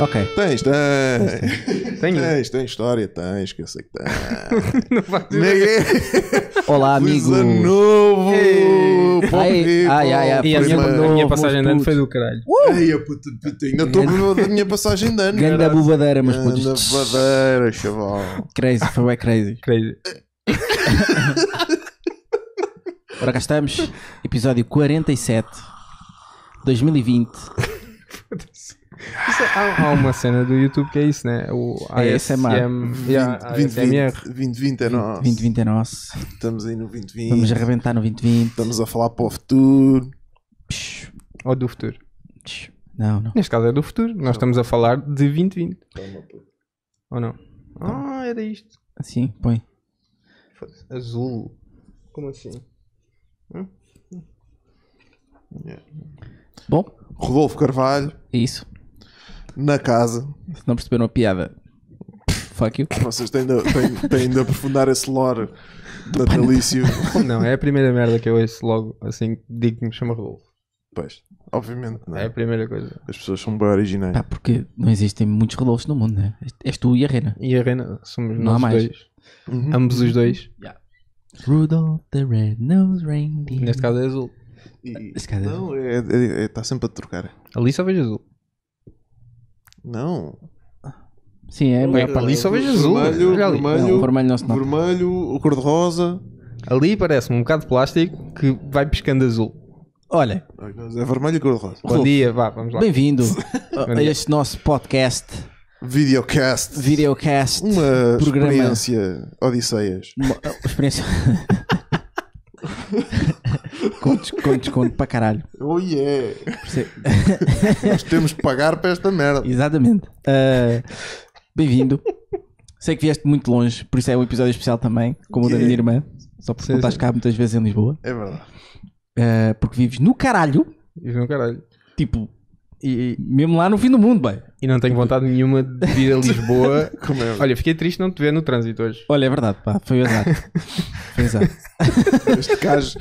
Ok. Tens, tens. Tens, Tens, tem história, tens, que eu sei que tens. Não faz dizer. É. Olá, amigo. Ano novo. Ai, ai, ai, ai. E a minha, a oh, minha passagem de ano foi do caralho. Uh! Ai, puto, puto, ainda estou com a minha passagem de ano. Grande bubadeira, mas putos. Ganda bubadeira, chaval. Crazy, foi bem crazy. Crazy. Ora cá estamos, episódio 47, 2020. Isso, é, há, há, uma cena do YouTube que é isso, né? O ASMR. ASMR. 2020, é nosso. 2020 é nosso. Estamos aí no 2020. Vamos arrebentar no 2020. Estamos a falar para o futuro. Ou do futuro. Não, não. Neste caso é do futuro. Nós estamos a falar de 2020. Ou não? Tá. Ah, era isto. Assim, põe. Azul. Como assim? Hum. Yeah. Bom. Rodolfo Carvalho. Isso na casa. Se não perceberam a piada, fuck you. Vocês têm de, têm, têm de aprofundar esse lore natalício. Não, é a primeira merda que eu ouço logo assim, digo que me chama Rodolfo. Pois, obviamente. não é? é a primeira coisa. As pessoas são bem originais. Pá, porque não existem muitos Rodolfos no mundo, né? És tu e a Rena. E a Rena somos Não há nós mais. dois. Uhum. Ambos os dois. Yeah. Rudolph the Red-Nosed Reindeer. Neste caso é azul. E- Esse cara- é não, está é, sempre a trocar. Ali só vejo azul. Não. Sim, é, é, é Ali só vejo azul. Vermelho, é vermelho, Não, o vermelho o cor-de-rosa. Ali parece-me um bocado de plástico que vai piscando azul. Olha, É vermelho e cor-de-rosa. Bom dia, vá, vamos lá. bem-vindo a- a este nosso podcast, Videocast. videocast, Uma programa, experiência Odisseias. uma- uh, experiência desconto, desconto, desconto para caralho. Oh yeah! Nós temos de pagar para esta merda. Exatamente. Uh, Bem-vindo. Sei que vieste muito longe, por isso é um episódio especial também, como yeah. o da minha irmã. Só porque não estás cá muitas vezes em Lisboa. É verdade. Uh, porque vives no caralho. Vives no caralho. Tipo, e, e, mesmo lá no fim do mundo, bem. E não tenho vontade nenhuma de vir a Lisboa. é? Olha, fiquei triste não te ver no trânsito hoje. Olha, é verdade, pá, foi exato foi exato. Neste caso,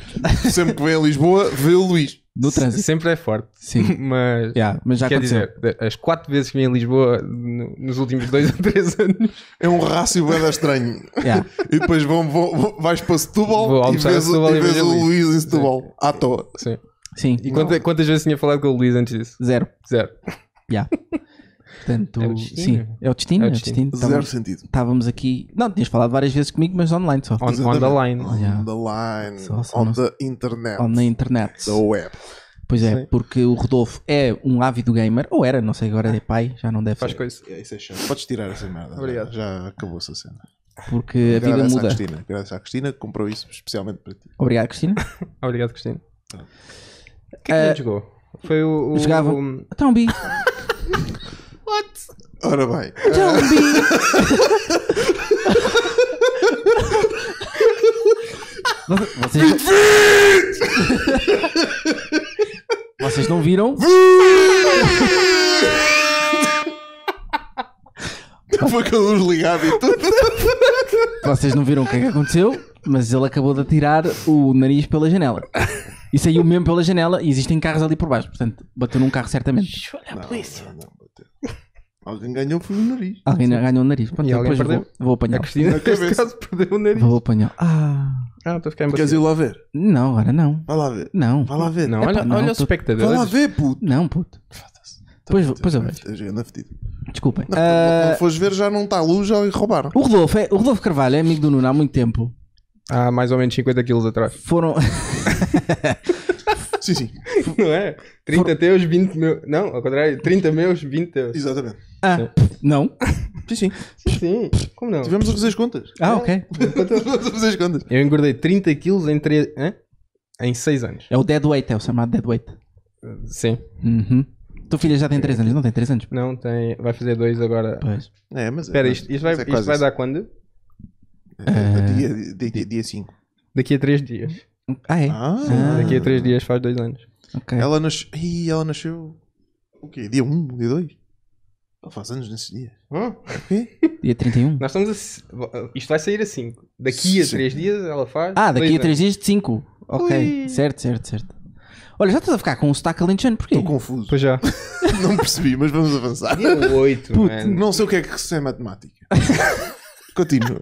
sempre que vem a Lisboa, vê o Luís. No trânsito. Sempre é forte. Sim. Mas, yeah, mas já quer aconteceu. dizer, as quatro vezes que vim a Lisboa no, nos últimos dois ou três anos. É um rácio bem estranho. Yeah. E depois vão, vão, vais para Setúbal e vês, e vês o Luís em Setúbal. Sim. À toa. Sim. Sim. E quantas, quantas vezes tinha falado com o Luís antes disso? Zero. Zero. Já. Portanto, é o destino. sim, é o destino. É o é destino. Zero estávamos, sentido. Estávamos aqui. Não, tinhas falado várias vezes comigo, mas online só. On, on the line. On Yeah. the line, Só- só on the internet, On the internet. the web. Pois é, Sim. porque o Rodolfo é um ávido gamer, ou era, não sei, agora é pai, já não deve Faz ser. coisa. É, isso é chato. Podes tirar essa merda. Obrigado. Já, acabou-se a cena. Porque a vida à muda. Cristina. Graças à Cristina que comprou isso especialmente para ti. Obrigado, Cristina. Obrigado, Cristina que é que jogou? Foi o. o jogava. O... What? Ora bem. Trombi! Eh, Vocês... Vocês não viram? Foi com a luz ligada e tudo. Vocês não viram o que é que aconteceu, mas ele acabou de atirar o nariz pela janela. E saiu mesmo pela janela e existem carros ali por baixo. Portanto, bateu num carro certamente. Olha a polícia. Não, não, não, bateu. Alguém ganhou foi o nariz. Alguém ganhou o nariz. Pronto, e depois perdeu? Vou, vou apanhar. A Cristina, neste caso, perdeu o nariz. Vou apanhar. Ah, ah estou a ficar Queres ir lá ver? Não, agora não. Vai lá ver. Não. Vai lá ver. Não, olha, não, olha os espectadores. Vai lá ver, puto. Não, puto. Pois, pois eu vejo. Desculpem. Não, uh... Fores ver, já não está a luz, já roubaram. O Rodolfo, é, o Rodolfo Carvalho é amigo do Nuno há muito tempo. Há mais ou menos 50 quilos atrás. Foram. sim, sim. Não é? 30 Foram... teus, 20 meus. Não, ao contrário, 30 meus, 20 teus. Exatamente. Ah, sim. não? Sim, sim. Sim, sim. Como não? Tivemos a fazer as contas. Ah, é. ok. Tivemos a fazer as contas. Eu engordei 30 quilos em, 3... Hã? em 6 anos. É o dead weight, é o chamado dead weight. Sim. Uhum. Tua filha já tem 3 anos, não tem 3 anos? Não, tem. Vai fazer 2 agora. Pois. É, mas. É, Espera, isto, isto, vai, é isto vai dar quando? É... Dia 5. Daqui a 3 dias. Ah, é? Ah. Sim, daqui a 3 dias faz 2 anos. Okay. Ela, nas... Ih, ela nasceu. O quê? Dia 1, um, dia 2? Ela faz anos nesses dias. Hum? Quê? Dia 31? Nós estamos a... Isto vai sair a 5. Daqui a 3 dias ela faz. Ah, daqui a 3 dias de 5. Ok. Ui. Certo, certo, certo. Olha, já estás a ficar com um sotaque alentejano, porquê? Estou confuso. Pois já. não percebi, mas vamos avançar. Dia 8, Puto, Não sei o que é que se é matemática. Continua.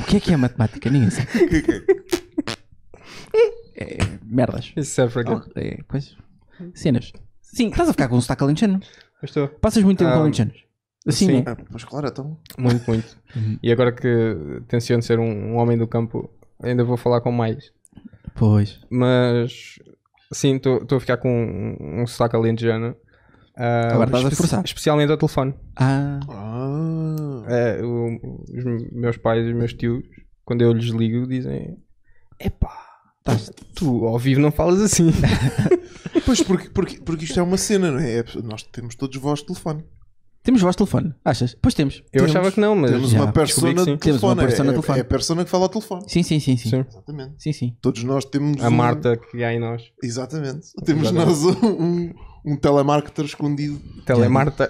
O que é que é matemática? Ninguém sabe. É? É, é, merdas. Isso serve é para quê? Oh, Cenas. Sim, estás a ficar com um sotaque alentejano. Estou. Passas muito tempo com Ah, Assim, sim. né? Ah, pois claro, então. Muito, muito. Uhum. E agora que tenciono ser um, um homem do campo, ainda vou falar com mais. Pois. Mas sim, estou a ficar com um, um sotaque alentejano ah, Agora estás a forçar. Especialmente ao telefone. Ah. ah. É, os meus pais e os meus tios, quando eu lhes ligo, dizem: Epá, estás... tu ao vivo não falas assim. pois, porque, porque, porque isto é uma cena, não é? é? Nós temos todos voz de telefone. Temos voz de telefone, achas? Pois temos. Eu temos. achava que não, mas. Temos já, uma persona de telefone. Temos uma persona é, telefone. É a persona que fala ao telefone. Sim, sim, sim. sim. sim. Exatamente. Sim, sim. Todos nós temos. A Marta que há em nós. Exatamente. Temos Exatamente. nós um um telemarketer escondido. Telemarta.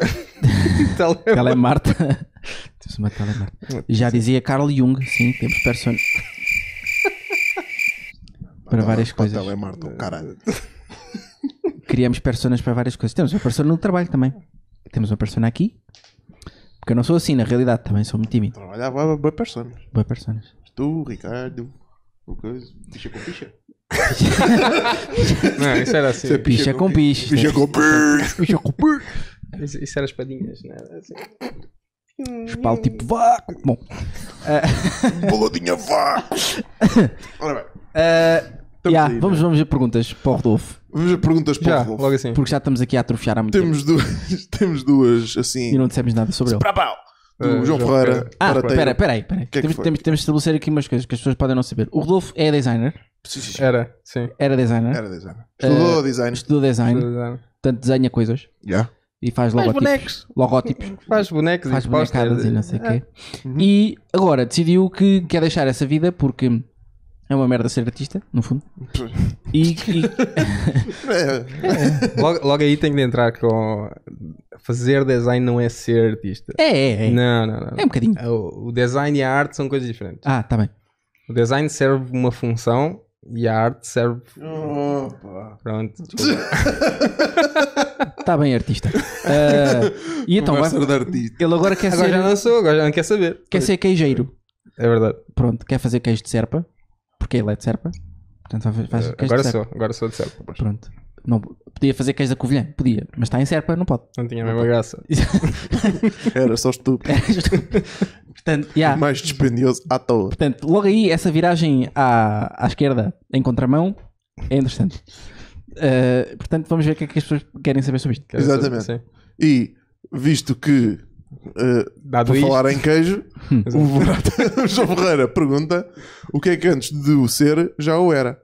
telemarta. uma telemarta. Já dizia Carl Jung, sim, temos persona. para várias para coisas. Telemarta, caralho. Criamos personas para várias coisas. Temos uma persona no trabalho também. Temos uma persona aqui. Porque eu não sou assim, na realidade, também sou muito tímido. Trabalhava boas personas. Boas personas. Tu, Ricardo, o que ficha com ficha não, isso era assim. Isso picha com picha. Picha com picha. com Isso era as padinhas, né? assim. Espalho tipo vácuo. Bom. Uh... Boladinha vácuo. Ora bem. Uh... Yeah, aí, vamos, né? vamos a perguntas para o Rodolfo. Vamos a perguntas para já, o Rodolfo. Assim. Porque já estamos aqui a atrofiar há muito temos tempo. Duas, temos duas assim. E não dissemos nada sobre ele. Pra pau. Ah, João Ferreira. Ah, Parateiro. pera, pera aí, pera aí. Que é temos, temos, de estabelecer aqui umas coisas que as pessoas podem não saber. O Rodolfo é designer, Sim, sim, era, sim. era designer, Era eh, Estudou design. estudou design, portanto desenha coisas Yeah. e faz Faz logotipos, bonecos, logótipos, faz bonecos, faz e posters. bonecadas e não sei o quê. É. E agora decidiu que quer deixar essa vida porque é uma merda ser artista, no fundo. E. e... É. é. logo, logo, aí tenho de entrar com. Fazer design não é ser artista. É, é, é. Não, não, não. É um bocadinho. É, o design e a arte são coisas diferentes. Ah, tá bem. O design serve uma função e a arte serve. Opa. Pronto. Tá bem, artista. Uh, e então, vai... ele agora quer agora ser. Agora já não sou, agora já não quer saber. Quer ser queijeiro. É verdade. Pronto, quer fazer queijo de serpa porque ele é de Serpa. Portanto, faz, faz uh, agora de Serpa. sou, agora sou de Serpa. Pois. Pronto. Não, podia fazer queijo da Covilhã, podia, mas está em Serpa, não pode. Não tinha a mesma graça. Era só estúpido. Era estúpido. Portanto, yeah. Mais dispendioso à toa. Portanto, logo aí, essa viragem à, à esquerda em contramão é interessante. Uh, portanto, vamos ver o que é que as pessoas querem saber sobre isto. Exatamente. Sim. E visto que Uh, Dado por falar em queijo, o João Ferreira pergunta o que é que antes de o ser já o era.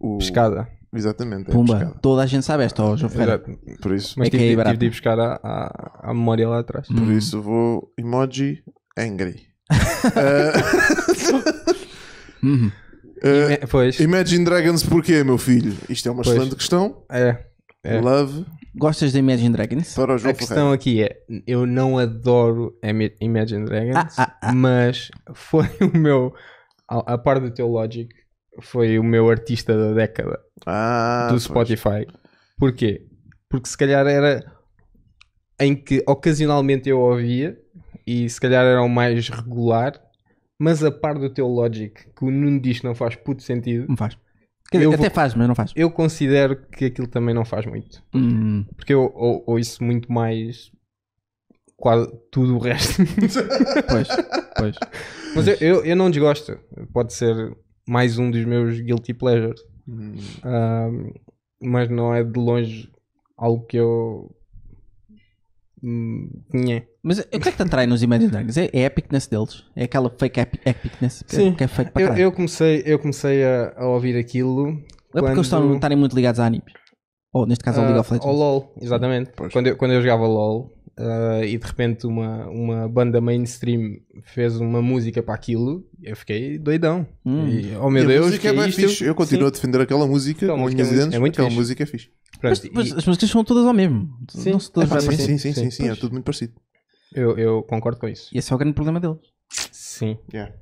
O... Pescada. Exatamente. É Pumba, pescada. toda a gente sabe esta, oh, João Ferreira. Exato. Por isso, mas é tive, tive, é tive de ir buscar a, a, a, memória lá atrás. Hum. Por hum. isso vou emoji angry. uh... Imagine Dragons, porquê, meu filho? Isto é uma pois. excelente questão. É. é. Love Gostas de Imagine Dragons? Para o a questão aqui é: eu não adoro Imagine Dragons, ah, ah, ah. mas foi o meu. A, par do teu Logic, foi o meu artista da década ah, do Spotify. Pois. Porquê? Porque se calhar era em que ocasionalmente eu ouvia e se calhar era o mais regular, mas a par do teu Logic, que o Nuno diz que não faz puto sentido. Não faz Dizer, até vou, faz, mas não faz. Eu considero que aquilo também não faz muito. Hum. Porque eu ou, ouço muito mais quase tudo o resto. pois, pois. Mas Eu, eu, não desgosto. Pode ser mais um dos meus guilty pleasures. Hum. mas não é de longe algo que eu. Hum, Nhé. Mas o que é que te atrai nos Imagine Dragons? É, é a epicness deles? É aquela fake epi epicness que, Sim. É, que é fake para eu, eu comecei, eu comecei a, a ouvir aquilo. É quando... porque eles estão, estarem muito ligados a animes. Ou neste caso ao uh, League of ah, Legends. Ao LOL, exatamente. Quando eu, quando eu jogava LOL uh, e de repente uma, uma banda mainstream fez uma música para aquilo, eu fiquei doidão. Hum. E, oh meu e Deus, que é, é bem isto? fixe. Eu continuo Sim. a defender aquela música aquela com música é dentes. É muito aquela fixe. música é fixe. Pronto, mas, e... mas, as músicas são todas ao mesmo. Sim, não são todas é, pá, sim, sim, sim, sim, sim, é tudo muito parecido. Eu, eu concordo com isso. E esse é o grande problema deles. Sim. Yeah.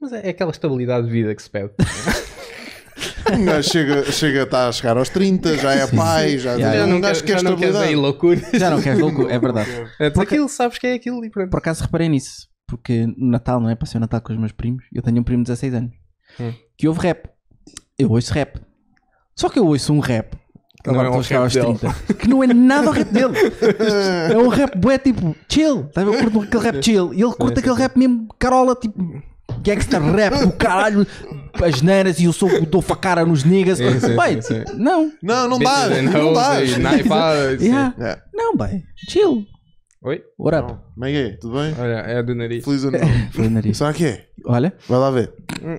Mas é, é aquela estabilidade de vida que se pede. Não, chega, chega tá a chegar aos 30, já é pai, já, yeah, é já, não, quer, já não queres loucura. Já não queres loucura, é verdade. É porque, aquilo, sabes que é aquilo e pronto. Por acaso reparei nisso, porque no Natal, não é? Passei o Natal com os meus primos, eu tenho um primo de 16 anos, hum. que ouve rap. Eu ouço rap. Só que eu ouço um rap que agora não é chegar aos 30. Que não é nada o rap dele. é um rap bué tipo chill. Tá eu curto aquele rap chill. E ele curta aquele rap mesmo carola, tipo gangster rap do caralho, as nanas e eu sou dou cara nos niggas. Bem, não. Não, não dá. Não dá. yeah. Não, bem. Chill. Oi? What up? Então, como é que é? Tudo bem? Olha, é do nariz. Feliz ano novo. Feliz nariz. Será que é? Olha. Vai lá ver. Hum.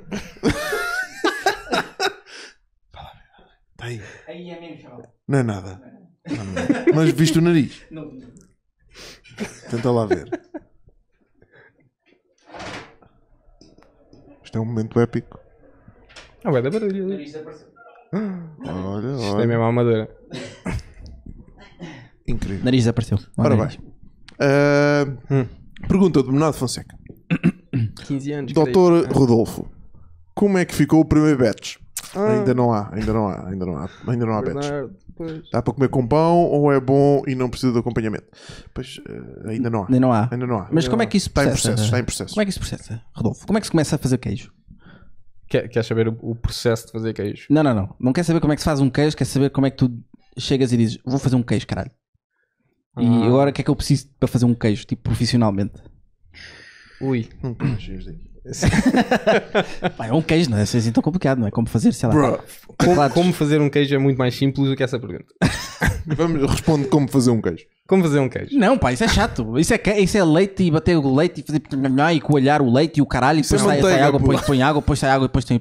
Aí. é chaval. Não é nada. Não, Mas viste o nariz? Não Tenta lá ver. Isto é um momento épico. Ah, vai dar barulho. O nariz Olha, olha. Isto é mesmo a madeira. Incrível. nariz apareceu. Ora bem. Ah, hum. pergunta do Bernardo Fonseca. 15 anos. Doutor Rodolfo, como é que ficou o primeiro batch? Ah. Ainda não há, ainda não há, ainda não há, ainda não há Bernardo, Dá para comer com pão ou é bom e não precisa de acompanhamento? Pois eh, ainda não há. Ainda não há. Ainda não há. Mas ainda como é que isso processa? Está em processo, está em processo. Como é que isso processa, Rodolfo? Como é que se começa a fazer queijo? Quer, quer saber o, o processo de fazer queijo? Não, não, não. Não quer saber como é que se faz um queijo, quer saber como é que tu chegas e dizes vou fazer um queijo, caralho. Ah. E agora o que é que eu preciso para fazer um queijo, tipo profissionalmente? Ui. Um queijo, Pai, é um queijo não é assim tão complicado, não é? Como fazer, sei lá. Bro, como, como, fazer um queijo é muito mais simples do que essa pergunta. Vamos, responde como fazer um queijo. Como fazer um queijo? Não, pá, isso é chato. Isso é, isso é leite e bater o leite e fazer e coalhar o leite e o caralho. E é depois sai, sai, água, depois põe água, depois sai água, e depois tem.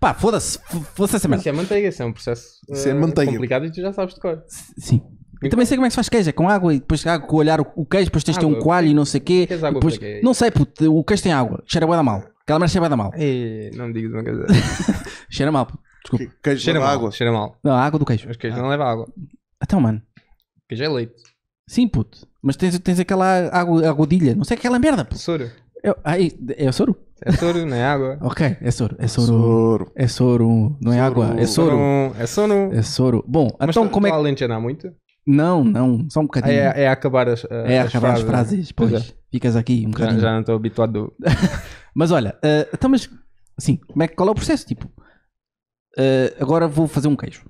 Pá, foda-se. Foda-se essa merda. Isso é manteiga, isso é um processo uh, é eh, complicado e tu já sabes de cor. Sim e também sei como é que se faz queijo, é com água e depois água, com olhar o, queijo, depois tens de ter um Água. coalho e não sei o quê. água depois- quê? Não sei, puto, o queijo tem água, cheira bué da mal. Aquela merda cheira bué da mal. Ei, não digas uma coisa. Cheira mal, puto. Queijo Cheira leva mal, água. cheira mal. Não, a água do queijo. Mas queijo não leva água. Então, mano, Queijo é leite. sim, puto. Mas tens, tens aquela água, agudilha, não sei é aquela merda, puto. Soro. Eu, é, é soro? É soro, não é água. Ok, é soro. É soro. Soro. É soro, não é água, é soro. É soro. É soro. Bom, Mas então como é que. muito? Não, não, só um bocadinho. É, é acabar as, a, eh, é as acabar frases. as frases, né? pois. é. Ficas aqui um bocadinho. Já, já não estou habituado. mas olha, uh, então, mas assim, como é, qual é o processo? Tipo, uh, agora vou fazer um queijo.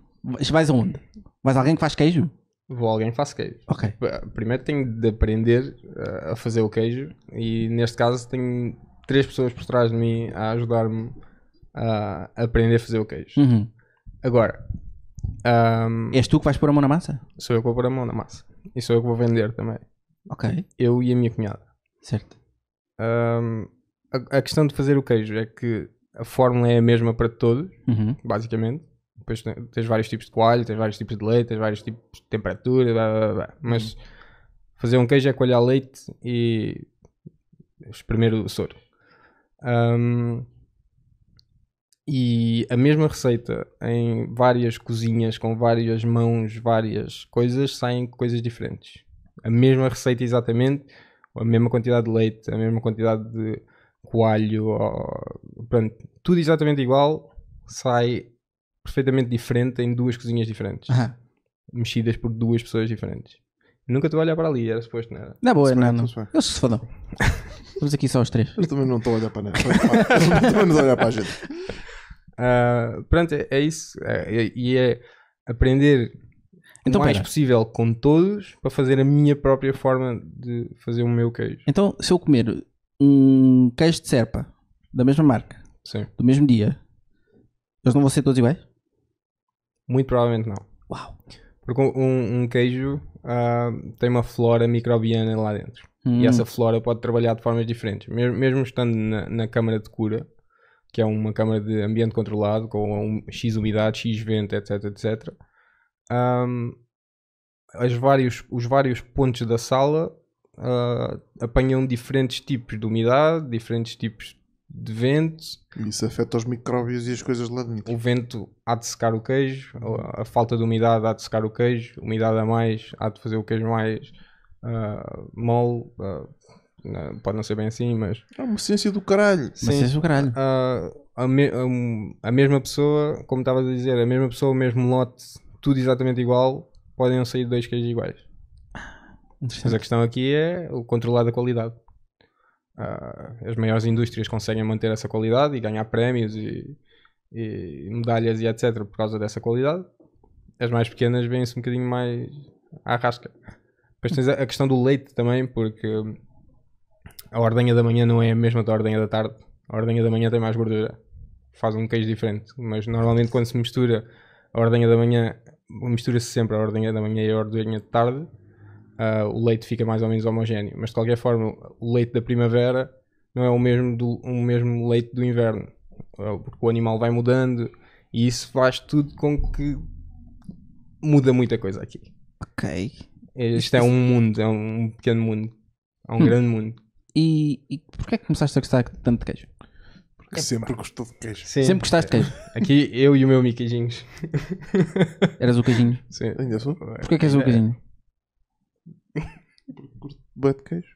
Vais aonde? Vais alguém que faz queijo? Vou alguém que faz queijo. Ok. Primeiro tenho de aprender uh, a fazer o queijo e neste caso tenho três pessoas por trás de mim a ajudar-me a aprender a fazer o queijo. Uhum. Agora, um, És tu que vais pôr a mão na massa? Sou eu que vou pôr a mão na massa. E sou eu que vou vender também. Ok. Eu e a minha cunhada. Certo. Um, a, a, questão de fazer o queijo é que a fórmula é a mesma para todos, uhum. basicamente. Depois tens vários tipos de coalho, tens vários tipos de leite, tens vários tipos de temperatura, blá, blá, blá. mas uhum. fazer um queijo é coalhar leite e exprimir o soro. Um, e a mesma receita em várias cozinhas, com várias mãos, várias coisas, saem coisas diferentes. A mesma receita exatamente, a mesma quantidade de leite, a mesma quantidade de coalho, ou, pronto, tudo exatamente igual, sai perfeitamente diferente em duas cozinhas diferentes. Mexidas por duas pessoas diferentes. Nunca estou a olhar para ali, era suposto, não era? é boa, não, não. Eu sou fodão. Estamos aqui só os três. Eu também não estou a olhar para nada. Eu também não estou a olhar para a gente. Uh, pronto, é, é isso. Ah, e é, é, aprender então, o mais pera. possível com todos para fazer a minha própria forma de fazer o meu queijo. Então, se eu comer um queijo de serpa da mesma marca, Sim. do mesmo dia, eles não vão ser todos iguais? Muito provavelmente não. Uau! Porque um, um queijo uh, tem uma flora microbiana lá dentro. Hum. E essa flora pode trabalhar de formas diferentes. Mesmo, mesmo estando na, na câmara de cura, que é uma câmara de ambiente controlado, com um X umidade, X vento, etc, etc. Um, as vários, os vários pontos da sala uh, apanham diferentes tipos de umidade, diferentes tipos de vento. Isso afeta os micróbios e as coisas lá dentro. O vento há de secar o queijo, a falta de umidade há de secar o queijo, umidade a mais há de fazer o queijo mais uh, mole. Uh, não, pode não ser bem assim, mas. É uma ciência do caralho. Sim, ciência do caralho. A, a, me, a, a mesma pessoa, como estavas a dizer, a mesma pessoa, o mesmo lote, tudo exatamente igual, podem sair dois queijos iguais. Mas a questão aqui é o controlar da qualidade. Uh, as maiores indústrias conseguem manter essa qualidade e ganhar prémios e, e medalhas e etc. por causa dessa qualidade. As mais pequenas vêm-se um bocadinho mais à rasca. Depois tens a, a questão do leite também, porque a ordenha da manhã não é a mesma da ordenha da tarde. A ordenha da manhã tem mais gordura, faz um queijo diferente. Mas normalmente quando se mistura a ordenha da manhã, mistura-se sempre a ordenha da manhã e a ordenha da tarde, uh, o leite fica mais ou menos homogéneo. Mas de qualquer forma, o leite da primavera não é o mesmo, do, o mesmo leite do inverno, ah, porque o animal vai mudando e isso faz tudo com que muda muita coisa aqui. Ok. Isto é, é um mundo, é um pequeno mundo. É um hum. grande mundo. E, e porquê é que começaste a gostar tanto de queijo? Porque é, sempre pá. gostou de queijo. Sempre gostaste de queijo. É. Aqui eu e o meu amigo queijinhos. Eras o queijinho? Sim, ainda sou. Porquê é que és o é. queijinho? Gosto de queijo.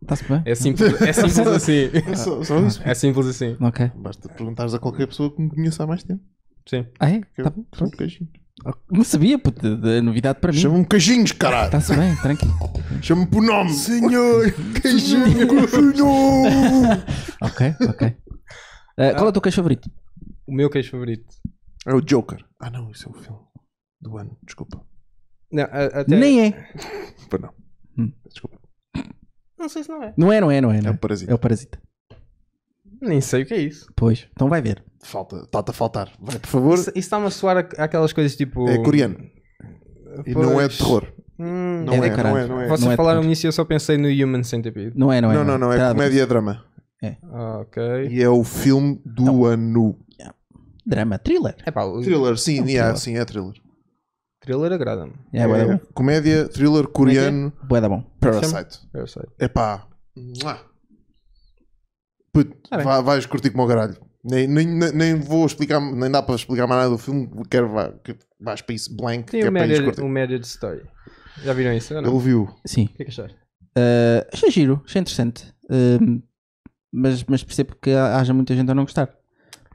Está-se bem? É simples, é simples assim. É, só, só isso. é simples assim. Okay. Basta perguntares a qualquer pessoa que me conheça há mais tempo. Sim. Ah, é? Tá bom. queijinho. Não sabia, puto, novidade para mim. Chama-me Cajinhos, caralho. Está-se bem, tranquilo. Chama-me por nome. Senhor Cajinhos. ok, ok. Uh, qual é o teu queijo favorito? O meu queijo favorito é o Joker. Ah, não, esse é o filme do ano, desculpa. Não, até... Nem é. Pô, não. Hum. Desculpa. Não sei se não é. Não é, não é, não é. não É, é o Parasita. É o parasita. Nem sei o que é isso. Pois, então vai ver. Falta, está-te a faltar. Vai, por favor. Isso, está-me a soar aquelas coisas tipo. É coreano. Pois... E não é de terror. Hum, não, é, é, não, é, não é, Vocês não é falaram é nisso e eu só pensei no Human Centipede. Não é, não é. Não, não, é. não. É tá comédia-drama. É. ok. E é o filme do não. ano. Drama, thriller. É pá, o... Thriller, sim, é, um yeah, thriller. sim, é thriller. Thriller agrada-me. É, é, é comédia, thriller coreano. Boeda bom. Parasite. Parasite. É pá. Puto, ah, vais curtir como o caralho. Nem, nem, nem vou explicar, nem dá para explicar mais nada do filme, quero vá, que vais para isso blank. Tem o, é marriage, o de Story. Já viram isso? Não? Ele viu. Sim. O que é que achaste? Uh, achei giro, achei interessante. Uh, mas, mas percebo que haja muita gente a não gostar.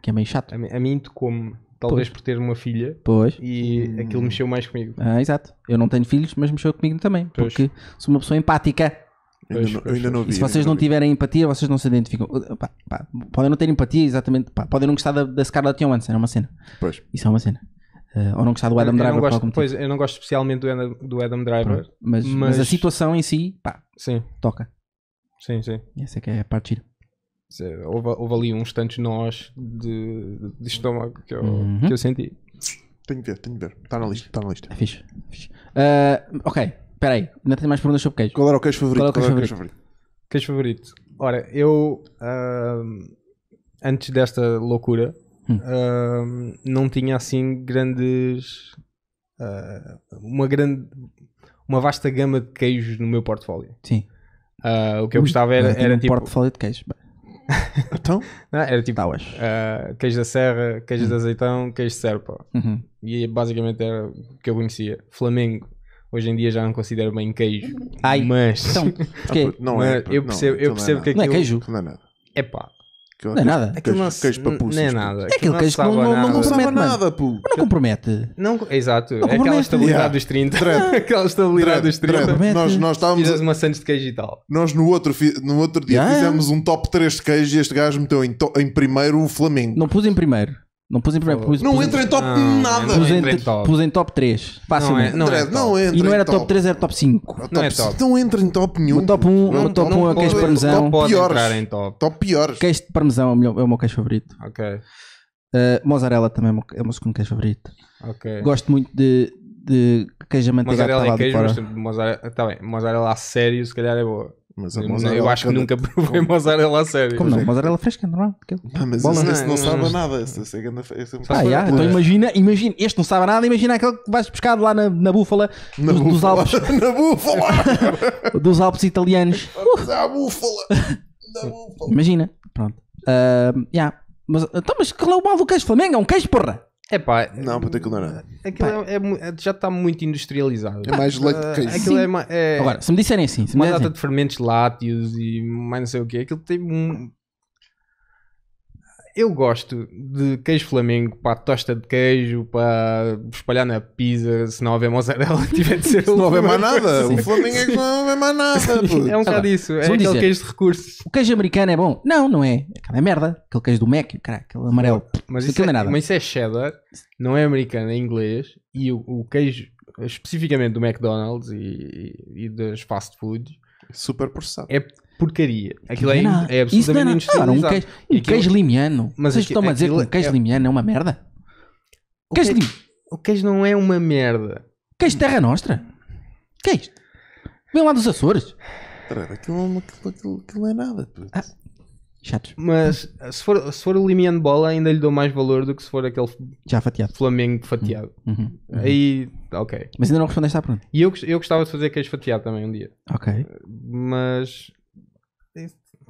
Que é meio chato. A, a mim como talvez pois. por ter uma filha. Pois. E hum. aquilo mexeu mais comigo. Ah, exato. Eu não tenho filhos, mas mexeu comigo também. Pois. Porque sou uma pessoa empática. Pois, eu, pois, eu ainda não vi. E se vocês não tiverem empatia, vocês não se identificam. Uh, pá, pá, podem não ter empatia, exatamente. Pá, podem não gostar da, da Scarlett Johansson, é uma cena. Pois. Isso é uma cena. Uh, ou não gostar do Adam eu Driver. gosto, pois, eu não gosto especialmente do Adam, do Adam Driver. Pronto, mas, mas... mas, a situação em si, pá, sim. toca. Sim, sim. Essa é que é a parte gira. Houve, houve ali uns tantos nós de, de estômago que eu, uhum. que eu senti. Tenho de ver, tenho de ver. Está na lista, está na lista. É fixe. É fixe. Uh, ok. Espera aí, ainda tem mais perguntas sobre queijo. Qual era o queijo é favorito? Qual era é o queijo, favorito? queijo favorito? Ora, eu. Uh, antes desta loucura, hum. uh, não tinha assim grandes. Uh, uma grande. Uma vasta gama de queijos no meu portfólio. Sim. Ah, o que eu gostava era, era, um tipo. portfólio de queijos. então? Não, era tipo uh, queijo da serra, queijo de hum. azeitão, queijo de serpa. Uhum. E basicamente era o que eu conhecia. Flamengo, Hoje em dia já não considero bem queijo. Ai, mas. Então, porque... não é. é eu percebo, não, eu percebo que aquilo. Não é, é queijo? Não é nada. É pá. Não é nada. Aquilo não queijo para puças, Não é nada. É aquele queijo que não, não, não compromete nada, pô. Não compromete. Não, exato. é aquela estabilidade dos 30. aquela estabilidade dos 30. Nós, nós estávamos. Fizemos uma de queijo e tal. Nós no outro, no outro dia fizemos um top 3 de queijo e este gajo meteu em, primeiro o Flamengo. Não pus em primeiro. Não pus em primeiro. Pus, não pus entra em, top não, nada. Pus, entra em top. pus em top 3. Facilmente. Não, é, não, é, não entra E não era top. 3, era top 5. Top, não, é top. não entra em top nenhum. O top 1, não, o top 1 é o queijo de parmesão. Top piores. Em top. top piores. Queijo de parmesão é o meu, é o meu queijo favorito. Ok. Uh, mozzarella também é, é o meu segundo queijo favorito. Ok. Gosto muito de, de queijo amanteigado mozzarella tá queijo, de fora. Tipo, tá bem, mozzarella a sério se calhar é boa. Mas a eu acho que nunca provei mozzarella a sério. Como não? Mozzarella é fresca, é normal. Ah, mas Bola. esse, esse não, não sabe a nada. Esse, esse, é ah, yeah, então imagina, imagina, este não sabe a nada, imagina aquele que vais pescar lá na, na búfala, na dos, búfala. dos Alpes. na búfala! dos Alpes italianos. Na búfala! Na búfala! Imagina, pronto. Uh, yeah. mas, então, mas é o mal do queijo Flamengo? É um queijo, porra! É pá, não, puta, aquilo não era. Aquilo é, é, já está muito industrializado. É mais leite que isso. Aquilo é, é, Agora, se me disserem assim, se uma me data assim. de fermentos lácteos e mais não sei o quê, aquilo tem um, eu gosto de queijo flamengo para tosta de queijo, para espalhar na pizza, se não houver mozzarella, tiver de ser. se não houver mais nada, o flamengo é que não houver mais nada. Pô. É um tá bocado isso, é aquele dizer, queijo de recursos. O queijo americano é bom? Não, não é. Aquela é merda, aquele queijo do Mac, caralho, aquele amarelo. Mas isso, é, nada. mas isso é cheddar, não é americano, é inglês, e o, o queijo, especificamente do McDonald's e, e das fast foods. Super processado. É porcaria. Aquilo é, é, é não, é absolutamente isso não, não, um, queijo, um aquilo... queijo limiano. Mas Vocês aqui, estão a dizer que um queijo é... limiano é uma merda? O queijo, queijo, o queijo não é uma merda. Queijo terra nostra? Queijo? Vem lá dos Açores. aquilo, aquilo, aquilo, aquilo não é nada. Ah, chato. Mas se for, se for o limiano bola, ainda lhe dou mais valor do que se for aquele Já fatiado. Flamengo fatiado. Uhum, uhum. uhum. Aí, ok. Mas ainda não respondeste à pergunta. E eu, eu gostava de fazer queijo fatiado também um dia. Ok. Mas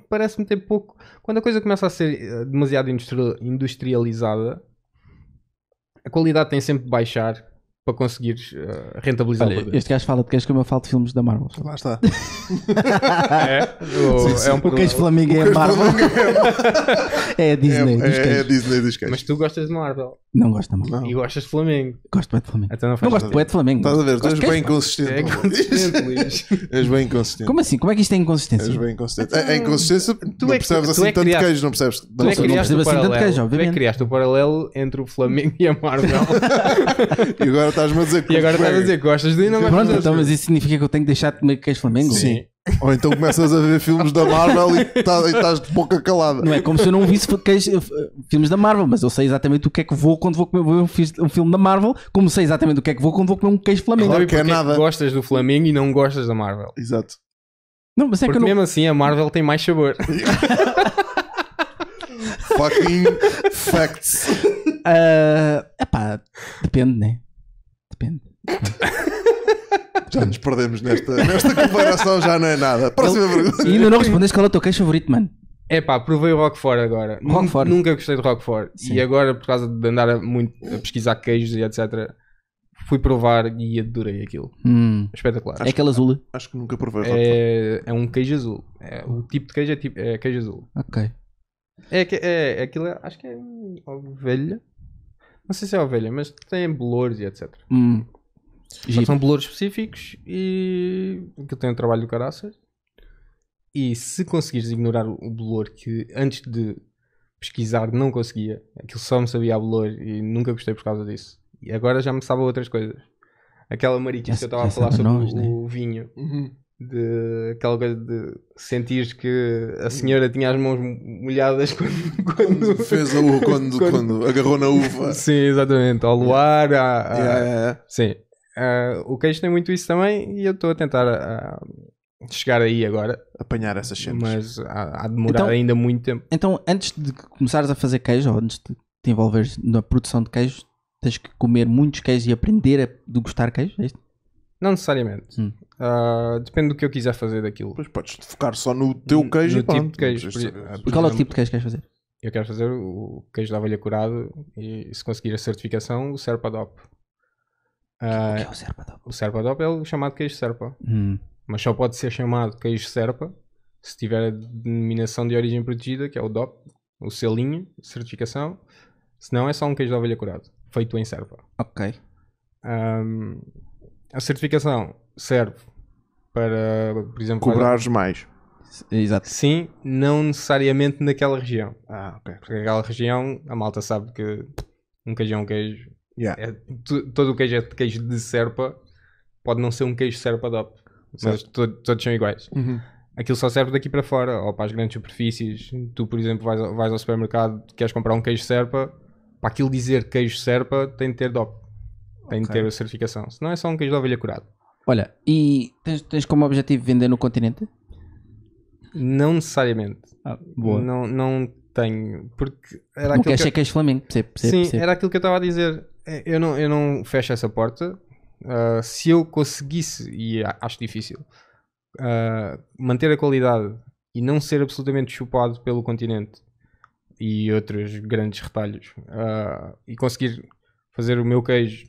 Parece-me ter pouco. Quando a coisa começa a ser eh, demasiado industrializada, a qualidade tem sempre de baixar para conseguir uh, rentabilizar Olha, o produto. Este gajo fala de queijo como eu falo de filmes da Marvel. Lá está. é, o, sim, é sim. é um o queijo é Flamengo é Marvel. É, é a Disney. É, dos é, é a Disney dos queijos. Mas tu gostas de Marvel. Não gosto de Marvel. E gostas de Flamengo. Gosto bem de Flamengo. Então não, não gosto bem de Flamengo. Estás a ver, tu és bem inconsistente. É inconsistente, Luís. És bem inconsistente. Como assim? Como é que isto é inconsistência? És bem inconsistente. Então, é, inconsistência, tu não percebes assim tanto queijo, não percebes? Não, criaste percebes assim tanto queijo, obviamente. Tu é criaste o paralelo entre o Flamengo e a Marvel. e agora estás-me a dizer que. E agora estás a dizer que gostas de mim, não gostas Pronto, então, mas isso significa que eu tenho que deixar de comer queijo Flamengo? Sim. Ou então começas a ver filmes da Marvel tá, e estás de boca calada. Não é como se eu não visse queijo, eh, filmes da Marvel, mas eu sei exatamente o que é que vou quando vou comer vou um filme da Marvel, como sei exatamente o que é que vou quando vou comer um queijo Flamengo. Claro que é nada. que gostas do Flamengo e não gostas da Marvel. Exato. Não, mas é Porque que mesmo não... assim a Marvel tem mais sabor. Fucking facts. Uh, epá, depende, né? Depende. já nos perdemos nesta, nesta comparação, já não é nada. Próxima Ele, pergunta. E ainda não respondeste qual é o teu queijo favorito, mano. É pá, provei o Rockford agora. rockford Nunca gostei de rockford Sim. E agora, por causa de andar a muito a pesquisar queijos e etc., fui provar e adorei aquilo. Hum. Espetacular. Acho, é aquele azul. Acho que nunca provei é, é um queijo azul. É, o tipo de queijo é, tipo, é queijo azul. Ok. É, é, é aquilo, é, acho que é ovelha. Não sei se é ovelha, mas tem bolores e etc. Hum. São bolores específicos e que tem o trabalho do caraças. E se conseguires ignorar o bolor que antes de pesquisar não conseguia, aquilo só me sabia a bolor e nunca gostei por causa disso. E agora já me sabe outras coisas. Aquela mariquinha que eu estava a falar sobre nós, o, né? vinho. Uhum de aquela coisa de sentir que a senhora tinha as mãos molhadas quando, quando fez a uva, quando, quando, quando, agarrou na uva. sim, exatamente, ao luar. yeah, yeah, yeah. Sim, uh, o queijo tem muito isso também e eu estou a tentar uh, chegar aí agora. Apanhar essas cenas. Mas há, há de demorar então, ainda muito tempo. Então, antes de começares a fazer queijo, ou antes de te envolveres na produção de queijo, tens que comer muitos queijos e aprender a degustar queijo, é isto? Não necessariamente. Hum. Uh, depende do que eu quiser fazer daquilo. Pois podes focar só no teu queijo no, no tipo de queijo. Por, por qual é o tipo de queijo que queres fazer? Eu quero fazer o queijo da abelha curado e se conseguir a certificação, o Serpa Uh, o que é, ah, é o Serpa DOP. O Serpa DOP é o chamado queijo Serpa. Hum. Mas só pode ser chamado queijo Serpa se tiver a denominação de origem protegida, que é o DOP, o selinho, certificação. Se não, é só um queijo de abelha curado, feito em Serpa. Ok. Um, a certificação serve para, por exemplo, cobrares mais. Exato. Sim, não necessariamente naquela região. Ah, ok. Porque naquela região a malta sabe que um queijo é um queijo. Yeah. É, todo o queijo é queijo de serpa, pode não ser um queijo serpa DOP, mas todos, todos são iguais. Uhum. Aquilo só serve daqui para fora, ou para as grandes superfícies. Tu, por exemplo, vais, vais ao supermercado, queres comprar um queijo serpa, para aquilo dizer queijo serpa, tem de ter DOP. Tem okay. de ter a certificação. Senão é só um queijo de ovelha curado. Olha, e tens, tens como objetivo vender no continente? Não necessariamente. Ah, boa. Não, não tenho. Porque era aquilo. Porque achei que és Flamengo. Sim, era aquilo que eu estava a dizer. Eu não, eu não fecho essa porta. Uh, se eu conseguisse, e acho difícil, uh, manter a qualidade e não ser absolutamente chupado pelo continente e outros grandes retalhos uh, e conseguir fazer o meu queijo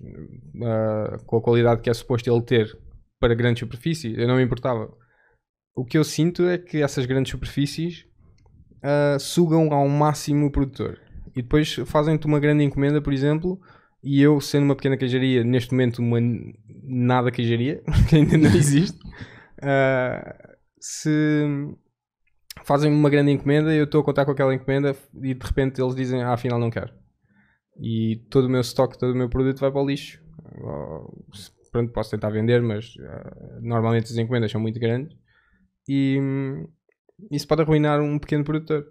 com a qualidade que é suposto ele ter para grande superfície, eu não me importava. O que eu sinto é que essas grandes superfícies uh, sugam ao máximo o produtor. E depois fazem-te uma grande encomenda, por exemplo, e eu, sendo uma pequena queijaria, neste momento uma nada queijaria, que ainda não existe, uh, se fazem uma grande encomenda, eu estou a contar com aquela encomenda e de repente eles dizem, ah, afinal não quero. E todo o meu estoque, todo o meu produto vai para o lixo pronto, posso tentar vender, mas uh, normalmente as encomendas são muito grandes e um, isso pode arruinar um pequeno produtor.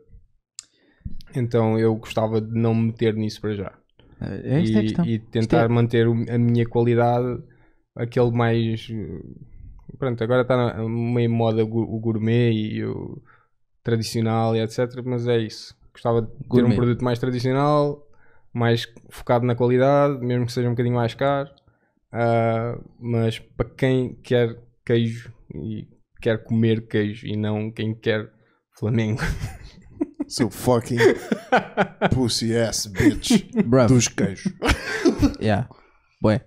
Então eu gostava de não me meter nisso para já. É, é e, é e, tentar é... manter a minha qualidade, aquele mais. Pronto, agora está meio moda o gourmet e o tradicional e etc. Mas é isso. Gostava de gourmet. ter um produto mais tradicional, mais focado na qualidade, mesmo que seja um bocadinho mais caro. Uh, mas para quem quer queijo e quer comer queijo e não quem quer Flamengo. Seu fucking pussy ass bitch dos queijos. Yeah. Bué.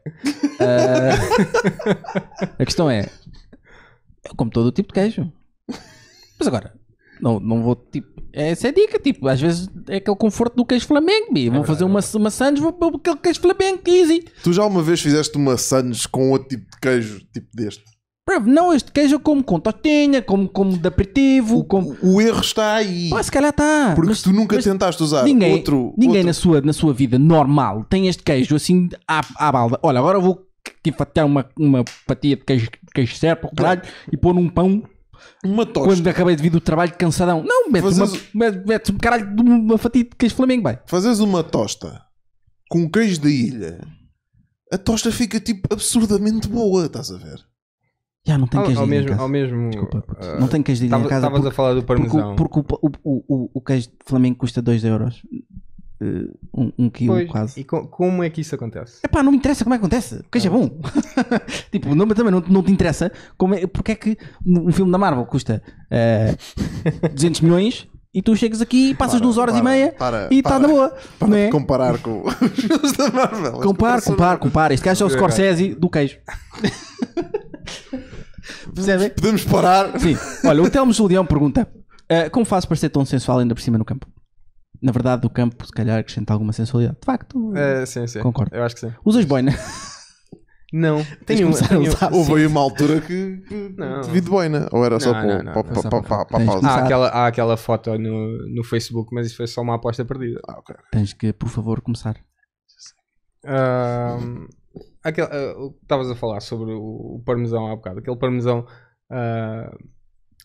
Uh, a questão é: eu como todo o tipo de queijo. Mas agora, não, não vou, tipo. Essa é a dica, tipo, às vezes é aquele conforto do queijo Flamengo, bi. Vou é, fazer é. uma, uma Sandes, vou pôr aquele queijo Flamengo, easy. Tu já uma vez fizeste uma Sandes com outro tipo de queijo, tipo deste? Bravo, não, este queijo eu como com tostinha, como, como de aperitivo. O, como... o erro está aí. Pá, se calhar está. Porque mas, tu nunca tentaste usar ninguém, outro. Ninguém outro... Na, sua, na sua vida normal tem este queijo assim à, à balda. Olha, agora eu vou tipo, até uma, uma fatia de queijo, queijo serpa, caralho, e pôr num pão uma tosta. Quando acabei de vir do trabalho cansadão. Não, metes, Fazes... uma, um caralho de uma fatia de queijo Flamengo, vai. Fazes uma tosta com queijo da ilha, a tosta fica tipo absurdamente boa, estás a ver? Já não tem queijo ao, ao mesmo, Ao mesmo, Desculpa, puto. Ah, não tem queijo de ilha em casa. Estavas a falar do parmesão. Porque, porque o, o, o, o, queijo de Flamengo custa 2 euros uh, um, um quilo pois, quase. E como é que isso acontece? É pá, não me interessa como é que acontece, o que é bom. tipo, não, também não, não te interessa como é, porque é que um filme da Marvel custa uh, eh, 200 milhões e tu chegas aqui passas para, duas horas para, e meia para, e está na boa. Para não é? comparar com os filmes da Marvel. Compare, compare, compare. Este gajo é o é. Scorsese do queijo. Percebem? Podemos parar. Sim. Olha, o Telmo Julião pergunta: uh, Como faço para ser tão sensual ainda por cima no campo? na verdade, o campo, se calhar, acrescenta alguma sensualidade. De facto, É, sim, sim. concordo. Eu acho que sim. Usas boina. Não, tenho, começar tenho- Houve aí uma altura que Não. te vi de boina. Ou era só para a pausa? Há, aquela, há aquela foto no, no Facebook, mas isso foi só uma aposta perdida. Ah, Tens que, por favor, começar. Ahm, ah, Estavas a falar sobre o, o parmesão há bocado. Aquele parmesão ah,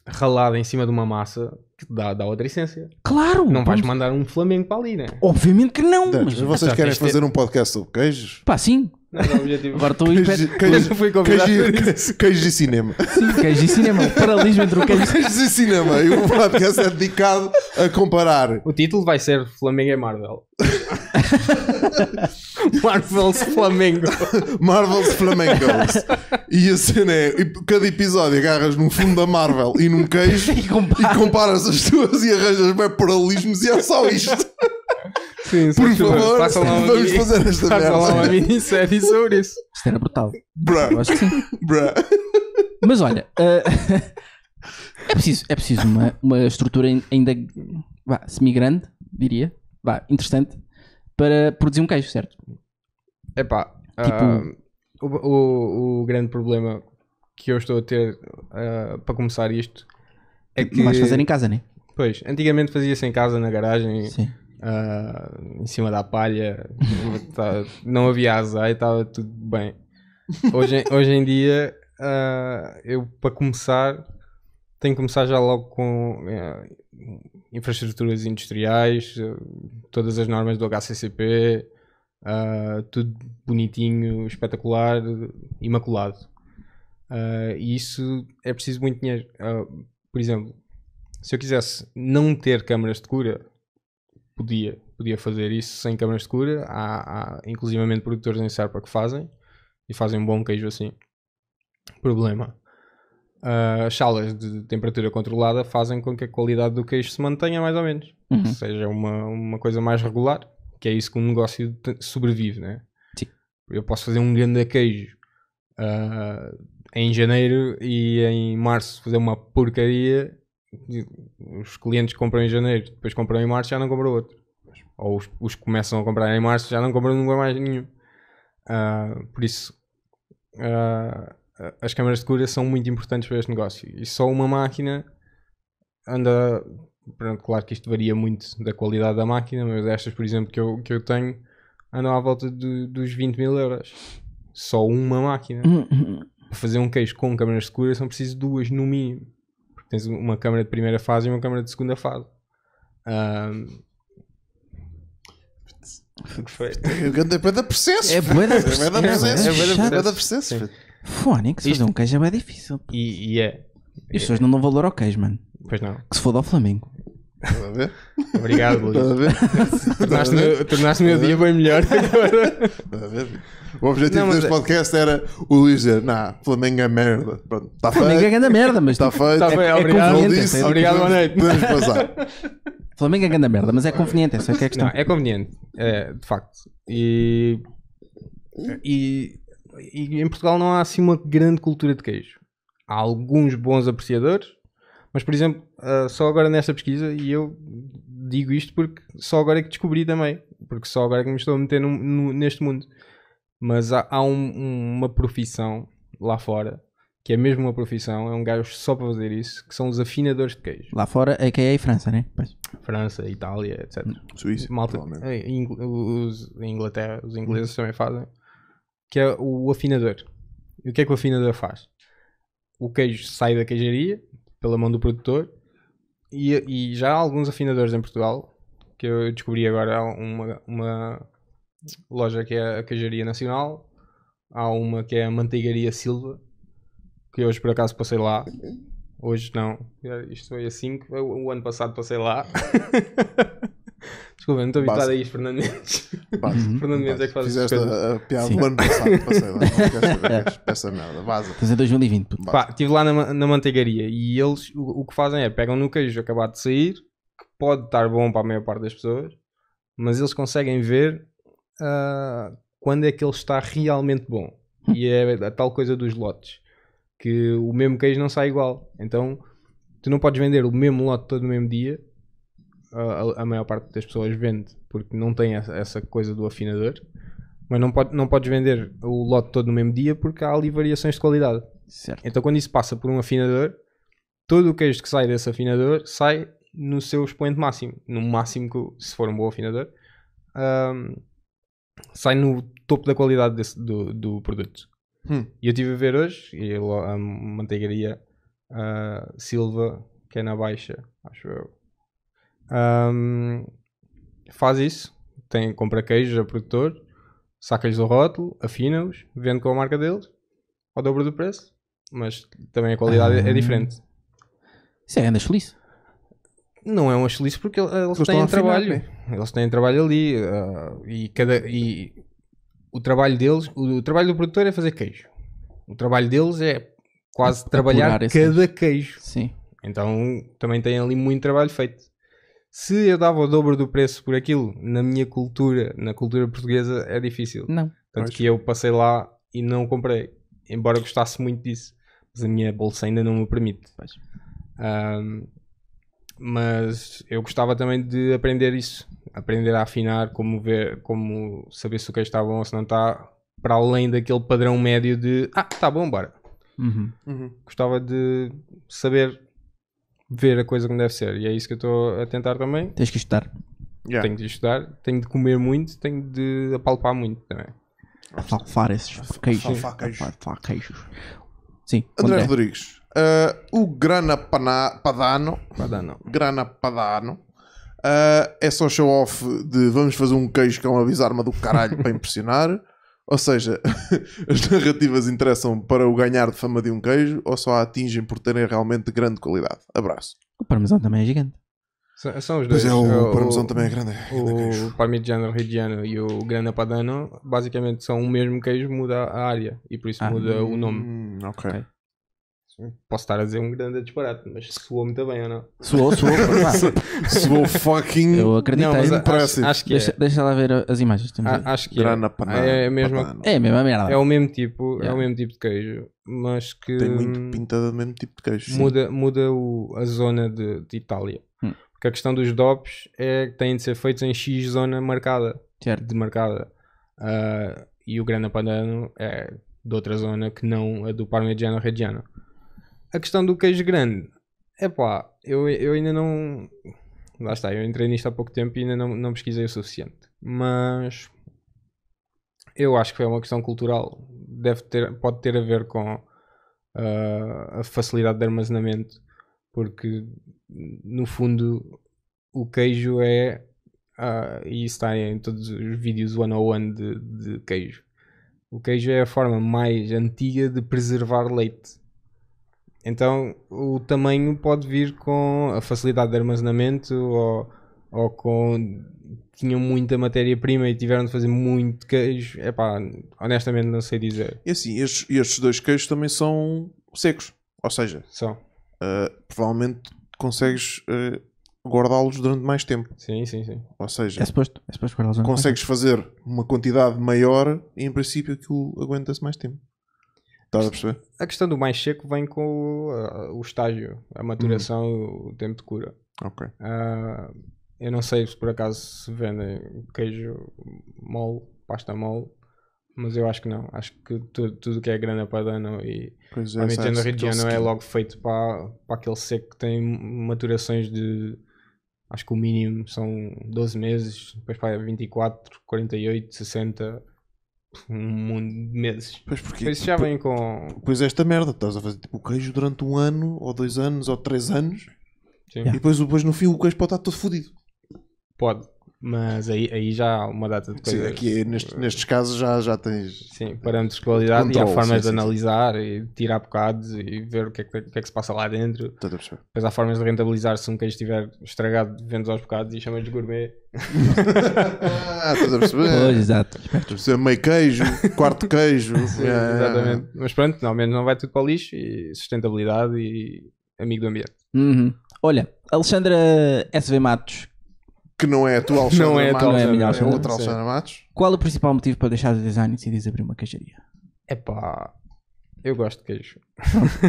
ralada em cima de uma massa que dá, dá outra essência. Claro! Não vais mandar um Flamengo para ali, né? Obviamente que não! Mas mas vocês querem fazer um podcast sobre queijos? Pá, sim! Não, Agora estou queijo, queijo, fui queijo, queijo, e cinema. Sim, queijo e cinema. O paralelismo entre o queijo, queijo e cinema. E o podcast é dedicado a comparar. O título vai ser Flamengo é Marvel. Marvel's Flamengo. Marvel's Flamengo E a cena é: cada episódio agarras num fundo da Marvel e num queijo e, compara. e comparas as duas e arranjas bem paralismos e é só isto. Sim, Por favor, vamos fazer esta faça merda. lá uma minissérie sobre isso. Isto era brutal. Bruh. acho que sim. Bruh. Mas olha, uh, é preciso, é preciso uma, uma estrutura ainda semi-grande, diria, vá, interessante, para produzir um queijo, certo? é tipo... Uh, o, o, o, grande problema que eu estou a ter uh, para começar isto é tipo, que... Vais fazer em casa, né? Pois, antigamente fazia-se em casa, na garagem, uh, em cima da palha, tá, não havia azar e estava tudo bem. Hoje, hoje em dia, eu para começar, tenho que começar já logo com eh, infraestruturas industriais, eh, todas as normas do HCCP, uh, eh, tudo bonitinho, espetacular, imaculado. Uh, e isso é preciso muito dinheiro. Uh, por exemplo, se eu quisesse não ter câmaras de cura, podia, podia fazer isso sem câmaras de cura. Há, há inclusivamente produtores em Serpa que fazem e fazem um bom queijo assim. Problema. Ah, as salas de temperatura controlada fazem com que a qualidade do queijo se mantenha mais ou menos. Uhum. Ou seja uma, uma coisa mais regular, que é isso que um negócio sobrevive, né? Sim. Eu posso fazer um grande queijo uh, em janeiro e em março fazer uma porcaria. Os clientes compram em janeiro, depois compram em março já não compram outro. Ou os, os que começam a comprar em março já não compram nunca mais nenhum. Uh, por isso. Uh, eh, as câmaras de cura são muito importantes para este negócio e só uma máquina anda. Claro que isto varia muito da qualidade da máquina, mas estas, por exemplo, que eu, que eu tenho andam à volta de, dos 20 mil euros. Só uma máquina. Uhum. para fazer um queijo com câmaras de cura são preciso duas no mínimo. Porque tens uma câmara de primeira fase e uma câmara de segunda fase. Um, o que foi? É boa da é processo. É da processo. É, é da Fónix, fazer um queijo é bem difícil. E, e é. E as pessoas não dão valor ao queijo, mano. Pois não. Que se foda ao Flamengo. Estás a ver? Obrigado, Luís. ver? Estás a ver? Tornaste-me tornaste o meu dia bem melhor. Estás a ver? O objetivo Não, deste é- podcast era o Luís dizer: Nah, Flamengo é merda. Pronto, está Flamengo é grande merda, mas Está feito. Está feito. é obrigado. Luís. Obrigado, boa noite. Podemos passar. Flamengo é grande merda, mas é conveniente, essa é que é a questão. Não, é conveniente, é, de facto. E, e e em Portugal não há assim uma grande cultura de queijo. Há alguns bons apreciadores, mas por exemplo, uh, só agora nesta pesquisa, e eu digo isto porque só agora é que descobri também, porque só agora é que me estou a meter no, no, neste mundo. Mas há, há um, um, uma profissão lá fora que é mesmo uma profissão, é um gajo só para fazer isso, que são os afinadores de queijo. Lá fora, é que é França, né? Pois. França, Itália, etc. Suíça. Malta, eh, os, Inglaterra, os ingleses também fazem que é o afinador. E o que é que o afinador faz? O queijo sai da queijaria, pela mão do produtor, e, e já há alguns afinadores em Portugal, que eu descobri agora, há uma, uma loja que é a Queijaria Nacional, há uma que é a Manteigaria Silva, que hoje por acaso passei lá, Hoje não. Isto foi a 5. O ano passado passei lá. Desculpa, não estou habituado a isto, Fernando Mendes. Uhum. Fernando Mendes é que faz Fizeste a, a piada do ano passado, passei lá. Não merda, vaza. Estás em 2020. Pá, estive lá na, na manteigaria e eles o, o, que fazem é pegam no queijo acabado de sair, que pode estar bom para a maior parte das pessoas, mas eles conseguem ver uh, quando é que ele está realmente bom. E é a tal coisa dos lotes, que o mesmo queijo não sai igual. Então, tu não podes vender o mesmo lote todo no mesmo dia a, a, maior parte das pessoas vende, porque não tem essa coisa do afinador. Mas não, pode, não podes vender o lote todo no mesmo dia porque há ali variações de qualidade. Certo. Então quando isso passa por um afinador, todo o queijo que sai desse afinador sai no seu expoente máximo. No máximo, que, se for um bom afinador, um, sai no topo da qualidade desse, do, do produto. Hum. E eu estive a ver hoje, e a manteigaria uh, Silva, que é na Baixa, acho eu, um, faz isso. Tem, compra queijos a produtor, saca-lhes o rótulo, afina-os, vende com a marca deles, ao dobro do preço, mas também a qualidade é ah. diferente. Isso é grande chelice. Não é uma chelice porque eles, têm trabalho. Afinar, né? eles têm trabalho ali uh, e, cada, e o trabalho deles, o, o, trabalho do produtor é fazer queijo. O trabalho deles é quase trabalhar cada queijo. Sim. Então também tem ali muito trabalho feito se eu dava o dobro do preço por aquilo, na minha cultura, na cultura portuguesa, é difícil. Não. Tanto que eu passei lá e não comprei, embora gostasse muito disso. Mas a minha bolsa ainda não me permite. Um, mas eu gostava também de aprender isso. Aprender a afinar, como ver, como saber se o que está bom ou se não está, para além daquele padrão médio de ah, está bom, bora. Uhum. Uhum. Gostava de saber ver a coisa como deve ser. E é isso que eu estou a tentar também. Tens que estudar. Yeah. Tenho de estudar, tenho de comer muito, tenho de apalpar muito também. Afalfar esses queijos. A queijos. queijos. Sim. André, Rodrigues. Uh, o Grana Pana, Padano. Padano. Grana Padano. Uh, é só show off de vamos fazer um queijo que é uma bisarma do caralho para impressionar. Ou seja, as narrativas interessam para o ganhar de fama de um queijo ou só a atingem por terem realmente grande qualidade? Abraço. O parmesão também é gigante. São, são os dois. Pois é, o, é o parmesão o, também é grande. É grande o parmigiano reggiano e o grana padano basicamente são o mesmo queijo, muda a área e por isso ah, muda hum, o nome. Hum, ok. okay. Posso estar a dizer um grande disparate, mas soou muito bem ou não? Soou, soou, soou fucking. Eu acredito acho, acho que é. deixa, é. deixa lá ver as imagens. A, acho que é. Panana, é, é, a mesma, é a mesma merda. É o mesmo tipo, yeah. é o mesmo tipo de queijo, mas que tem muito pintado do mesmo tipo de queijo. Muda, muda o, a zona de, de Itália, hum. porque a questão dos DOPs é que têm de ser feitos em X zona marcada, certo. demarcada, uh, ah, e o grana padano é de outra zona que não a do Parmigiano Reggiano. A questão do queijo grande. É pá, eu, eu ainda não. Lá está, eu entrei nisto há pouco tempo e ainda não, não pesquisei o suficiente. Mas. Eu acho que é uma questão cultural. Deve ter, pode ter a ver com uh, a facilidade de armazenamento, porque no fundo o queijo é. Uh, e está em todos os vídeos one-on-one de, de queijo. O queijo é a forma mais antiga de preservar leite então o tamanho pode vir com a facilidade de armazenamento ou, ou com. tinham muita matéria-prima e tiveram de fazer muito queijo. É pá, honestamente não sei dizer. E assim, estes, estes dois queijos também são secos. Ou seja, são. Uh, provavelmente consegues. Uh, guardá-los durante mais tempo. Sim, sim, sim. Ou seja, é suposto, é suposto consegues fazer uma quantidade maior e em princípio aquilo aguenta-se mais tempo. Estás a perceber? A questão do mais seco vem com o, uh, o estágio, a maturação, uhum. o tempo de cura. Ok. Uh, eu não sei se por acaso se vendem queijo mole, pasta mole, mas eu acho que não. Acho que tudo, tudo que é grana dano e pois é, a Nintendo Reggiano é, é logo feito para, para aquele seco que tem maturações de. Acho que o mínimo são 12 meses, depois para 24, 48, 60 um mundo de meses. Pois porque já tipo, vem com. Pois esta merda, estás a fazer tipo o queijo durante um ano, ou dois anos, ou três anos, Sim. e depois, depois no fim o queijo pode estar todo fodido. Pode. Mas aí, aí já há uma data de coisas. Sim, aqui nestes, eh, nestes casos já, já tens. Sim, parâmetros de qualidade control, e há formas sim, de analisar sim. e tirar bocados e ver o que é que, que, é que se passa lá dentro. Estou a perceber. Depois há formas de rentabilizar se um queijo estiver estragado, vendes aos bocados e chamas de gourmet. ah, estás a perceber? Pois, exato. Perceber meio queijo, quarto queijo. Sim, é, exatamente. É. Mas pronto, não, menos não vai tudo para o lixo e sustentabilidade e amigo do ambiente. Uhum. Olha, Alexandra SV Matos que não é a tua Alexandra Não é Matos, não é a é minha é Alexandra, outra Alexandra Matos. Qual o principal motivo para deixar o design e decidires abrir uma queijaria? pá, eu gosto de queijo.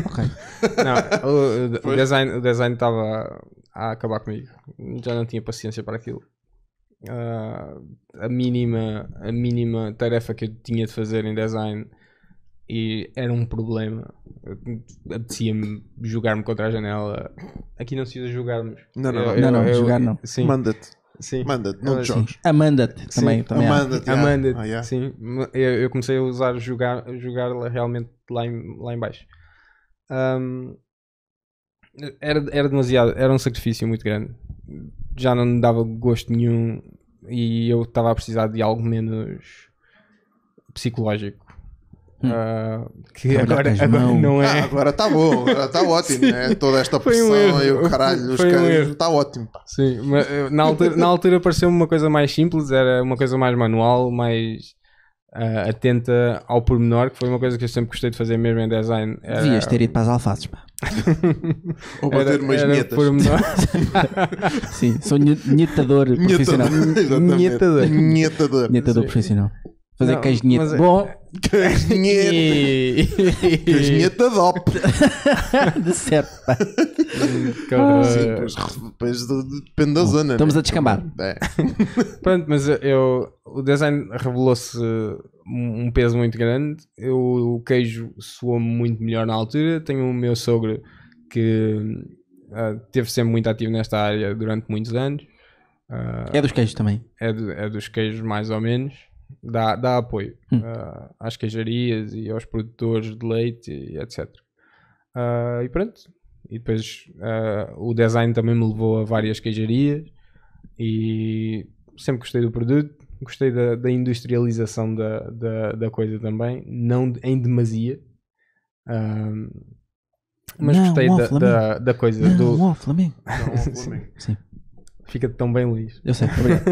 ok. Não, o- o, design o design estava a acabar comigo. Já não tinha paciência para aquilo. Ah, a mínima a mínima tarefa que eu tinha de fazer em design e era um problema. Apetecia-me jogar-me contra a janela. Aqui não se usa jogarmos. Não, não, não. Não, não, jogar não. Manda-te. Sim. Manda-te, não te jogues. Amanda-te também. também Amanda-te. Amanda ah, yeah. Sim, eu, eu, comecei a usar jogar, jogar realmente lá em, lá em baixo. Um, era, era demasiado, era um sacrifício muito grande. Já não me dava gosto nenhum e eu estava a precisar de algo menos psicológico. Uh, que agora, agora não é. Ah, agora tá bom, tá ótimo, né? Toda esta pressão um e o caralho, os caras, um tá ótimo. Pá. Sim, mas eh, na altura, na altura pareceu-me uma coisa mais simples, era uma coisa mais manual, mais uh, atenta ao pormenor, que foi uma coisa que eu sempre gostei de fazer mesmo em design. Era... Devias ter ido para as alfaces, pá. Ou bater era, umas era Sim, sou nhetador profissional. Nhetador. Nhetador profissional fazer não, É... Bom. Casquinheta. E... casquinheta DOP. de certo. Cara... Ah, sim, depois, depois depende da Bom, zona. Estamos né? a descambar. É. Pronto, mas eu. O design revelou-se um peso muito grande. Eu, o queijo soou muito melhor na altura. Tenho o meu sogro que uh, teve sempre muito ativo nesta área durante muitos anos. Uh, é dos queijos também. É, é dos queijos, mais ou menos dá, dá apoio hum. uh, às queijarias e aos produtores de leite e etc. Uh, ah, e pronto. E depois uh, o design também me levou a várias queijarias e sempre gostei do produto, gostei da, da industrialização da, da, da, coisa também, não em demasia. mas não, gostei da, da, da, coisa não, do. Flamengo. Não, Flamengo. Sim. Sim. Fica tão bem, Luís. Eu sei, obrigado.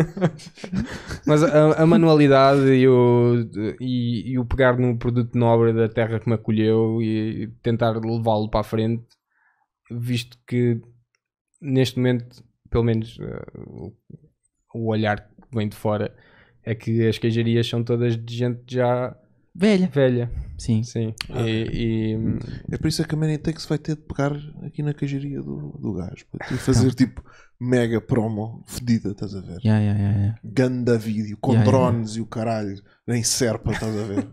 Mas a, a manualidade e o, e, e, o pegar no produto nobre da terra que me acolheu e tentar levá-lo para a frente, visto que neste momento, pelo menos uh, o olhar que vem de fora, é que as queijarias são todas de gente já Velha. Velha. Sim. Sim. Ah, e, e... É por isso que a Manitex vai ter de pegar aqui na cajaria do, do gás. E fazer então. tipo mega promo fedida, estás a ver? Yeah, yeah, yeah, yeah. Ganda vídeo, com yeah, drones yeah. e o caralho, nem serpa, estás a ver?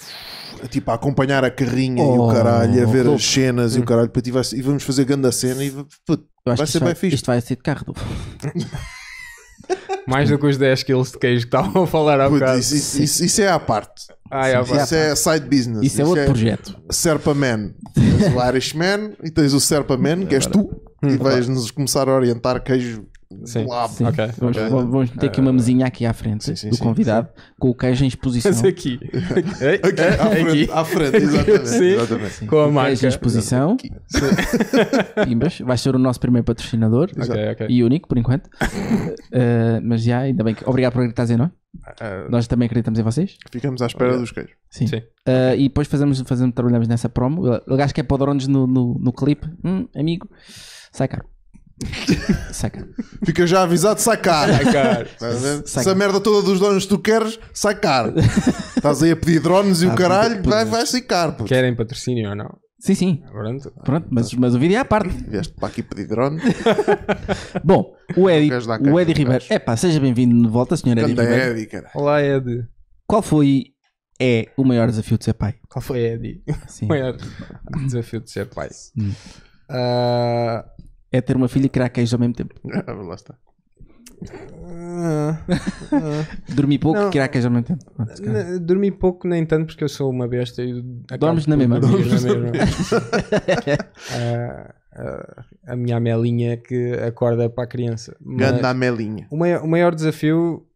tipo, a acompanhar a carrinha oh, e o oh, caralho, a ver oh, as cenas oh. e o hum. caralho, para e, vai, e vamos fazer ganda cena e vai ser bem vai, fixe. Isto vai ser de carro. Mais do que os 10 quilos de queijo que estavam a falar há Puto, bocado. Isso, isso, isso, isso é à parte. Ah, é à isso, parte. isso é side business. Isso, é outro é projeto. Man. Tens o Irishman e tens o Man, que és é tu, e hum. vais-nos começar a orientar queijo Sim. Lab. Sim. Okay. Vamos, okay. vamos meter aqui uma eh, mesinha aqui à frente sim, sim, do convidado, com o queijo em exposição. aqui. okay, à, frente, aqui. à frente, exatamente. exatamente. Com a marca. Queijo em exposição. Pimbas. Vai ser o nosso primeiro patrocinador. E único, por enquanto. uh, mas já, ainda bem que... Obrigado por acreditar em nós. Uh, Nós também acreditamos em vocês. Ficamos à espera dos queijos. Sim. Sim. Uh, e depois fazemos, fazemos, trabalhamos nessa promo. O acho que é para o drones no, no, no clipe. Hum, amigo, sai caro. Sacar. Fica já avisado, sacar. Sacar. Essa merda toda dos drones que tu queres, sacar. Estás aí a pedir drones e ah, o tá caralho, vai, vai sacar. Querem patrocínio ou não? Sim, sim. Ah, pronto, Pronto mas, mas o vídeo é à parte. Vieste para aqui pedir drone. Bom, o Eddie o Eddie Ribeiro. É pá, seja bem-vindo de volta, senhor Eddie Ribeiro. cara. Olá, Eddie Qual foi é o maior desafio de ser pai? Qual foi, Eddie Sim. O maior desafio de ser pai. Hum. Uh, é ter uma filha e criar ao mesmo tempo. Ah, lá está. Ah, ah. Dormi pouco não, e criar ao mesmo tempo. dormi pouco, nem tanto, porque eu sou uma besta e Dormes na mesma. Dormes na mesma. Ah, a minha Amelinha que acorda para a criança. Ganda Amelinha. O maior, o maior desafio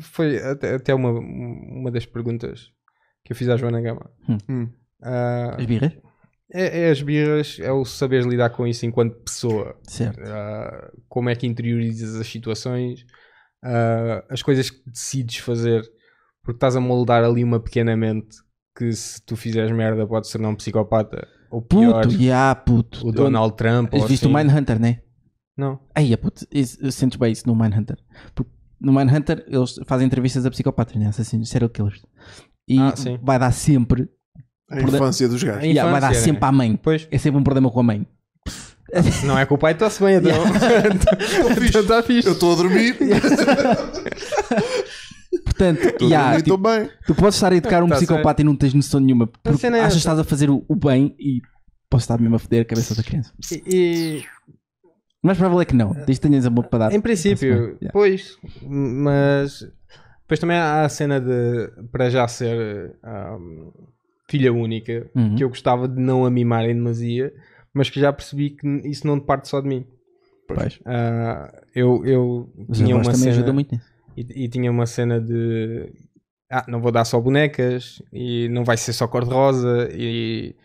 foi até, uma, das perguntas que eu fiz à Joana Gama. Hum. Hum. As birras? é, é, as birras, é o saber lidar com isso enquanto pessoa. Uh, como é que interiorizas as situações, uh, as coisas que decides fazer, porque estás a moldar ali uma pequena mente que se tu fizeres merda pode ser não um psicopata. Ou pior, puto, yeah, puto. o Donald então, Trump. Ou viste assim. o Mindhunter, né? Não. Aí, puto, sentes bem isso no Mindhunter. Porque no Mindhunter eles fazem entrevistas a psicopatas, né? assassinos, serial killers. E ah, vai dar sempre a infância dos gajos. Yeah, infância, vai dar né? sempre à mãe. Pois. É sempre um problema com a mãe. Se não é com o pai, está-se então bem, então. Estou então tá fixe. Eu estou a dormir. Portanto, tipo, bem. tu podes estar a educar um tá psicopata certo. e não tens noção nenhuma. Tá porque achas que estás a fazer o, o, bem e posso estar mesmo a foder a cabeça da criança. E, e... Mas provável é que não. Desde que tenhas para dar. Em princípio, yeah. Tá pois. Mas. Depois também há a cena de. Para já ser. Um, ah, filha única, uhum. que eu gostava de não amimar em demasia, mas que já percebi que isso não parte só de mim. Pois. Uh, eu eu tinha uma cena. Ajuda muito E, e, tinha uma cena de. Ah, não vou dar só bonecas, e não vai ser só cor-de-rosa, e,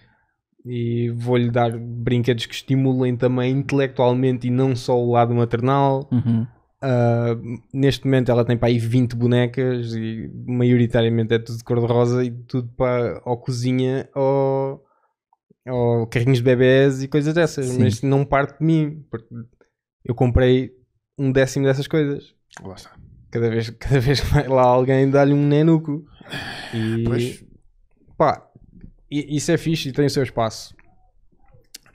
e vou-lhe dar brinquedos que estimulem também intelectualmente e não só o lado maternal. Uhum. Uh, neste momento ela tem para aí 20 bonecas e maioritariamente é tudo de cor-de-rosa e tudo para ou cozinha ou, ou carrinhos de bebés e coisas dessas. Sim. Mas não parte de mim, porque eu comprei um décimo dessas coisas. Cada vez, cada vez que vai lá alguém dá-lhe um nenuco. E, pois. Pá, isso é fixe e tem o seu espaço.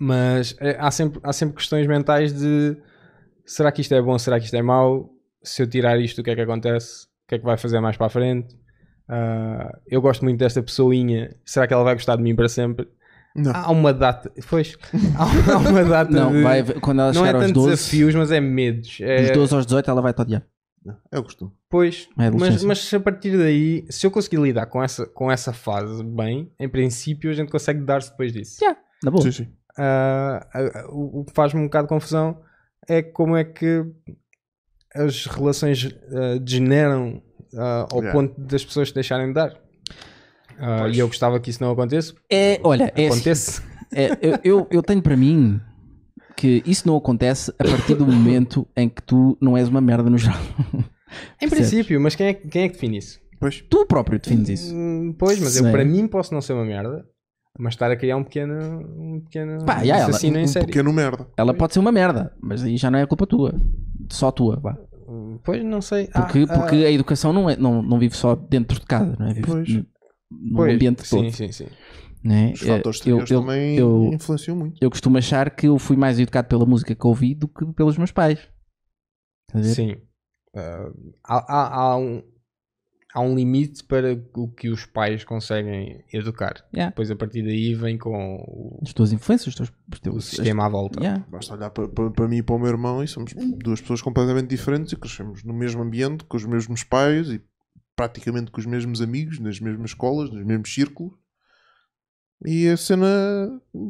Mas eh, há sempre, há sempre questões mentais de será que isto é bom, será que isto é mau? Se eu tirar isto, o que é que acontece? O que é que vai fazer mais para a frente? Uh, eu gosto muito desta pessoinha, será que ela vai gostar de mim para sempre? Não. Há uma data, pois, há uma data. não, de, vai, quando ela não é chegar é tanto 12, desafios, mas é medos. É... Dos 12 aos 18 ela vai te odiar. Eu gosto Pois, é mas, mas a partir daí, se eu conseguir lidar com essa, com essa fase bem, em princípio a gente consegue dar-se depois disso. Yeah, na boa. Sim, sim. Uh, uh, uh, faz-me um bocado de confusão é como é que as relações uh, degeneram uh, ao yeah. ponto das pessoas deixarem de dar. Uh, e eu gostava que isso não acontecesse. É, olha, é assim. acontece. É, é, eu, eu, eu tenho para mim que isso não acontece a partir do momento em que tu não és uma merda no geral. Em princípio, mas quem é, quem é que define isso? Pois. Tu próprio defines isso. Hum, pois, mas Sim. eu para mim posso não ser uma merda mas estar a criar um pequeno, um pequeno pá, yeah, ela, assassino um, em um série. pequeno merda. Ela pode ser uma merda, mas aí já não é culpa tua. Só tua, pá. Pois, não sei. Porque, ah, porque ah, a educação não, é, não, não vive só dentro de casa, não é? Vive pois. No, no pois, ambiente todo. Sim, sim, sim. Né? Os fatores exteriores eu, também eu, influenciam muito. Eu costumo achar que eu fui mais educado pela música que ouvi do que pelos meus pais. Sim. Uh, há, há, há, um, há um limite para o que os pais conseguem educar. Yeah. Depois a partir daí vem com o, as tuas influências, os teus, o sistema à volta. Yeah. Basta olhar para, para, para, mim e para o meu irmão e somos duas pessoas completamente diferentes e crescemos no mesmo ambiente, com os mesmos pais e praticamente com os mesmos amigos, nas mesmas escolas, nos mesmos círculos. E a cena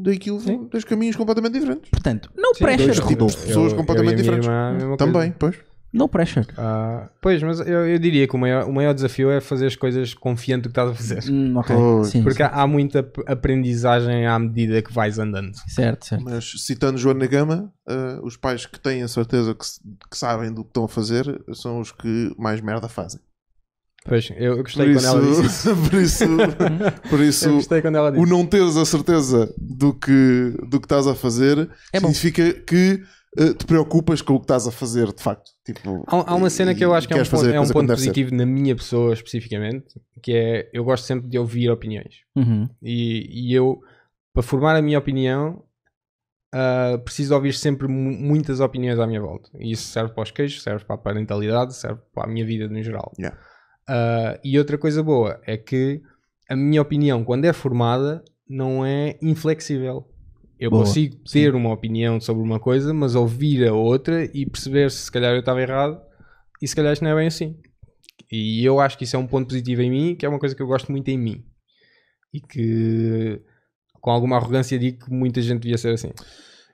daquilo Sim. dois caminhos completamente diferentes. Portanto, não prestes Dois de pessoas eu, completamente eu diferentes. Irmã, Também, coisa. pois. No pressure. Uh, pois, mas eu, eu diria que o maior, o maior desafio é fazer as coisas confiante do que estás a fazer. Hum, oh, sim, Porque sim. há muita aprendizagem à medida que vais andando. Certo, certo. Mas citando Joana Gama, uh, os pais que têm a certeza que, que, sabem do que estão a fazer são os que mais merda fazem. Pois, eu, eu gostei por quando isso, ela disse isso. por isso, por isso eu gostei quando ela disse. o não teres a certeza do que, do que estás a fazer é significa bom. que eh, te preocupas com o que estás a fazer, de facto. Tipo, há, há uma cena que eu acho que é um ponto, é um ponto positivo ser. na minha pessoa especificamente, que é eu gosto sempre de ouvir opiniões. Uhum. E, e, eu, para formar a minha opinião, uh, preciso ouvir sempre muitas opiniões à minha volta. E isso serve para os queijos, serve para a parentalidade, serve para a minha vida no geral. Yeah. Uh, e outra coisa boa é que a minha opinião, quando é formada, não é inflexível. Eu Boa. consigo ter uma opinião sobre uma coisa, mas ouvir a outra e perceber se se calhar eu estava errado e se calhar isto não é bem assim. E eu acho que isso é um ponto positivo em mim, que é uma coisa que eu gosto muito em mim. E que com alguma arrogância digo que muita gente devia ser assim.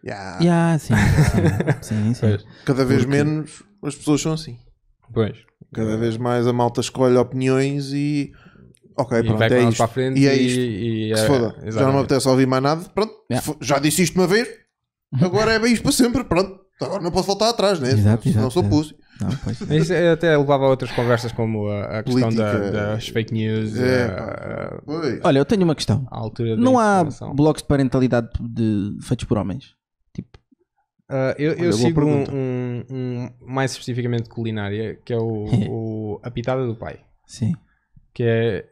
Yeah. Yeah, sim, sim, sim, sim. Cada vez Porque... menos as pessoas são assim. Pois. Cada vez mais a malta escolhe opiniões e Ok, e pronto, vai é isto. para a frente e é isto. E, e, que é se foda. Exatamente. É, já não me apetece ouvir mais nada. Pronto, yeah. já disse isto uma vez. Agora é bem isto para sempre. Pronto, agora não posso voltar atrás, né? Exato, exato, não sou é. pussy. Não, Isso até levava a outras conversas como a, a questão da, das fake news. É, a, eh, a, eh, Olha, eu tenho uma questão. não há blocos de parentalidade de, feitos por homens? Tipo. Uh, eu, eu sigo um, um, um, mais especificamente culinária, que é o, o A Pitada do Pai. Sim que é,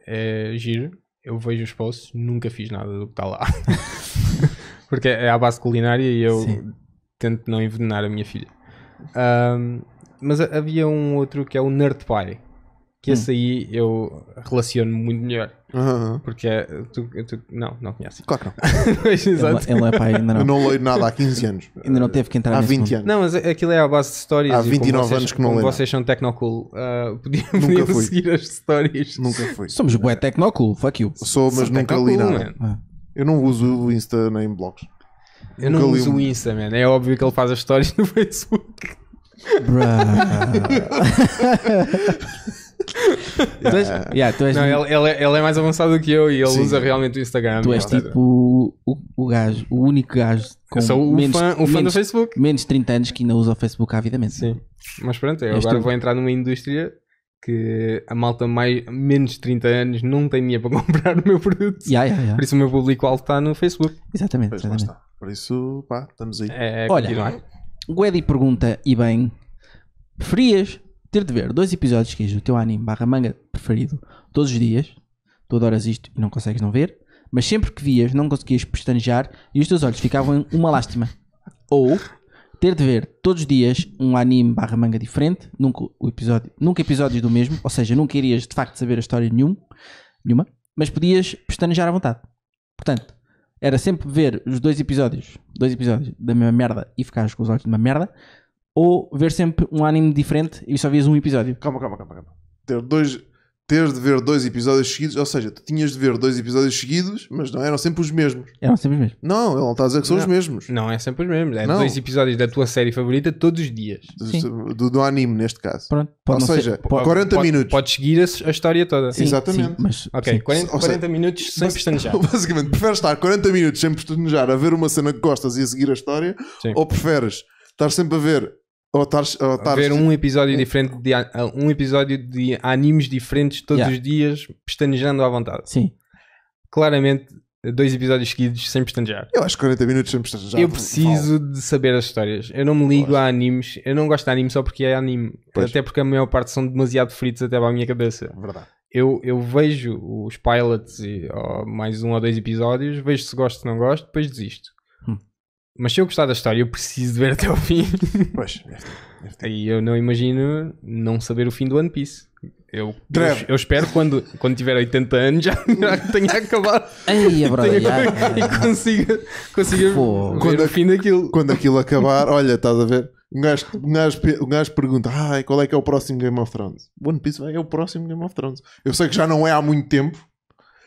é giro. Eu vejo os posts, nunca fiz nada do que está lá. Porque é à base culinária e eu Sim. tento não envenenar a minha filha. Um, mas havia um outro que é o Nerd Pie, que hum. esse aí eu relaciono muito melhor. Uhum. Porque é. Tu, eh, tu, não, não conhece. Claro que não. Ele, é ele é pá, ainda não. Eu não leio nada há 15 anos. Ainda não teve que entrar Há 20 anos. Não, mas é, aquilo é a base de stories. Há 29 vocês, anos que não leio. vocês são tecnocool, uh, podiam, nunca fui. seguir as stories. Nunca fui. Somos boé tecnocool, fuck you. Sou, mas Sou nunca li nada. Man. Eu não uso o Insta nem blogs. Eu nunca não uso um... o Insta, man. É óbvio que ele faz as stories no Facebook. Bruh. yeah. yeah, tu és não, ele, ele, é, ele, é mais avançado do que eu e ele Sim. usa realmente o Instagram. Tu é és tipo o, o gajo, o único gajo com eu sou o menos, fã, o fã menos, do Facebook. Menos de 30 anos que ainda usa o Facebook avidamente. Sim, mas pronto, eu agora tu. vou entrar numa indústria que a malta mais, menos de 30 anos não tem dinheiro para comprar o meu produto. Yeah, yeah, yeah. Por isso o meu público-alvo está no Facebook. Exatamente. Pois exatamente. Por isso, pá, estamos aí. É, é Olha, continuar. o Eddie pergunta, e bem, preferias ter de ver dois episódios que do teu anime barra manga preferido todos os dias, tu adoras isto e não consegues não ver, mas sempre que vias não conseguias pestanejar e os teus olhos ficavam uma lástima. Ou ter de ver todos os dias um anime barra manga diferente, nunca, o episódio, nunca episódios do mesmo, ou seja, nunca irias de facto saber a história nenhum, nenhuma, mas podias pestanejar à vontade. Portanto, era sempre ver os dois episódios, dois episódios da mesma merda e ficares com os olhos de uma merda, ou ver sempre um anime diferente e só vias um episódio? Calma, calma, calma, calma. Ter dois. Teres de ver dois episódios seguidos, ou seja, tu tinhas de ver dois episódios seguidos, mas não eram sempre os mesmos. Eram sempre os mesmos. Não, ele não está a dizer que são Não. os mesmos. Não é sempre os mesmos. É Não. dois episódios da tua série favorita todos os dias. Do, do- do anime, neste caso. Pronto, pode ou seja, ser. 40 pode- minutos. Podes seguir a, a história toda. Sim, exatamente. sim, mas, Ok, sim. 40, seja, minutos sem pestanejar. Basicamente, preferes estar 40 minutos sem pestanejar a ver uma cena que gostas e a seguir a história? Sim. Ou preferes estar sempre a ver ou tares, ou tares... Ver um episódio diferente de um episódio de animes diferentes todos yeah. os dias, pestanejando à vontade. Sim. Claramente, dois episódios seguidos sem pestanejar. Eu acho que 40 minutos sem pestanejar. Eu preciso de saber as histórias. Eu não me ligo pois. a animes. Eu não gosto de anime só porque é anime. Pois. Até porque a maior parte são demasiado fritos até para a minha cabeça. Verdade. Eu, eu vejo os pilots e oh, mais um ou dois episódios, vejo se gosto ou não gosto, depois desisto. Hum. Mas se eu gostar da história, eu preciso ver até o fim. Pois, aí eu não imagino não saber o fim do One Piece. Eu, eu, eu, espero quando, quando tiver 80 anos já, já tenha acabado. e, e consiga, consiga quando, a, fim daquilo. Quando aquilo acabar, olha, estás a ver? Um gajo, um gajo, um gajo pergunta: ah, qual é que é o próximo Game of Thrones? One Piece é o próximo Game of Thrones. Eu sei que já não é há muito tempo,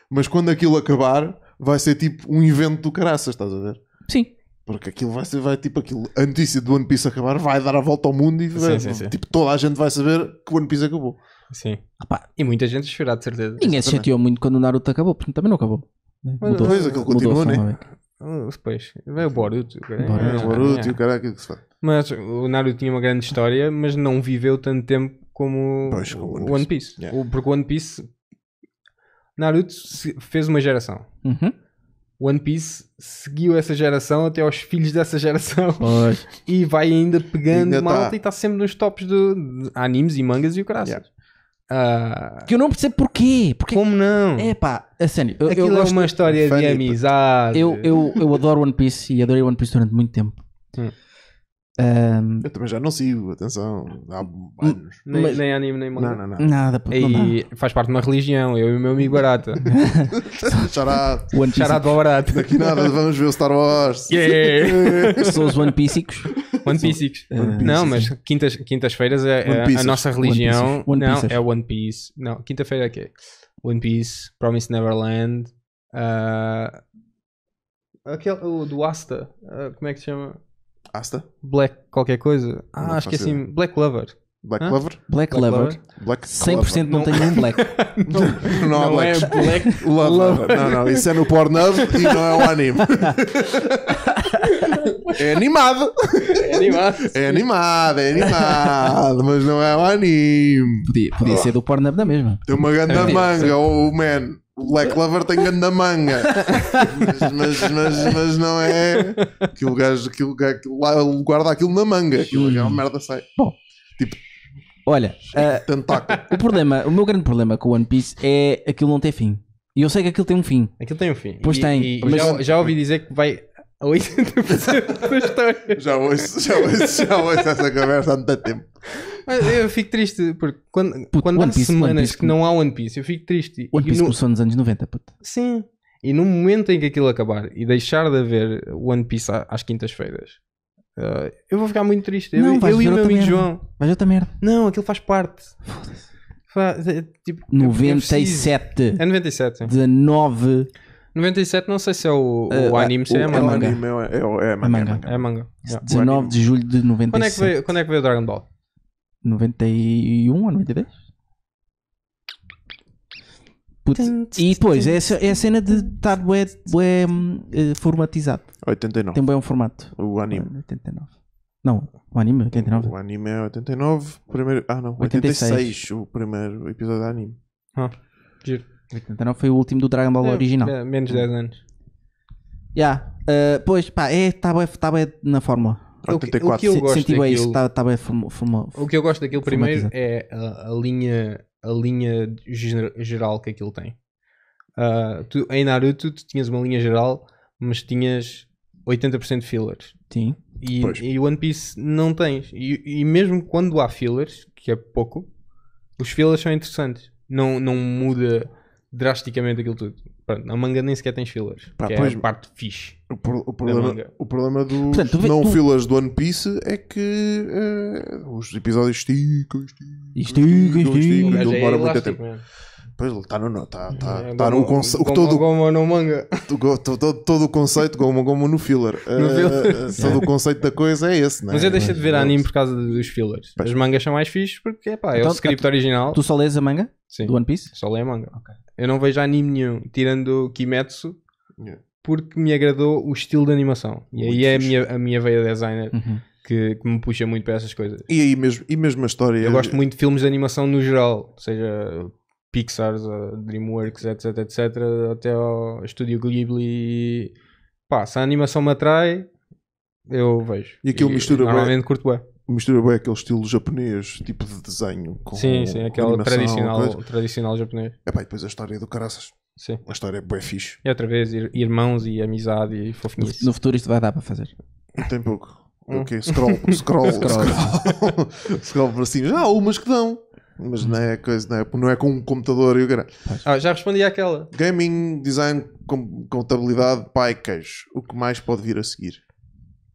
mas quando aquilo acabar, vai ser tipo um evento do caraças, estás a ver? Sim. Porque aquilo vai ser, vai tipo aquilo. A notícia do One Piece acabar vai dar a volta ao mundo e vai, sim, sim, tipo toda a gente vai saber que o One Piece acabou. Sim. Ah, e muita gente chorar, de certeza. Ninguém se chateou muito quando o Naruto acabou, porque também não acabou. Mas depois aquilo continua, né? Ah, pois, vai o Boruto. O Boruto e o cara é que se faz. Mas o Naruto tinha uma grande história, mas não viveu tanto tempo como pois, o One Piece. One Piece. Yeah. Porque o One Piece. Naruto fez uma geração. Uhum. One Piece seguiu essa geração até aos filhos dessa geração pois. e vai ainda pegando ainda tá. malta tá. e está sempre nos tops de, de, animes e mangas e o caralho. Yeah. Uh... Que eu não percebo porquê. Porque... Como não? É pá, a sério. Eu, Aquilo eu é gosto... é uma história de amizade. Eu, eu, eu adoro One Piece e adorei One Piece durante muito tempo. Hum. Um, eu também já não sigo, atenção, há anos. Nem, mas, nem anime, nem manga. Não, não, não. Nada, e faz parte de uma religião, eu e o meu amigo Barata. Charato. Charato ao Barata. Daqui nada, vamos ver o Star Wars. Yeah. Sou os One Piece One Piece. Uh, não, mas quintas, quintas-feiras é, a, nossa religião. One não, é One Piece. Não, quinta-feira é quê? One Piece, Promise Neverland. Uh, aquele, o do Asta, uh, como é que se chama? Asta? Black qualquer coisa. Ah, não acho que é assim, Black Lover. Black Lover? Black, Black Lover. Black 100% não, não nenhum Black. não, não, há não é Black. É Black Lover. Lover. Não, não, isso é no Pornhub e não é um anime. É animado. É animado. É animado, é animado, mas não é um anime. Podia, podia ser do Pornhub da mesma. Tem uma grande é, manga, oh man o Black é. Lover tem grande manga, mas, mas, mas, mas, não é. Aquilo gajo, aquilo, aquilo, lá guarda aquilo na manga, aquilo é uma merda sai. Bom, tipo. Olha, uh, o problema, o meu grande problema com o One Piece é aquilo não ter fim. E eu sei que aquilo tem um fim. Aquilo tem um fim. Pois e, tem. E, mas já, já ouvi dizer que vai a 80% da história. Já ouço, já ouço, já ouço essa conversa há muito tempo. Eu fico triste, porque quando, puto, quando há Piece, semanas que não há One Piece, eu fico triste. One Piece no... começou nos anos 90, puto. Sim. E no momento em que aquilo acabar e deixar de haver One Piece às quintas-feiras, uh, eu vou ficar muito triste. Não, eu, eu e o meu amigo João. Vais outra merda. Não, aquilo faz parte. Faz, é, tipo, 97. É 97. Sim. 19. 97 não sei se é o, o eh, anime, se é, é a manga. É, anime, é, é, é, manga. É manga. É manga. 19 de julho de 97. Quando é que veio, quando é que veio o Dragon Ball? 91 ou 92? Putz. E depois, é, a- é a cena de estar bué, bué, hum, eh, formatizado. 89. Tem bué um formato. O anime. 89. Não, o anime é 89. O anime é 89. Primeiro... Ah, não. 86. 86. O primeiro episódio do anime. Ah, giro. 89 foi o último do Dragon Ball é, original. É, menos 10 anos. Já. Eh, pois, pá, é, está bem, tá bué na fórmula. O que, eu gosto Senti tá, tá O que eu gosto daquilo primeiro é a, a, linha, a linha geral que aquilo tem. Uh, tu, em Naruto tu tinhas uma linha geral, mas tinhas 80% fillers. Sim. E, e One Piece não tens. E, e, mesmo quando há fillers, que é pouco, os fillers são interessantes. Não, não muda drasticamente aquilo tudo. Pronto, a manga nem sequer tem fillers. Pá, que pois, é a parte fixe. O, pro, o problema, o problema dos não tu... fillers do One Piece é que eh, os episódios esticam, esticam, esticam, esticam, esticam, esticam é demora é muito tempo. Mesmo. Pois está no. está tá, é, tá no todo, no manga. Todo, todo, o conceito, Gomo Gomo no filler. No Uh, todo o conceito da coisa é esse, né? Mas eu deixei de ver anime é por causa dos fillers. Pois. As mangas são mais fixes porque epá, então, é o então, script original. Tu só lês a manga? Sim. Do One Piece? Só leio a manga. Ok. Eu não vejo anime nenhum, tirando Kimetsu, yeah. porque me agradou o estilo de animação. E aí é a minha, a minha veia designer. Uhum. Que, que, me puxa muito para essas coisas. E aí mesmo, e mesmo a história. Eu gosto muito de filmes de animação no geral, seja Pixar, eh, Dreamworks, etc, etc, até ao Estúdio Ghibli. Pá, se a animação me atrai, eu vejo. E aquilo e mistura normalmente bem. curto bem mistura bem aquele estilo japonês, tipo de desenho. Com sim, sim, aquele animação, tradicional, tradicional japonês. É pá, e depois a história do caraças. Sim. A história é bem fixe. E outra vez, irmãos e amizade e fofinhice. No futuro isto vai dar para fazer. Tem pouco. Hum. Ok, scroll, scroll, scroll. scroll. scroll para cima. Já ah, há umas que dão. Mas não é, coisa, não é, não é com um computador e o Ah, já respondi àquela. Gaming, design, contabilidade, pai, queijo. O que mais pode vir a seguir?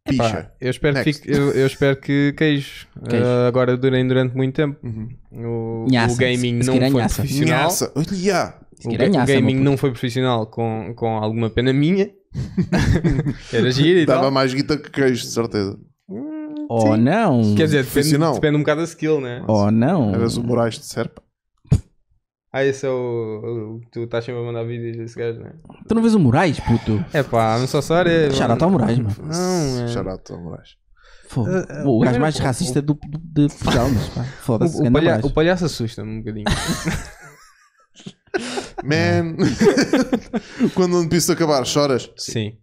Picha. eu, espero que fique, eu, eu, espero que queijo, queijo. Uh, agora durem durante muito tempo. Uhum. O, Nhaça, o, gaming se, se não foi Nhaça. profissional. Nhaça. O, Nhaça, o, gaming não foi profissional com, com alguma pena minha. Era giro e Dava tal. mais guita que queijo, de certeza. Ou oh, não. Quer dizer, depende, depende um bocado da skill, né? Ou oh, não. Eras o Moraes de Serpa. Ah, esse é o, o Tu estás sempre a vida desse gajo, né? Tu não vês o Moraes, puto? É pá, não só só é. Charato ao Moraes, mano. Não, é. Charato ao Moraes. Fogo. Uh, uh, o gajo mais racista o, do, do, de Portugal, mas pá, foda-se. O, o, palha o palhaço assusta-me um bocadinho. Man! quando um piso acabar, choras? Sim.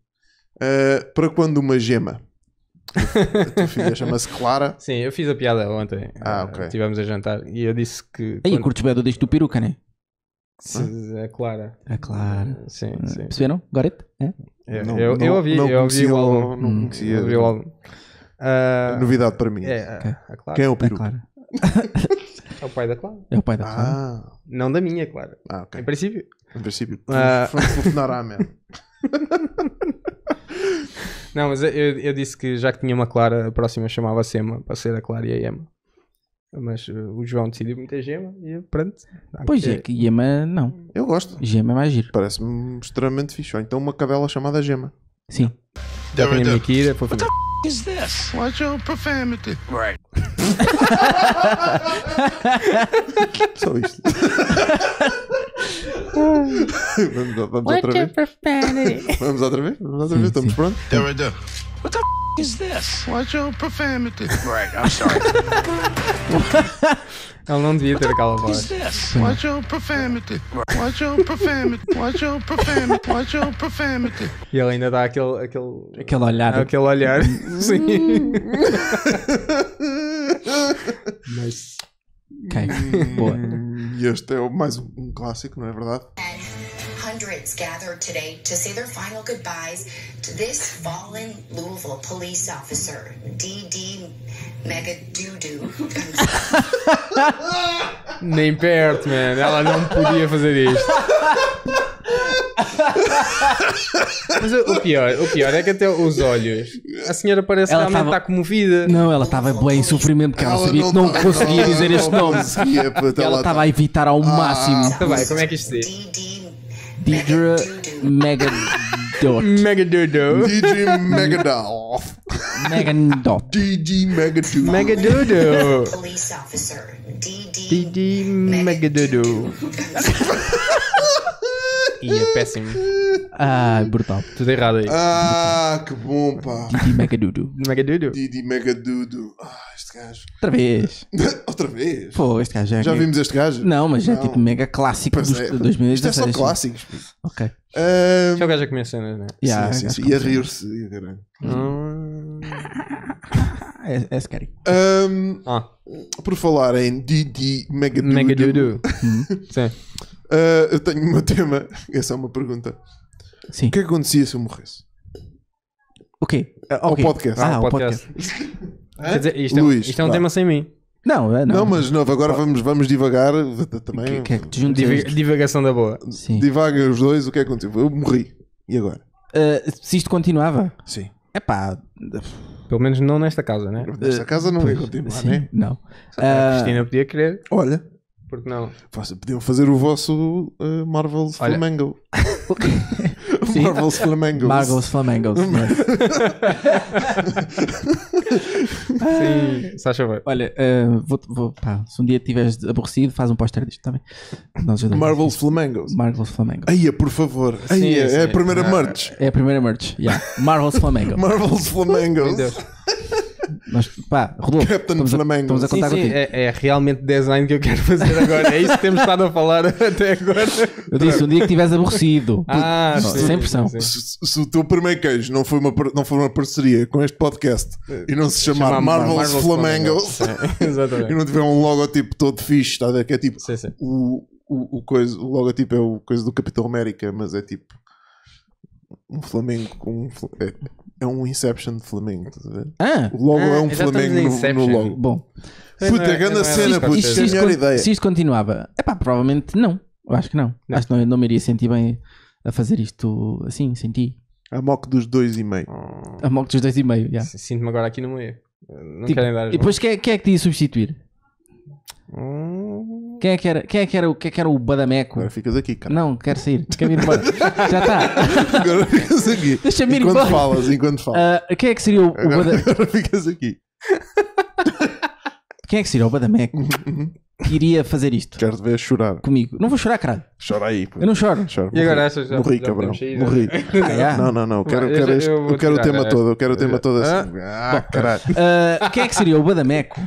Uh, para quando uma gema? A tua filha chama-se Clara. Sim, eu fiz a piada ontem. Ah, eh, ok. Estivemos a jantar e eu disse que. Aí, quando... curtes bem do disco do peruca, né? é? A Clara. A é Clara. Eh, sim, eh, sim. Perceberam? Got it? É? é eu, não, eu, não, eu ouvi, não eu ouvi o álbum. Não hum. conhecia. Ouvi o álbum. Uh, novidade para mim. É, é, okay. a Clara. Quem é o peruca? é o pai da Clara. É o pai da Clara. Ah. Não da minha, Clara. Ah, ok. Em princípio. Em princípio. Uh... Vamos telefonar à merda. Não, mas eu, eu disse que já que tinha uma Clara, a próxima chamava-se Ema, para ser a Clara e a Ema. Mas uh, o João decidiu muita gema e pronto. Pois é, que Gema não. Eu gosto. Gema é mais giro. Parece-me extremamente fixe. então uma cabela chamada Gema. Sim. Já tenho a What the f*** is this? Watch your profanity. Right. Só isto. vamos, vamos outra vez. Vamos outra vez? Vamos outra vez? Estamos prontos? There we do. What the f is this? Watch your profanity. Right, I'm sorry. Ela não devia ter aquela voz. Watch your profanity. Watch your profanity. Watch your profanity. Watch your profanity. E ele ainda dá aquele. Aquele, aquele olhar. Aquele olhar. Sim. Mas. Quem? Boa. E este é mais um clássico, não é verdade? É. Hundreds gathered today to say their final goodbyes to this fallen Louisville police officer, D.D. Mega Megadudu. Nem perto, man. Ela não podia fazer isto. Mas o pior, o pior é que até os olhos. A senhora parece ela realmente tava... estar tá comovida. Não, ela estava bem em sofrimento porque ela, ela sabia não que não conseguia dizer este nome. ela estava tá- a evitar ao ah. máximo. Está então bem, como é que isto é? diz? Deidre Megadot. Megadodo. DG Megadolf. Megadot. DG Megadoodle. Megadodo. Police officer, DD. DD Megadodo. Ia é péssimo. Ah, é brutal. Tudo errado aí. Ah, que bom, pá. Didi Megadudu. Megadudu. Didi dudu Ah, este gajo. Outra vez. Outra vez? Pô, este gajo é. Já vimos este gajo? Não, mas é tipo mega clássico dos é. 2016. Isto é só clássicos. Ok. Ah, Já é o gajo a comer cenas, né? é? sim, sim, sim. E a rir-se. e a é, é, scary. Ah. Por falar em Didi mega Megadudu. Sim. Uh, eu tenho o meu tema. Essa é uma pergunta. Sim. O que é que acontecia se eu morresse? O quê? Ah, ao podcast. Ah, ao podcast. Quer dizer, isto é, um- isto é um tema sem mim. Não, é, não. Não, mas não, agora vamos, vamos divagar tá, também. Que, é que que divagação da boa. Sim. Divaga os dois, o que é que aconteceu? Eu morri. E agora? Ah, se isto continuava, Sim. é pá. Pelo menos não nesta casa, né? Nesta casa não ia continuar, Sim, né? não. A Cristina podia querer. Olha, porque não? Podiam fazer o vosso uh, eh, Marvel's Olha. Flamengo. Marvel's Flamengo. Marvel's Flamengo. Sim, se acha bem. Olha, uh, vou, vou, pá, se um dia estiveres aborrecido, faz um póster disto também. Tá Nós Marvel's Flamengo. Marvel's Flamengo. Aí, por favor. aí é, A é primeira ah, merch. É a primeira merch. Yeah. Marvel's Flamengo. Marvel's Flamengo. Mas pá, Rodolfo, Captain estamos, Flamengo. A, estamos a contar sim, sim, contigo. É, é, realmente design que eu quero fazer agora. É isso que temos estado a falar até agora. Eu disse um dia que estiveres aborrecido. Ah, sim, sem pressão. Se, se, o teu primeiro queijo não foi uma, não foi uma parceria com este podcast e não se chamar Chamava Marvel's, Marvel's Flamengo, e não tiver um logotipo todo fixe, tá? que é tipo sim, sim. O, o, o, coisa, o logotipo é o coisa do Capitão América, mas é tipo um Flamengo com um, é, é um Inception de Flamengo, estás a ver? Ah, logo ah, é um Flamengo no, no, logo. Bom, é- puta, é, grande assim. cena, puta, isto, é isto, ideia. Se isto continuava, é pá, provavelmente não. Eu acho que não. não. Acho que não, não me iria sentir bem a fazer isto assim, senti. A mock dos dois e meio. A mock dos dois já. Yeah. Sinto-me agora aqui no meio. Não tipo, querem dar. E depois quem é, que é que te ia substituir? Hum... Quem é que era, quem é que era, o, quem é que era o Badameco? Agora ficas aqui, cara. Não, quero sair. Quero ir embora. Já está. Agora ficas aqui. Deixa-me ir enquanto embora. Falas, enquanto falas. Uh, quem é que seria o, o Badameco? Agora ficas aqui. Quem é que seria o Badameco? que iria fazer isto. Quero te ver chorar. Comigo. Não vou chorar, caralho. Chora aí. Pô. Eu não choro. choro. E agora achas já? Morri, já cabrão. Morri. Ah, Não, não, não. Quero, eu quero, este, eu, quero o tema todo. Eu quero o tema todo assim. Ah, ah caralho. Uh, quem é que seria o Badameco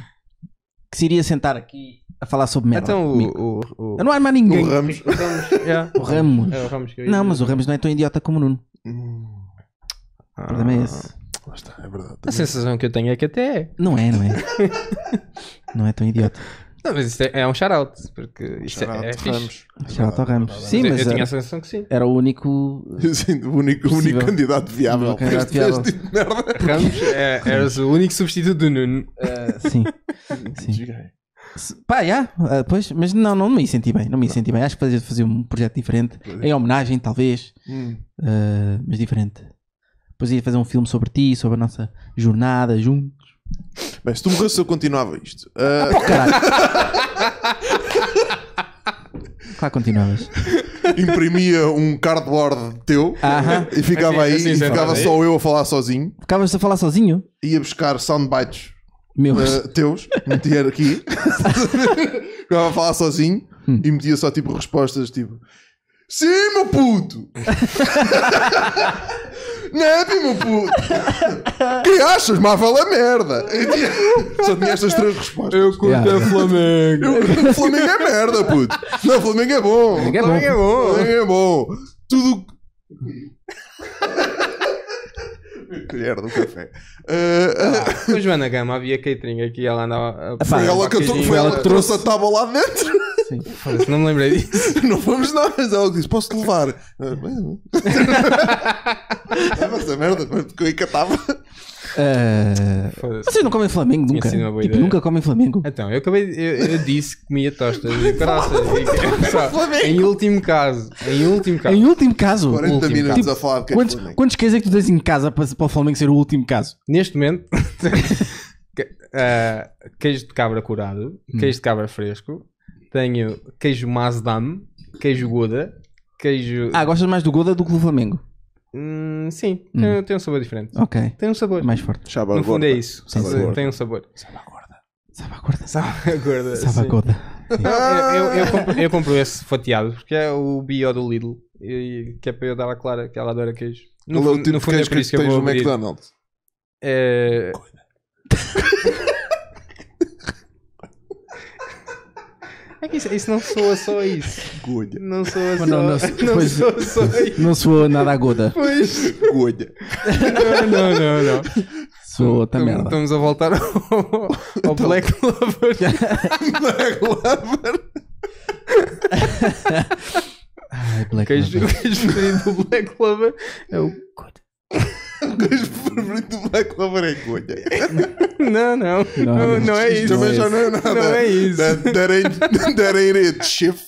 que se iria sentar aqui a falar sobre merda. Então, o, o, o, eu não armo a ninguém. O Ramos. O Ramos. yeah. o Ramos. É, o Ramos que não, mas o Ramos não é tão idiota como o Nuno. Ah, o problema é esse. Ah, está, é verdade. A sensação que eu tenho é que até é. Não é, não é. não é tão idiota. Não, mas isto é, é um shout-out, porque isto shout é, é fixe. Shout-out Ramos. Sim, mas eu, tinha a sensação que sim. Era o único... Sim, o único, único candidato viável. candidato viável. Tipo merda. Ramos, é, eras o único substituto do Nuno. Uh, sim. sim. Pá, já, yeah, pois, mas não, não me senti bem, não me senti bem. Acho que fazia fazer um projeto diferente, em homenagem, talvez, hum. uh, mas diferente. Depois ia fazer um filme sobre ti, sobre a nossa jornada juntos. Bem, se tu morresse, eu continuava isto. Uh... Ah, eh, pô, caralho! claro, continuavas. Imprimia um cardboard teu e ficava Assim, aí, assim, e ficava só eu a falar sozinho. Ficavas a falar sozinho? Ia buscar soundbites meus. Uh, teus, metia aqui, Estava a falar sozinho hum. e metia só tipo respostas tipo Sim, meu puto! Nepe, é, meu puto! que achas? Má fala merda! Só tinha estas três respostas. Eu curto yeah. é Flamengo. Eu, Flamengo é merda, puto! Não, Flamengo é bom! Flamengo é bom! Flamengo é bom! Flamengo é bom. Tudo. colher do café. Uh, uh... Ah, ah Joana Gama havia catering aqui, ela andava. A... Foi, foi ela, que, catering, foi ela, ela que trouxe... a tábua lá dentro. Sim, não me lembrei disso. não fomos nós, ela disse: Posso-te levar? Ah, é, mas Essa merda, porque eu encatava. Uh... Vocês não comem Flamengo nunca? Tipo, ideia. nunca comem Flamengo. Então, eu acabei. Eu, eu disse que comia tostas e em último caso. Em último caso. Em último caso. 40 último minutos caso. a falar quantos, é quantos é que tu tens em casa para, para o Flamengo ser o último caso? Neste momento. uh, queijo de cabra curado, hum. queijo de cabra fresco, tenho queijo Mazdam, queijo Gouda, queijo. Ah, gostas mais do Gouda do que do Flamengo? Hum, sim, hum. Tem, tem, um sabor diferente. Ok. Tem um sabor. Mais forte. Chaba no fundo é isso. Chaba tem um sabor. Chaba gorda. Chaba gorda. Chaba gorda. gorda. eu, eu, eu, compro, esse fatiado porque é o bio do Lidl. E, que é para eu dar à Clara que ela adora queijo. No, no, tipo no fundo é por isso que, que eu vou. McDonald's. É. Isso, isso não soa só isso. Gorda. Não soa só... Não, não, não pois, soa só isso. Não soa nada aguda. Pois. Gorda. Não, não, não, não. Soa outra então, merda. Estamos a voltar ao, ao então. Black Lover. Black Lover. Ai, Black queijo, Lover. O queijo preferido do Black Lover é o gajo favorito do Black Clover é colha. Não, não. Não, não é, é isso. Também já não é nada. Não é isso. That, that, ain't, that it, chef.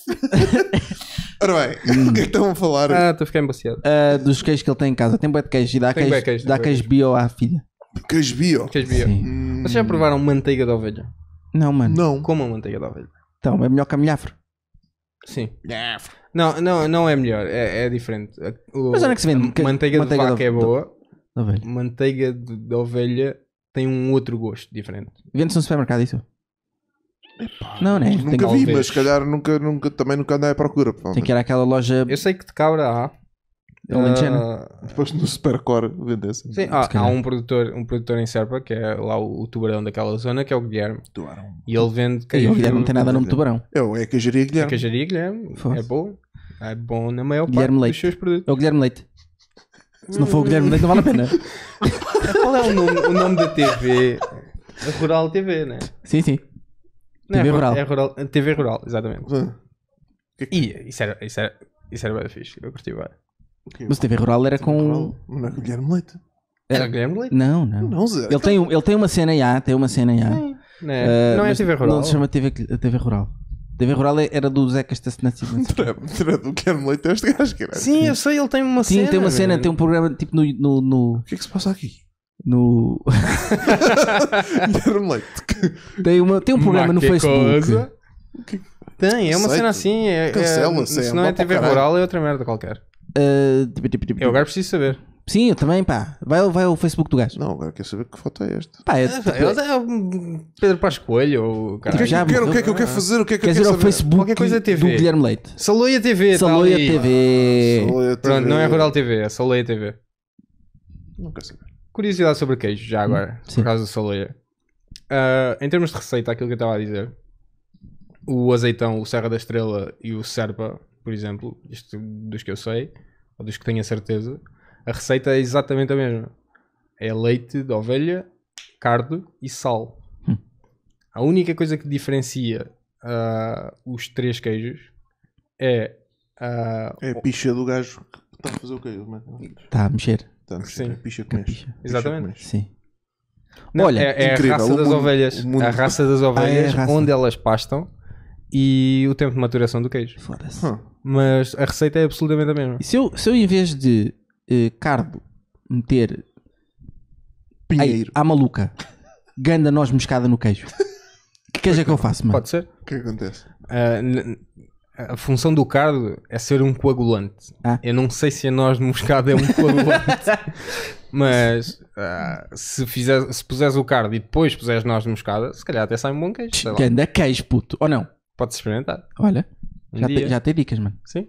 Ora bem, hum. o que é que estão a falar? Ah, estou a ficar embaciado. Uh, ah, dos queijos que ele tem em casa. Tem boi de queijo e dá queijo, queijo, dá queijo bio à filha. Queijo bio? Queijo bio. Sim. Hum. Vocês já provaram manteiga de ovelha? Não, mano. Não. Como a manteiga de ovelha? Então, é melhor que a milhafro. Sim. Não, não, não é melhor, é, é diferente. O- Mas onde é que se vende? Manteiga, manteiga de vaca de- é boa ovelha. Tá Manteiga de, de ovelha tem um outro gosto diferente. Vende-se no supermercado isso? Epá, não, né? Nunca Tem vi, mas se calhar nunca, nunca, também nunca andei à procura. Tem que ir àquela loja. Eu sei que de cabra há. Uh... Depois no Supercore vende Sim, há, há, um, produtor, um produtor em Serpa que é lá o, o tubarão daquela zona que é o Guilherme. Tubarão. E ele vende. Que e o Guilherme não tem nada no tubarão. Eu, é, é a Cajaria é Guilherme. É Cajaria Guilherme. É bom. É bom na maior Guilherme parte Leite. dos seus produtos. É o Guilherme Leite. Se não for o Guilherme Leite, não vale a pena. Qual é o nome, o nome da TV? A Rural TV, né? Sim, sim. Não TV é, Rural. É Rural. TV Rural, exatamente. E isso era, isso era, isso era bem fixe, eu curti bem. Mas TV Rural era com. Rural. Não é o Guilherme Leite. Era o Guilherme Leite? Não, não. não Zé. Ele, tem, ele tem uma cena em A, tem uma cena em A. Não é, uh, não é TV Rural. Não se chama TV, TV Rural. TV Rural era do Zeca Estacenacido. Era do Guilherme Leite, este gajo, era. Sim, eu sei, ele tem uma Sim, cena. Sim, tem uma cena, tem um programa tipo no. no, no... O que é que se passa aqui? No. Guilherme Leite. Tem, uma, tem um programa no Facebook. É tem, é uma cena assim. É, é Cancela, é, se não é TV Rural, é outra merda qualquer. Uh, tipo, tipo, tipo, eu tipo. agora preciso saber. Sim, eu também, pá. Vai, vai ao Facebook do gajo. Não, agora quer saber que foto é esta. Pá, é, ah, tipo, é, é Pedro Pascoalho ou caralho. O que é que eu quero, o que é que eu quero fazer? O que é que quer eu quero saber? ao Facebook Qualquer coisa é TV. do Guilherme Leite. Saloia TV. Tá Saloia TV. Ah, Saloia TV. Pronto, não é Rural TV, é Saloia TV. Não quero saber. Curiosidade sobre queijo, já hum, agora, Sim. por causa do Saloia. Uh, em termos de receita, aquilo que eu estava a dizer, o azeitão, o Serra da Estrela e o Serpa, por exemplo, isto dos que eu sei, ou dos que tenho a certeza a receita é exatamente a mesma. É leite de ovelha, cardo e sal. Hum. A única coisa que diferencia uh, os três queijos é Uh, é a picha do gajo que está a fazer o queijo, Está a mexer. Está a mexer. Sim. É a picha que é mexe. Picha. Exatamente. Picha que mexe. Sim. Não, Olha, é, é a raça das mundo, ovelhas. Mundo... A raça das ovelhas, ah, é onde elas pastam e o tempo de maturação do queijo. Foda-se. Hum. Mas a receita é absolutamente a mesma. E se eu, se eu em vez de eh, cardo meter Pinheiro. à maluca, ganda noz moscada no queijo. Que queijo é que eu faço, mano? Pode ser. O que é acontece? Uh, a função do cardo é ser um coagulante. Ah. Eu não sei se a noz de moscada é um coagulante, mas uh, se, fizer, se puseres o cardo e depois puseres noz de moscada, se calhar até sai um bom queijo. Ganda queijo, puto, ou não? Pode-se experimentar. Olha, um já, te, já tem dicas, mano. Sim.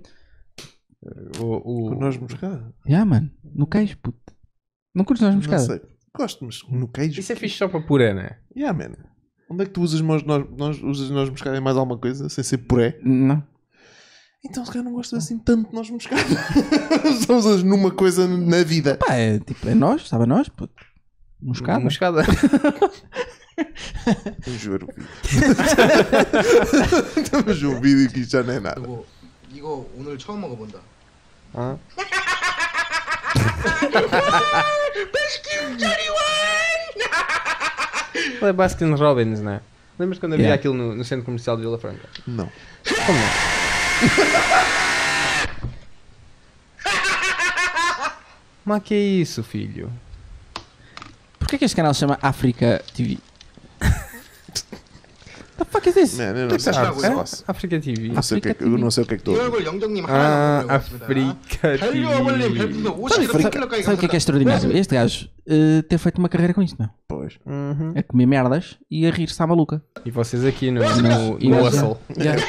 O, o... Com nós moscada? Já, yeah, mano. No queijo, puto. Não curtes nós moscada? Não sei. Gosto, mas no queijo. Isso é fixe só para puré, não é? Yeah, mano. Onde é que tu usas nós, nós, nós, usas nós moscada em mais alguma coisa sem ser puré? Não. Então se calhar não gosto assim tanto de nós moscada. Só usas numa coisa na vida. Pá, é tipo, é nós, sabe nós, puto. Moscada. Moscada. Juro. Estamos a um vídeo que já não é nada. 이거 오늘 처음 먹어본다. 어? Ele é Baskin Robbins, não é? Lembras quando havia Yeah. aquilo no, no centro comercial de Vila Franca? Não. Como não? Mas que é isso, filho? Porquê que este canal se chama África TV? The fuck is this? 네, 네, 네. 아, 아프리카 TV. 아프리카 TV. 그건 어서 객도. 얼굴 영정님 하나 아, 아프리카 TV. Sabe o que é que é extraordinário? Este gajo uh, ter feito uma carreira com isso, não? Pois. Uhum. A é comer merdas e a rir-se à maluca. E vocês aqui no, no, hustle. Já,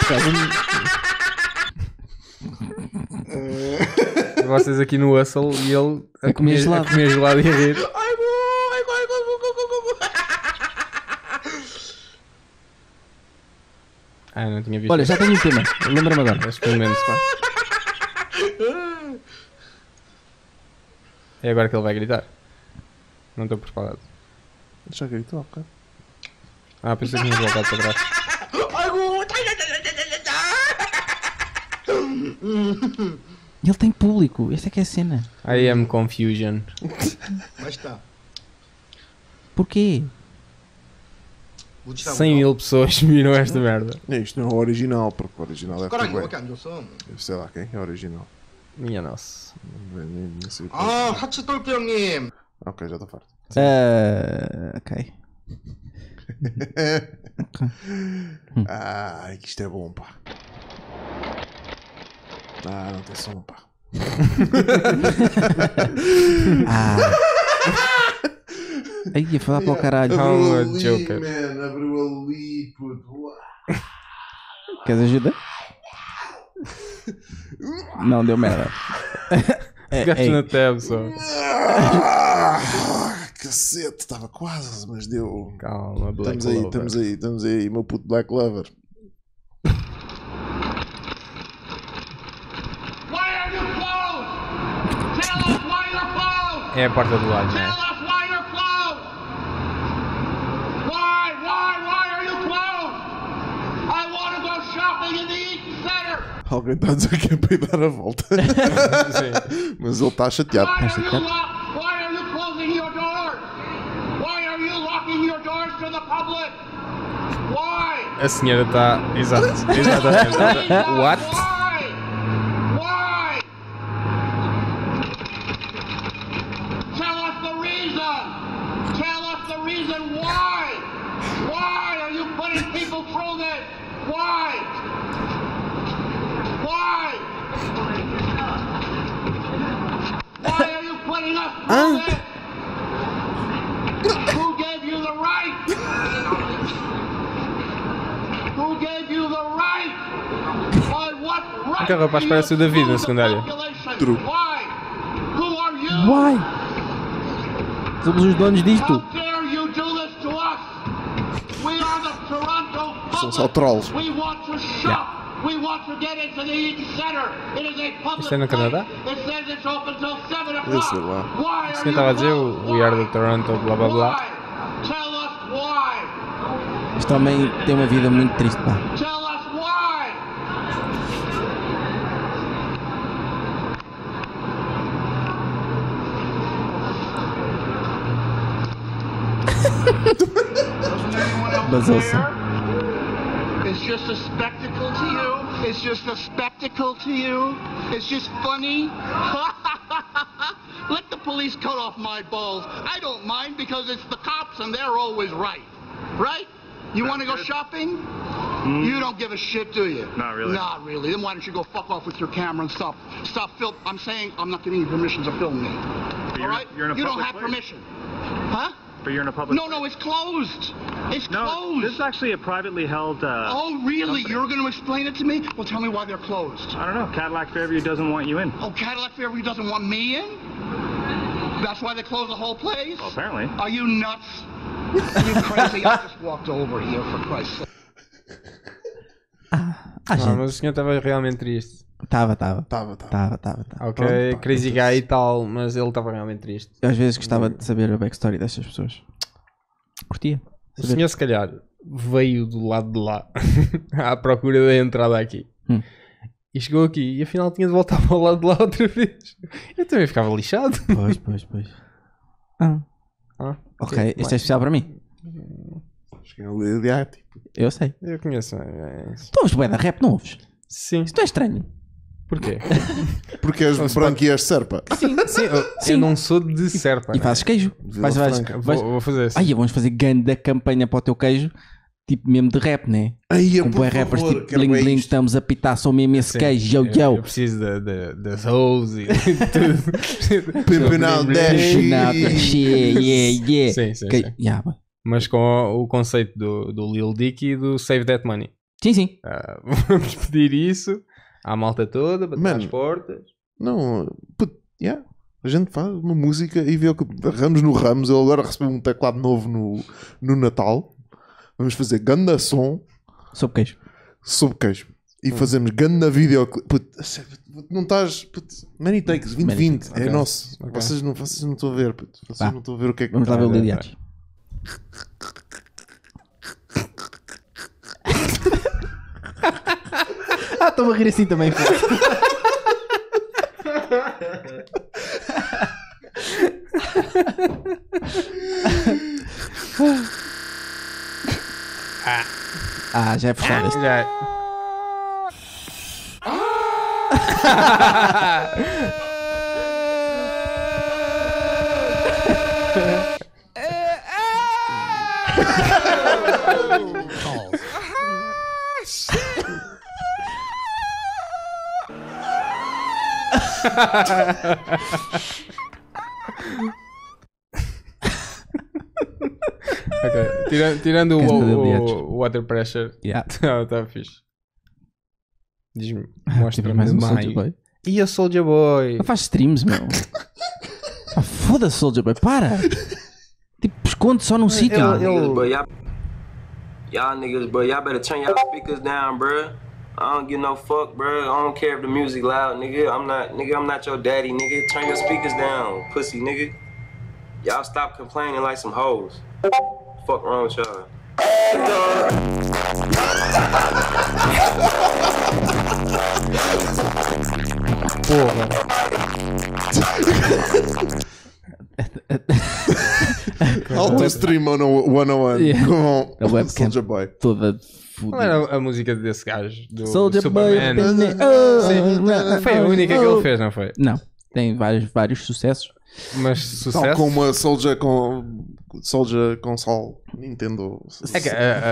vocês aqui no hustle e ele a, comer, gelado. a comer gelado e a rir. Ah, não tinha visto. Olha, já tenho um tema. Lembra-me agora. Acho pelo menos, pá. É agora que ele vai gritar. Não estou preparado. Já gritou há bocado. Ah, pensei que tinha voltado para trás. Ele tem público, esta é que é a cena. I am confusion. Mas está. Porquê? 100 mil pessoas viram esta merda. Isto não é o original, porque o original é. Caralho, bacana, eu sou. Sei lá quem é o é original. Minha nossa. É. ah, Hachi Ok, já estou tá farto. Uh, ok. Ai, que isto é bom, pá. Ah, não tem som, pá. ah. Aí ia falar para o caralho. Abriu ali, Joker. man, abriu ali, puto. Queres ajuda? Não, deu merda. É, Gaste é. na tab só. Ah, cacete, estava quase, mas deu. Calma, Black Estamos aí, estamos aí, estamos aí, meu puto Black Lover. Why are you É a porta do lado, né. Alguém está a dizer que é para ir dar a volta. Mas ele está chateado. Está chateado. A senhora está. Exato. Exatamente. What? que é rapaz parece o David na secundária. True. Why? Somos os donos disto. São só trolls. Yeah. We want to get into the Eaton Center. It is a public Isso é no Canadá? É eu sei lá. Isso que estava a dizer, o We Are the Toronto, blá blá blá. Isto também tem uma vida muito triste, pá. was awesome. It's just a spectacle to you. It's just a spectacle to you. It's just funny. Let the police cut off my balls. I don't mind because it's the cops and they're always right. Right? You want to go shopping? Mm. You don't give a shit, do you? Not really. Not really. Then why don't you go fuck off with your camera and stop, stop film? I'm saying I'm not giving you permission to film me. All right? you don't have place. permission. But you're in a public. No, no, it's closed. It's no, closed. This is actually a privately held. Uh, oh, really? Company. You're going to explain it to me? Well, tell me why they're closed. I don't know. Cadillac Fairview doesn't want you in. Oh, Cadillac Fairview doesn't want me in? That's why they closed the whole place? Well, apparently. Are you nuts? Are you crazy? I just walked over here, for Christ's sake. Ah, gente. mas o senhor estava realmente triste. Tava, tava. Tava, tava. Tava, tava. Ok, Pronto, Crazy então Guy e tal, mas ele estava realmente triste. Eu às vezes gostava de saber a backstory destas pessoas. Curtia. O saber. senhor, se calhar, veio do lado de lá à procura da entrada aqui. Hum. E chegou aqui e afinal tinha de voltar para o lado de lá outra vez. Eu também ficava lixado. Pois, pois, pois. Ah. ah ok, sim, este é especial para mim. Cheguei a ler de arte. Eu sei. Eu conheço. É... Tu ouves bué da rap, não ouves? Sim. Isto é estranho. Porquê? Porque és branco e és serpa. Sim, sim, eu, sim. eu não sou de serpa. E, né? fazes queijo. Faz, faz, vou, vou, fazer isso. Assim. aí vamos fazer grande campanha para o teu queijo tipo mesmo de rap, né? Aí, é Com boé rappers tipo bling bling, estamos a pitar, sou mesmo esse Sim, queijo, yo yo. Eu, preciso das hoes e tudo. Pimpin out that shit. yeah, yeah. Sim, sim, que, sim. Yeah, Mas com o, o conceito do, do Lil Dicky e do Save That Money. Sim, sim. Uh, vamos pedir isso a malta toda, bater Mano, às portas. Não, put, yeah. A gente faz uma música e vê o que. Ramos no Ramos, ele agora recebeu um teclado novo no, no Natal. Vamos fazer ganda som. Sob queijo. Sob queijo. E hum. fazemos ganda videoclipe. Não estás. Many takes, 2020. É nosso. Okay. Vocês, não, vocês não estão a ver. Puto. Vocês não estão a ver o que é que. Vamos lá ver o Lilianos. Ah, estou a rir assim também. Pô. Ah, já é puxado isto. Ah, já. É. É. okay. Tirando, tirando o, o, o, water pressure, yeah. tá, fixe. Diz-me, mostra mais um Soldier Boy. E a Soldier Boy? Ele faz streams, meu. ah, Foda-se, Soldier Boy, para! Tipo, esconde só num sítio. Y'all niggas, but y'all better turn y'all speakers down, bruh. I don't give no fuck, bro. I don't care if the music loud, nigga. I'm not, nigga, I'm not your daddy, nigga. Turn your speakers down, pussy, nigga. Y'all stop complaining like some hoes. Fuck wrong with y'all. Alto Stream 101. Yeah. Com o Soldier Boy. fudido. Era a música desse gajo, do Soldier Superman. Ah, boy, Sim, foi a única que ele fez, não foi? Não, tem vários, vários sucessos. Mas sucesso. Tal como a Soldier com Soldier Console Nintendo. É que,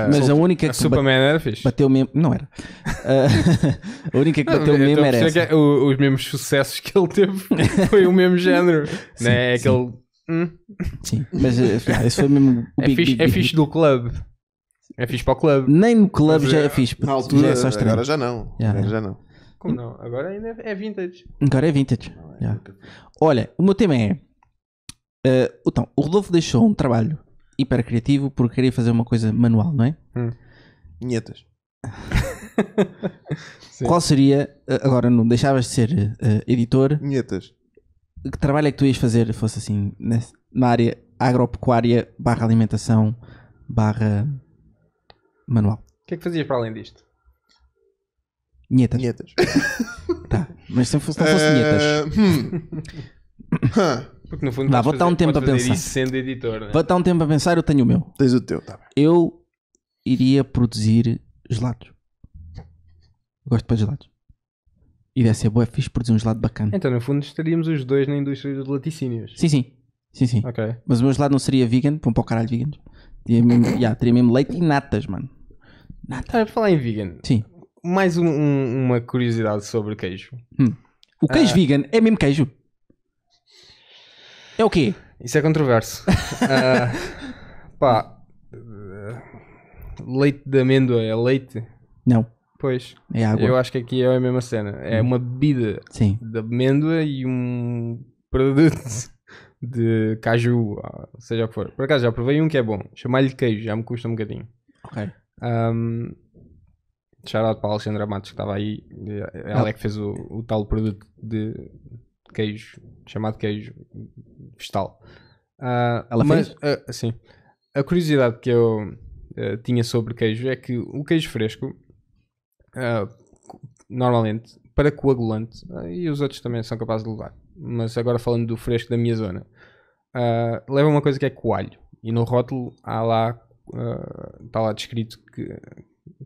mas Soldier, a única que a Superman era fixe. Bateu mesmo. Não era. a única que bateu não, mesmo era. Essa. É o, os mesmos sucessos que ele teve foi o mesmo género. Sim, né? É aquele. Sim. Hum. sim, mas eh, ah, esse foi mesmo. é, big, fixe, big, é fixe do clube. É fixe para o clube. Nem no clube já é, é fixe. Na altura, já é só agora já não. Yeah. Agora já não. Como não? Agora ainda é vintage. Agora é vintage. Não, é yeah. Olha, o meu tema é. Uh, então, o Rodolfo deixou um trabalho hiper criativo porque queria fazer uma coisa manual, não é? Hum. Vinhetas. Qual seria, eh, agora não deixavas de ser uh, editor? Vinhetas. Que trabalho é que tu ias fazer, fosse assim, na área agropecuária barra alimentação barra manual. O que é que fazias para além disto? Nhetas. Nhetas. tá, mas se não fosse, não fosse nhetas. Eh, hum. Porque no fundo Vá, vou dar um tempo a pensar. Sendo editor, né? Vou dar um tempo a pensar, eu tenho o meu. Tens o teu, tá bem. Eu iria produzir gelados. Gosto de gelados. E deve ser boa, fixe produzir um gelado bacana. Então, no fundo, estaríamos os dois na indústria dos laticínios. Sim, sim. Sim, sim. Okay. Mas o meu gelado não seria vegan, vão para o caralho vegan. Teria mesmo, yeah, teria mesmo leite e natas, mano. Nada. Estava a falar em vegan. Sim. Mais um, um, uma curiosidade sobre queijo. Hum. O ah. queijo vegan é mesmo queijo? É o quê? Isso é controverso. uh, pá. leite de amêndoa é leite? Não. Pois. É água. Eu acho que aqui é a mesma cena. É hum. uma bebida Sim. de amêndoa e um produto de caju, seja o que for. Por acaso já provei um que é bom. Chamar-lhe queijo, já me custa um bocadinho. Ok. Um, Shoutout para a Alexandra Matos que estava aí. É, é ah. Ela é que fez o, o tal produto de queijo, chamado queijo vegetal. Uh, ela mas, fez? Uh, ah, sim. A curiosidade que eu uh, tinha sobre queijo é que o queijo fresco, normalmente, para coagulante, e os outros também são capazes de levar, mas agora falando do fresco da minha zona, leva uma coisa que é coalho. E no rótulo há lá uh, ah, está lá descrito que,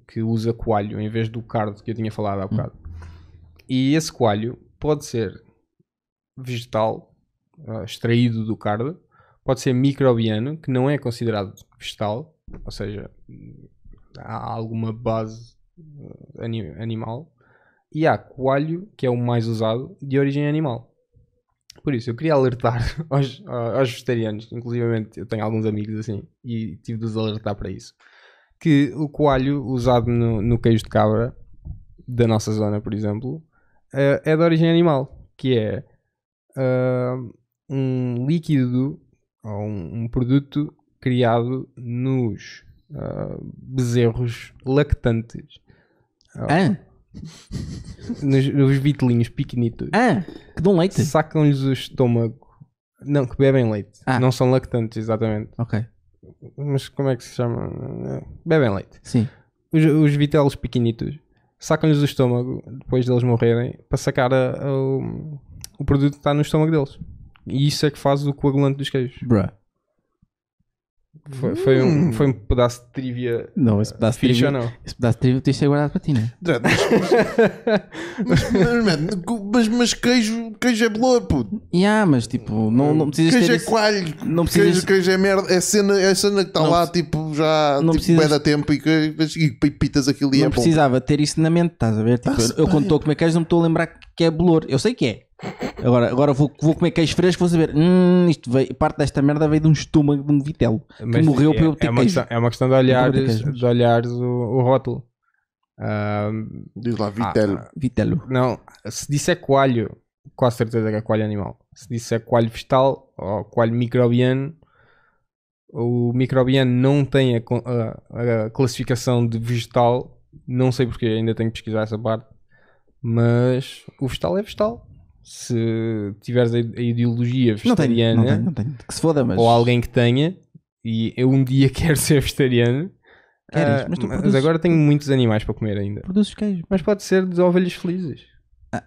que usa coalho em vez do cardo que eu tinha falado há hum. bocado. Hum. E esse coalho pode ser vegetal, uh, extraído do cardo, pode ser microbiano, que não é considerado vegetal, ou seja, há alguma base uh, ah, anim animal, e há coalho, que é o mais usado, de origem animal. Por isso, eu queria alertar aos, aos vegetarianos, inclusive eu tenho alguns amigos assim, e tive de os alertar para isso, que o coalho usado no, no queijo de cabra, da nossa zona, por exemplo, eh, é de origem animal, que é uh, um líquido ou um, um produto criado nos uh, bezerros lactantes. Ah. Nos, nos pequenitos. Ah, que dão leite? Sacam-lhes o estômago. Não, que bebem leite. Ah. Não são lactantes, exatamente. Ok. Mas como é que se chama? Bebem leite. Sim. Os, os vitelos pequenitos sacam-lhes o estômago depois deles morrerem para sacar a, a, o, o produto que está no estômago deles. E isso é que faz o coagulante dos queijos. Bruh. Foi, foi, um, hum. foi um pedaço de trivia. Não, esse pedaço de trivia. não? Esse pedaço de trivia tens de ser guardado para ti, né? mas, mas, mas, mas, mas queijo, queijo é blor, puto. Yeah, mas tipo, não, não precisas. Queijo é coalho. Não precisas... queijo, queijo é merda. É cena, é cena que está lá, tipo, já não tipo, precisas... tempo e, e, e pitas aquilo e é não é precisava ter isso na mente, estás a ver? Tipo, ah, eu, contou quando estou a comer queijo não me estou a lembrar que é blor. Eu sei que é. Agora, agora vou, vou comer queijo fresco, vou saber. Hum, isto veio, parte desta merda veio de um estômago de um vitelo Mas que morreu é, para eu ter é uma queijo. Questão, é uma questão de olhares, de olhar o, o rótulo. Uh, Diz lá, ah, vitelo. Ah, vitelo. Não, se disser coalho, com a certeza que é coalho animal. Se disser coalho vegetal ou coalho microbiano, o microbiano não tem a, a, a classificação de vegetal. Não sei porque, ainda tenho que pesquisar essa parte. Mas o vegetal é vegetal se tiveres a, ideologia vegetariana, não tenho, não tenho, não tenho. que se foda, mas... ou alguém que tenha, e eu um dia quero ser vegetariano. Queres, ah, mas, produzes... agora tenho muitos animais para comer ainda. Produzes queijo. Mas pode ser de ovelhas felizes. Ah.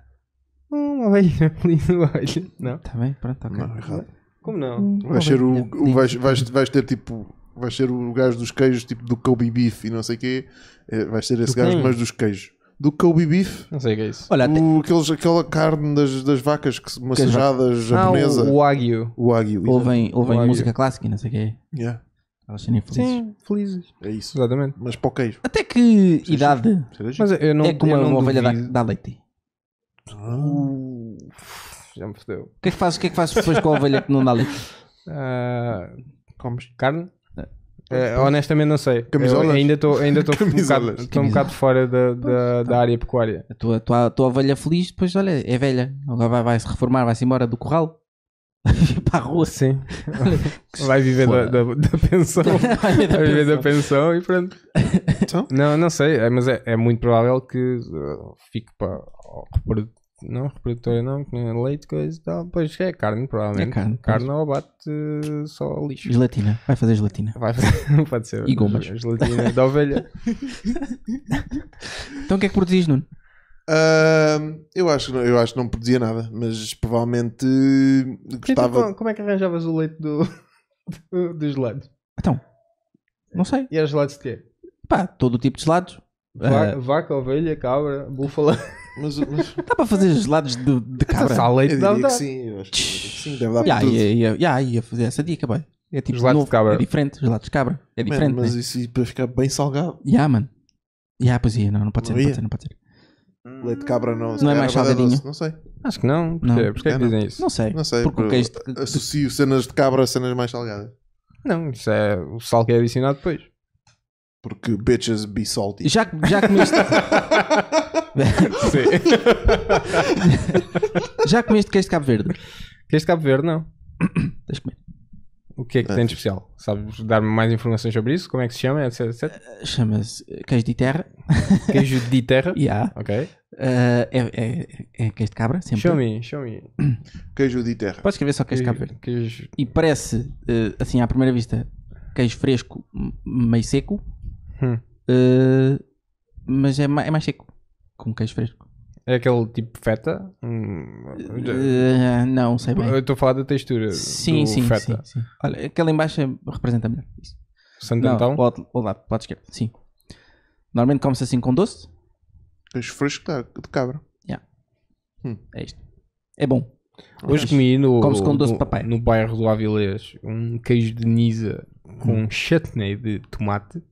Uma ovelha feliz, ovelha. Não? Está bem, pronto, ok. Não, errado. Como não? Hum, vai vais ser o, o vais, vais, vais ter tipo vais ser o gajo dos queijos, tipo do Kobe Beef e não sei o quê. É, vais ser esse do gajo, mas dos queijos do Kobe beef. Não sei o que é isso. Olha, até... o, aqueles, aquela carne das, das vacas que, massajadas ah, japonesa. Ah, o Wagyu. O Wagyu. Ouvem, ouvem Wagyu. música clássica não sei o que é. Yeah. Elas serem felizes. Sim, felizes. É isso. Exatamente. Mas para o queijo. Até que Seja idade Mas eu não, é como eu uma, ovelha da da leite? Uh, já me fodeu. O que é que fazes, que é depois com a ovelha que não dá leite? Uh, comes carne? É, honestamente não sei. Camisolas? Eu ainda estou ainda um, bocado, tô um bocado fora da, da, da área pecuária. A tua, tua, tua velha feliz, depois olha, é velha. Agora vai, vai se reformar, vai-se embora do curral. para a rua. Sim. Vai viver da, da, da, pensão. vai viver da, vai viver pensão. da pensão e pronto. Então? Não, não sei, é, mas é, é muito provável que uh, fique para não, reprodutora não, leite, coisa e tal. Pois é, carne, provavelmente. É carne. Carne ou abate eh, só lixo. Gelatina, vai fazer gelatina. Vai fazer, pode ser. E gomas. Gelatina da ovelha. então o que é que produzis, Nuno? Uh, eu, acho, eu acho que não produzia nada, mas provavelmente eh, gostava. Então, como é que arranjavas o leite do, do, do gelado? Então, não sei. E era gelados de quê? Pá, todo o tipo de gelados. Vaca, uh... vaca ovelha, cabra, búfala. Mas, mas... Dá para fazer gelados de, de cabra? Sal leite, dá, dá. sim, eu acho que sim, deve dar yeah, para ia, ia, ia, fazer essa dica, boy. É tipo gelado é de cabra. É diferente, gelado de cabra. É diferente. Man, mas né? isso para ficar bem salgado. Yeah, mano. Yeah, pois ia, é, não, não pode, ser, não pode ser, não pode ser. Leite de cabra não. Não é mais salgadinho? Não sei. Acho que não. Porquê, não. Porquê é que não. dizem isso? Não sei. Não sei. Porque De... Associo cenas de cabra a cenas mais salgadas. Não, isso é o sal que é adicionado depois. Porque bitches be salty. Já, já comeste. Já comeste queijo de Cabo Verde? Queijo de Cabo Verde, não. comer. O que é que tem de especial? Sabes dar-me mais informações sobre isso? Como é que se chama? Etc, etc? Uh, Chama-se eh, queijo de terra. Queijo de terra? yeah. Ok. Uh, é, é, é, queijo de cabra, sempre. Show me, show me. Queijo de terra. Podes escrever só queijo, queijo de cabra. Queijo... E parece, uh, assim, à primeira vista, queijo fresco, meio seco. Hum. mas é, é mais seco. Com queijo fresco. É aquele tipo feta? uh, não, sei bem. Eu estou a falar da textura. Sim, sim, feta. sim, sim. Olha, aquela embaixo é- representa melhor isso. Santantão? Não, lado, o lado, lado esquerdo, sim. Normalmente come-se assim com doce. Queijo fresco de cabra. Yeah. Hum. É isto. É bom. Hoje comi no, com doce no, no bairro do Avilés um queijo de Nisa com hum. chutney de tomate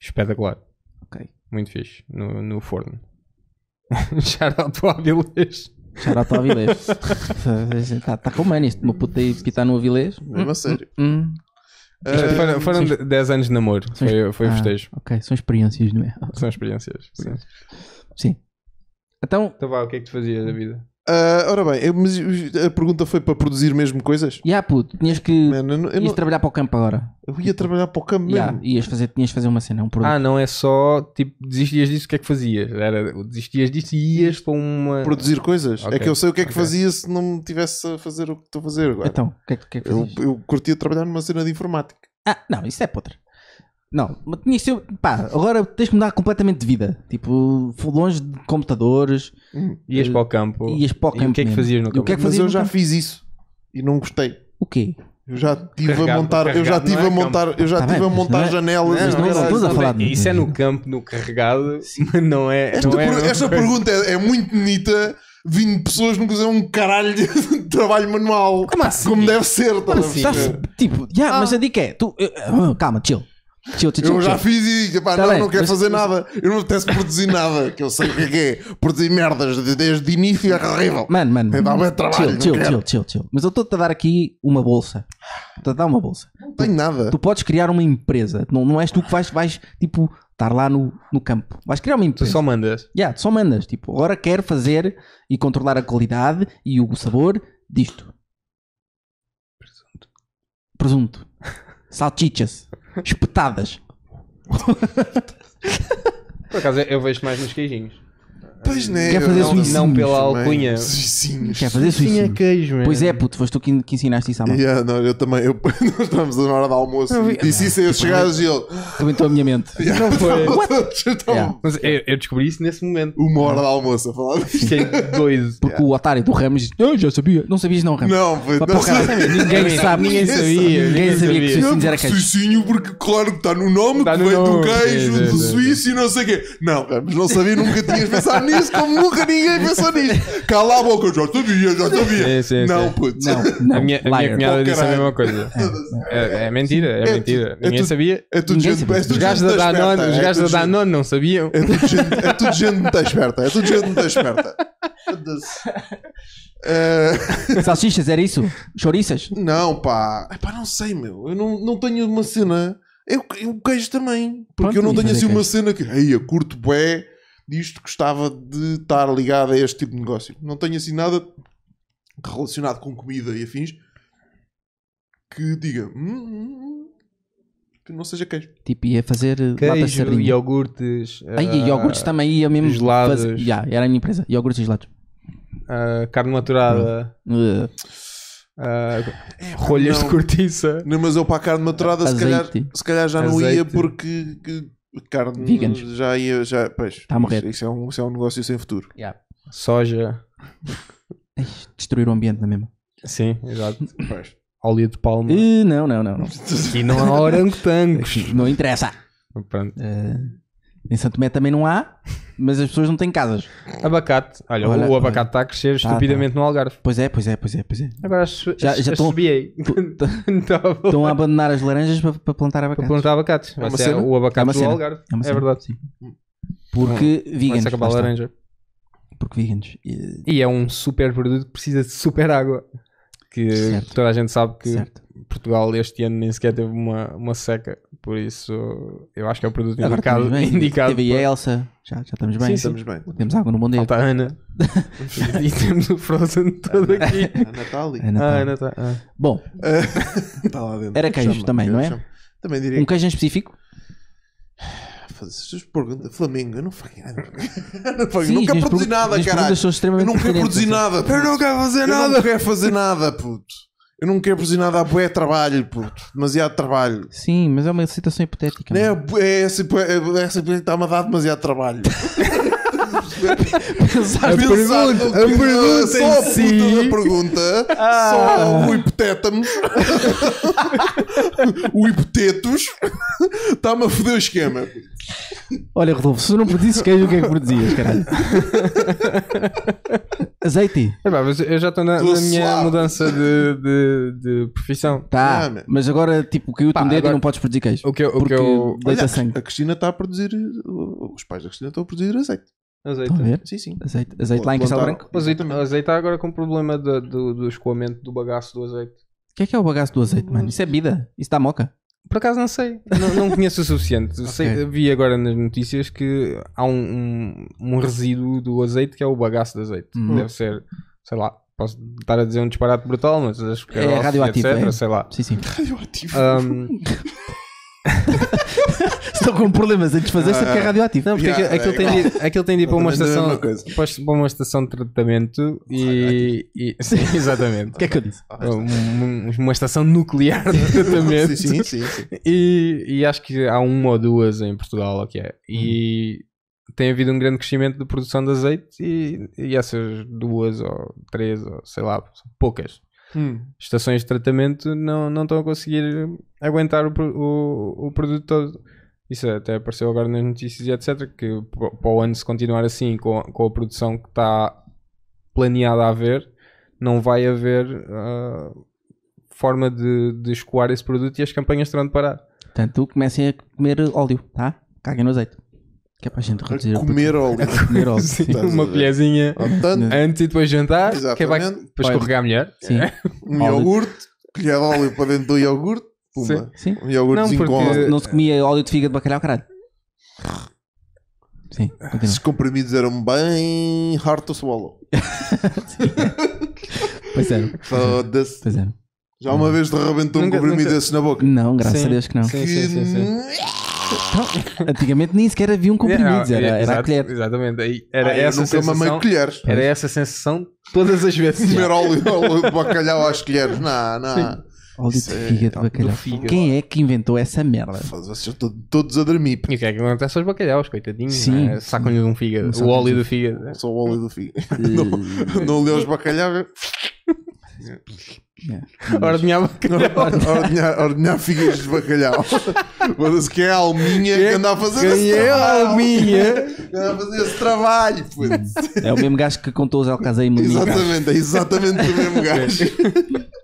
espetacular. Ok. Muito fixe. No, no forno. Shoutout ao Avilés. Shoutout ao Avilés. Está tá com mano isto. Meu puto aí que está no Avilés. Mesmo a hum, sério. Hum, hum. Uh, foram, foram são... 10 anos de namoro, são... foi, foi ah, festejo. Ok, são experiências, não é? São experiências, sim. Sim. Então, então vá, o que é que tu fazias da vida? Uh, ora bem, eu, mas a pergunta foi para produzir mesmo coisas? Ya, yeah, puto, tinhas que Man, eu eu ias não... trabalhar para o campo agora. Eu ia trabalhar para o campo mesmo. Yeah, ias fazer, tinhas que fazer uma cena, um produto. Ah, não é só tipo, desistias disso, o que é que fazias? Era, desistias disso e ias para uma. Produzir coisas? Okay. É que eu sei o que é que okay. fazia se não me tivesse a fazer o que estou a fazer agora. Então, o que é que, que, é que eu, eu curtia trabalhar numa cena de informática. Ah, não, isso é podre. Não, mas tinha sido. Pá, agora tens que mudar completamente de vida. Tipo, longe de computadores. Hum. Ias eh, para o campo. Ias para o campo. É e o que é que fazias no campo? Que é que fazias mas eu já campo? fiz isso e não gostei. O quê? Eu já tive a montar, eu já tive a é montar, eu já estive tá tive a montar é- janelas. Não, não, não, não, a falar de... Isso é no campo, no carregado, não é. Esta, não é, esta pergunta é, é muito bonita vindo pessoas não fizeram um caralho de trabalho manual. Como assim? Como deve ser, Como tá assim? Tipo, yeah, ah. mas a dica é: tu, eu, calma, chill. Chill, chill, eu já fiz isso, pá, tá não, bem, não quero mas, fazer mas... nada. Eu não apetece produzir nada, que eu sei o que é que é. Produzir merdas desde de início é horrível. Mano, mano, é dar trabalho, chill, chill, chill, chill, Mas eu estou-te a dar aqui uma bolsa. Estou-te a dar uma bolsa. Não tenho tu, nada. Tu podes criar uma empresa. Não, não és tu que vais, vais tipo, estar lá no, no campo. Vais criar uma empresa. Tu só mandas. Já, yeah, tu só mandas. Tipo, agora quero fazer e controlar a qualidade e o sabor disto. Presunto. Presunto. Salchichas. Espetadas. Por acaso eu vejo mais nos queijinhos. Pois não é, Quer fazer não, Não pela alcunha. Suicinhos. Quer fazer suicinho. É queijo, Pois é. é, puto, foste tu que, que ensinaste isso à mãe. Yeah, não, eu também. Eu, nós estávamos na hora do almoço. Não, e disse isso a esses gajos e ele. Rebentou a minha mente. Yeah, não foi. Yeah. Mas eu, eu, descobri isso nesse momento. Uma hora do almoço a falar é dois. Porque o otário do Ramos. Eu já sabia. Não sabias, não, Ramos. Não, foi. Não Ninguém sabe. Ninguém sabia. Ninguém sabia que suicinho era queijo. Suicinho, porque claro que está no nome, tá que vem do queijo, do suíço e não sei o quê. Não, Ramos, não sabia, nunca tinhas pensado nisso nisso como nunca ninguém pensou nisto. Cala a boca, eu já sabia, já sabia. Sim, sim, não, putz. Não, não. A minha, a minha cunhada disse a mesma coisa. É, é, é mentira, é, é mentira. Tu, é ninguém tu, sabia. É tudo ninguém gente, sabia. É os gajos da tá Danone, os é gajos da Danone não sabiam. É tudo gente, é tudo gente muito tá esperta. É tudo gente muito tá esperta. Uh... Salsichas, era isso? Chouriças? Não, pá. pá, não sei, meu. Eu não, não tenho uma cena. Eu, eu queijo também. Porque Pronto, eu não tenho assim uma cena que. aí a curto bué disto gostava de estar ligado a este tipo de negócio. Não tenho assim nada relacionado com comida e afins que diga hum, hum, hum que não seja queijo. Tipo, ia fazer queijo, iogurtes, Aí, uh, eh, iogurtes também ia mesmo gelados. Já yeah, era a minha empresa, iogurtes e gelados. Uh, carne maturada. Uh. Uh, é, rolhas não, de cortiça. Não, mas eu para a carne maturada, se calhar, se calhar já Azeite. não ia porque Carne Vegans. já ia. Já, pois, tá Isso, isso, é um, isso é um negócio sem futuro. Yeah. Soja. Destruir o ambiente na é mesma. Sim, exato. Pois. Óleo de palma. não, não, não, não. E não há orangotangos. não interessa. Pronto. Uh, em Santo Tomé também não há, mas as pessoas não têm casas. Abacate. Olha, Olha, o abacate está a crescer tá, tá. estupidamente tá. no Algarve. Pois é, pois é, pois é, pois é. Agora já, já estão, então, tá estão a abandonar as laranjas para, para plantar abacates. Para plantar abacates. Vai é ser é cena. o abacate é do Algarve. É, é verdade. Sim. Porque ah, acabar a laranja. Porque veganos. E... e... é um super produto que precisa de super água. Que certo. toda a gente sabe que certo. Portugal este ano nem sequer teve uma, uma seca, por isso eu acho que é o produto Agora indicado. Bem. indicado teve para... a Elsa, já, já estamos bem. Sim, estamos bem. Temos água no bondeiro. Falta a Ana. e temos o Frozen todo Ana, aqui. A Natália. Ah, a Natália. Ah. ah. Bom, tá era queijo Chama, também, não é? Chama. Também diria. Um queijo em específico? fazer essas perguntas. Flamengo, eu não faço nada. Sim, nunca produzi nada, caralho. Eu nunca produzi assim. nada. Eu nunca quero fazer nada, puto. Eu não quero produzir nada a bué trabalho, puto. Demasiado trabalho. Sim, mas é uma citação hipotética. Não é, é, essa hipotética está-me a dar demasiado trabalho. Pensar a é pergunta, a é pergunta só a puta si. da pergunta, ah. só o hipotétamo o hipotetos, está-me a foder o esquema. Olha, Rodolfo, se não produzisse queijo, o que é que produzias, caralho? Azeite. É, pá, mas eu já estou na, na minha mudança de, de, de profissão. Tá, ah, mas agora tipo caiu o um dedo agora... e não podes produzir queijo. O que eu, o que eu... Olha, a Cristina está a produzir, os pais da Cristina estão a produzir azeite. Azeite. ver? Sim, sim. Azeite, azeite lá em Castelo Branco. azeite, azeite está agora com o problema do, do escoamento do bagaço do azeite. O que é que é o bagaço do azeite, mano? Isso é vida? Isso dá moca? Por acaso não sei, não, não conheço o suficiente. Sei, vi agora nas notícias que há um, um, um resíduo do azeite que é o bagaço de azeite. Hum. Deve ser, sei lá, posso estar a dizer um disparate brutal, mas acho que é, é radioativo, etc, é. sei lá. Sim, sim. Radioativo. Um... Estão com problemas a desfazer se é porque é ah, ah. radioativo. Não, porque yeah, aquilo, é, é tem é de, aquilo tem de ir para uma, estação, para uma estação de tratamento e. e sim, exatamente. O que é que eu disse? Uma, uma estação nuclear de tratamento. sim, sim, sim. E, e, acho que há uma ou duas em Portugal, o que é. E uhum. tem havido um grande crescimento de produção de azeite e, e essas duas ou três ou sei lá, poucas hum. estações de tratamento não, não estão a conseguir aguentar o, o, o produto todo. Isso até apareceu agora nas notícias e etc. Que para o ano, se continuar assim com, com a produção que está planeada a haver, não vai haver uh, forma de, de escoar esse produto e as campanhas terão de parar. Portanto, comecem a comer óleo, tá? Caguem no azeite. Que é para a gente reduzir a comer o óleo. A comer óleo. Sim, sim. uma colherzinha antes e depois jantar, Exatamente. que é para, escorregar melhor. Sim. É. um iogurte, colher de óleo para dentro do iogurte. Puma. Sim. Um iogurte não, porque... com óleo. Não se comia óleo de fígado de bacalhau, caralho. Sim, continua. Esses comprimidos eram bem hard to swallow. pois é. Foda-se. Pois Já uma vez te arrebentou um comprimido nunca... desses na boca? Não, graças sim. a Deus que não. Sim, sim, sim, sim. Então, antigamente nem sequer havia um comprimido, era, era a colher. Exatamente, era ah, essa nunca sensação. colheres. Era essa sensação todas as vezes. Comer óleo, óleo de bacalhau às colheres, não, não. Sim. Óleo de é- fígado de bacalhau. fígado. Quem é que inventou essa merda? Foda-se, todos a dormir. E o que é que acontece aos bacalhaus, coitadinhos? É? Sim. né? Sacam-lhe de um fígado. O óleo do fígado. É? Só o óleo do fígado. não, não leu os bacalhau. Ordenhar Ordenhava bacalhau. figas de bacalhau. Foda-se é a alminha que, que anda a fazer quem esse é trabalho. alminha que anda a fazer esse é trabalho. É o mesmo gajo que contou os Alcazei Exatamente, é exatamente o mesmo gajo.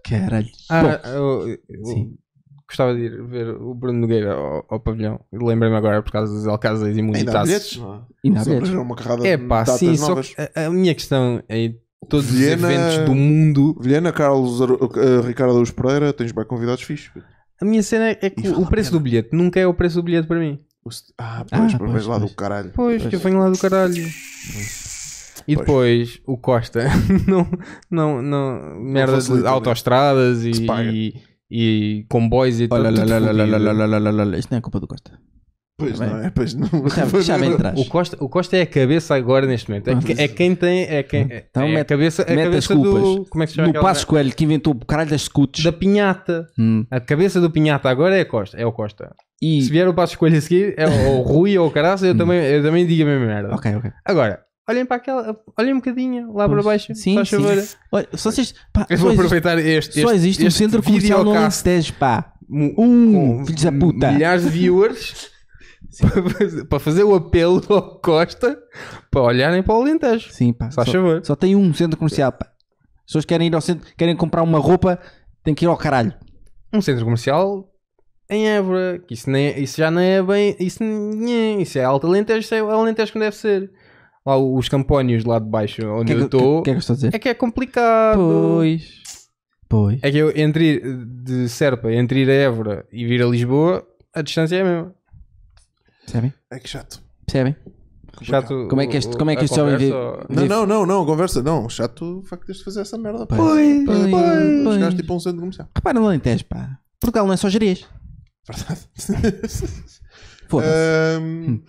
Caralho. Ah, eu, eu, gostava de ir ver o Bruno Nogueira ao, ao pavilhão. Lembrei-me agora por causa dos Alcazes e Munitaços. E na bilhetes? É pá, sim, novas. só a, a minha questão aí é todos Viena, os eventos do mundo. Vilhena, Carlos, uh, Ricardo Araújo Pereira, tens bem convidados fixos. A minha cena é que o preço do bilhete nunca é o preço do bilhete para mim. Ah, pois, ah, pois, pois lá pois. do caralho. Pois, que eu venho lá do caralho. E depois o Costa, não, não, não, merda de né? autoestradas e, e, e comboios e tudo. isto não é culpa do Costa. Pois tá não é, pois não. Já me trás. O Costa, o Costa é a cabeça agora neste momento. É, é quem tem. É, quem, é, então, é mete, a cabeça, mete a cabeça as culpas. Do, como é que se chama do Passo Coelho que inventou o caralho das scouts. Da Pinhata. Hum. A cabeça do Pinhata agora é, Costa, é o Costa. E... Se vier o passo Coelho a seguir, é o, Rui ou o Caraça, eu, hum. também, eu também digo a mesma merda. Ok, ok. Agora, olhem para aquela, olhem um bocadinho lá pois. para baixo. Sim, sim. Olha, só vocês, pá, eu vou existe, aproveitar este, Só existe este, um centro comercial no Alentejo, pá. Um, um, filhos da puta. Milhares de viewers. para fazer o apelo ao Costa para olharem para o Alentejo. Sim, pá. Só, só, só tem um centro comercial, pá. As pessoas querem ir ao centro, querem comprar uma roupa, têm que ir ao caralho. Um centro comercial em Évora, que isso, nem, é, isso já não é bem. Isso, é, isso é alto Alentejo, isso é Alentejo que deve ser. Lá os campónios lá de baixo, onde é que é que, eu estou. O que, que, é que estou a dizer? É que é complicado. Pois. Pois. É que eu, entre ir de Serpa, entre ir a Évora e vir a Lisboa, a distância é a mesma. Percebem? É que chato. Percebem? Chato. Como é que este, como é que este homem vive? Não, não, não, não, conversa. Não, chato o facto de fazer essa merda. Pois, pois, pois. Chegaste tipo a um centro comercial. Repara no Alentejo, pá. Portugal não é só gerês. Verdade. Foda-se. Um...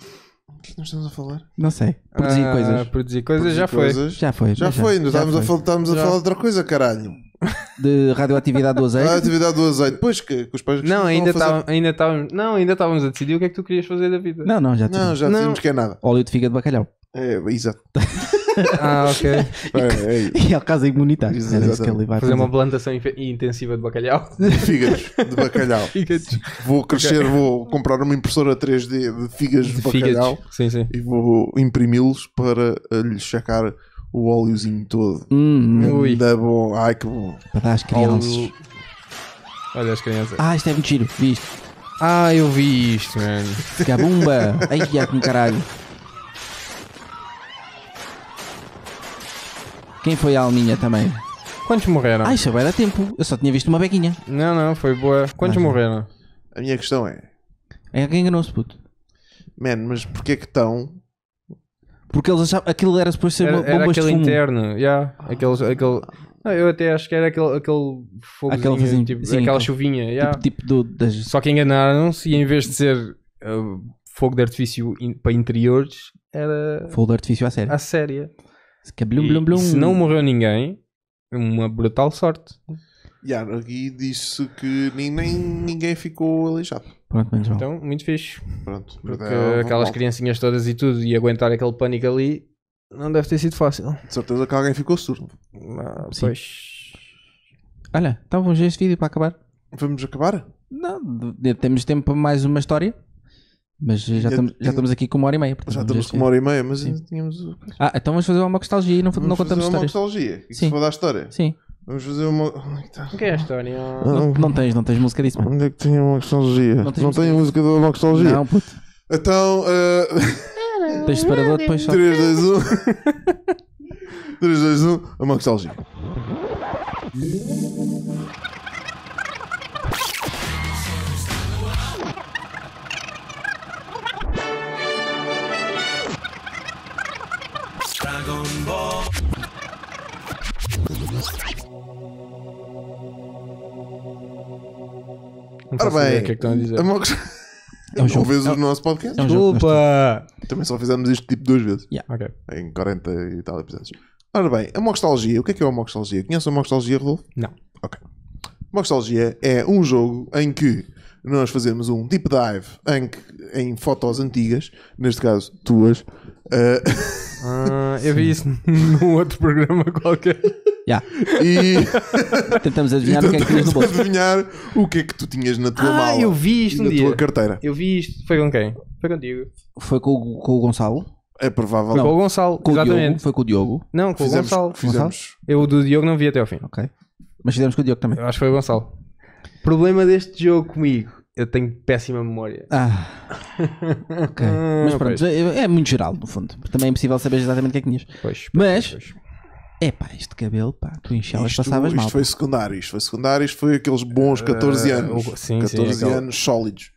O que é que nós estamos a falar? Não sei. Produzir ah, coisas. Produzir coisas já foi. Já foi. Já, já foi. Nós estávamos a, fal estávamos a falar de outra coisa, caralho de radioatividade do azeite. radioatividade do azeite. Pois que, que os pais que Não, ainda estávamos ainda távamos, não, ainda estávamos a decidir o que é que tu querias fazer da vida. Não, não, já decidimos. Não, já não que é nada. Óleo de figa de bacalhau. É, exato. ah, ok. É e, e casa caso imunitário. isso que ele vai fazer, fazer. uma plantação intensiva de bacalhau. figas de bacalhau. Vou crescer, okay. vou comprar uma impressora 3D de figas de, de bacalhau. Sim, sim. E vou imprimi-los para eh, lhes checar o óleozinho todo. Hum, ui. Ainda bom. Ai que bom. Para as crianças. Óleo. Olha as crianças. Ah, isto é muito giro. Vi isto. Ah, eu vi isto, mano. Cabumba! Ai, já com caralho. Quem foi a alminha também? Quantos morreram? Ai, já era é tempo. Eu só tinha visto uma bequinha. Não, não, foi boa. Quantos Mas, morreram? A minha questão é. É quem enganou-se, puto. Mano, mas porquê que estão porque eles achavam aquilo era depois ser era, bombas era aquele de fumo. interno, yeah. Ah. aqueles, aquele, não, eu até acho que era aquele, aquele fogozinho, aquele vizinho, tipo, sim, aquela chuvinha. Yeah. Tipo, tipo, do, das... Só que enganaram-se e em vez de ser uh, fogo de artifício in, para interiores, era. Fogo de artifício à séria. À séria. Se, blum, blum, blum. se não morreu ninguém, uma brutal sorte. Yeah, aqui diz-se que nem, nem, ninguém ficou aleijado. Pronto, menos mal. Então, muito fixe. Pronto, porque é, aquelas criancinhas todas e tudo, e aguentar aquele pânico ali, não deve ter sido fácil. De certeza que alguém ficou surdo. Ah, pois. Olha, então vamos ver este vídeo para acabar. Vamos acabar? Não, temos tempo para mais uma história. Mas já, já estamos aqui com uma hora e meia. já estamos com uma hora e meia, mas Sim. ainda tínhamos. Ah, então vamos fazer uma nostalgia e não, não contamos fazer uma histórias. uma nostalgia. E sim. se for da história? Sim. Vamos fazer uma. Tá. O que é a história? Não, não tens, não tens música disso. Mano. Onde é que tem uma nostalgia? Não, não música... música da nostalgia? Não, puto. Então. Uh... tens separador depois só. 3, 2, 1. 3, 2, 1. A nostalgia. Dragon Ball. Não Ora bem, o que é que estão a dizer. É a Mox... É um jogo. vezes é o nosso podcast. É um jogo Também só fizemos este tipo duas vezes. Yeah. Ok. Em 40 e tal episódios. Ora bem, a Moxtalgia, o que é que é a Moxtalgia? Conhece a Moxtalgia, Rodolfo? Não. Ok. Moxtalgia é um jogo em que nós fazemos um deep dive em, em fotos antigas, neste caso tuas. Uh... Ah, eu vi isso num outro programa qualquer. Já. E tentamos adivinhar e o que é que tinhas no bolso. adivinhar o que é que tu tinhas na tua ah, mala. eu vi isto um na dia. tua carteira. Eu vi isto. Foi com quem? Foi contigo. Foi com, o- com o Gonçalo? É provável. Não, com o Gonçalo, Com o Diogo? exatamente. Foi com o Diogo? Não, com fizemos, o Gonçalo. fizemos. Eu do Diogo não vi até ao fim. Ok. Mas fizemos com o Diogo também. Eu acho que foi o Gonçalo. Problema deste jogo comigo. Eu tenho péssima memória. Ah, ok. Mas ah, pronto, é, é muito geral, no fundo. Também é impossível saber exatamente o que é que tinhas. Pois, pois, Mas- pois. É pá, este cabelo, pá, tu enxelas, passavas isto mal. Isto foi secundário, isto foi secundário, isto foi aqueles bons 14 eh, anos. sim, 14 sim, anos aquele... sólidos.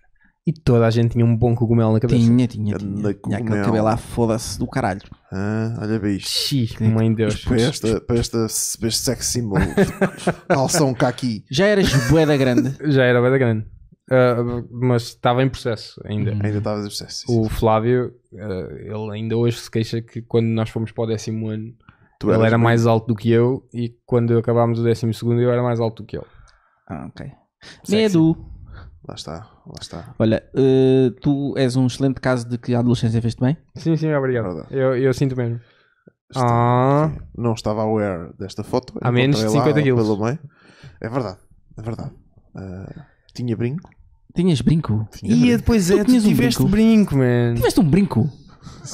E toda a gente tinha um bom cogumelo na cabeça. Tinha, tinha. Tinha, tinha aquele cabelo lá, foda-se do caralho. Ah, olha bem isto. Xis, mãe de Deus. Para, esta, para, esta, para este sex symbol, calção caqui. Já eras boeda grande. Já era boeda grande. Uh, mas estava em processo ainda. Hum. Ainda estava em processo. Sim, o Flávio, uh, ele ainda hoje se queixa que quando nós fomos para o décimo ano Tu ele era mais alto do que eu e quando acabámos o décimo segundo eu era mais alto do que ele. Ah, ok. Medo! Lá está, lá está. Olha, uh, tu és um excelente caso de que a adolescência fez-te bem. Sim, sim, obrigado. Eu, eu sinto mesmo. ah. Não estava aware desta foto. A menos de 50 quilos. É verdade, é verdade. Uh, tinha brinco. Tinhas brinco? Tinha e brinco. depois é, tu tiveste um brinco? brinco, man. Tiveste um brinco?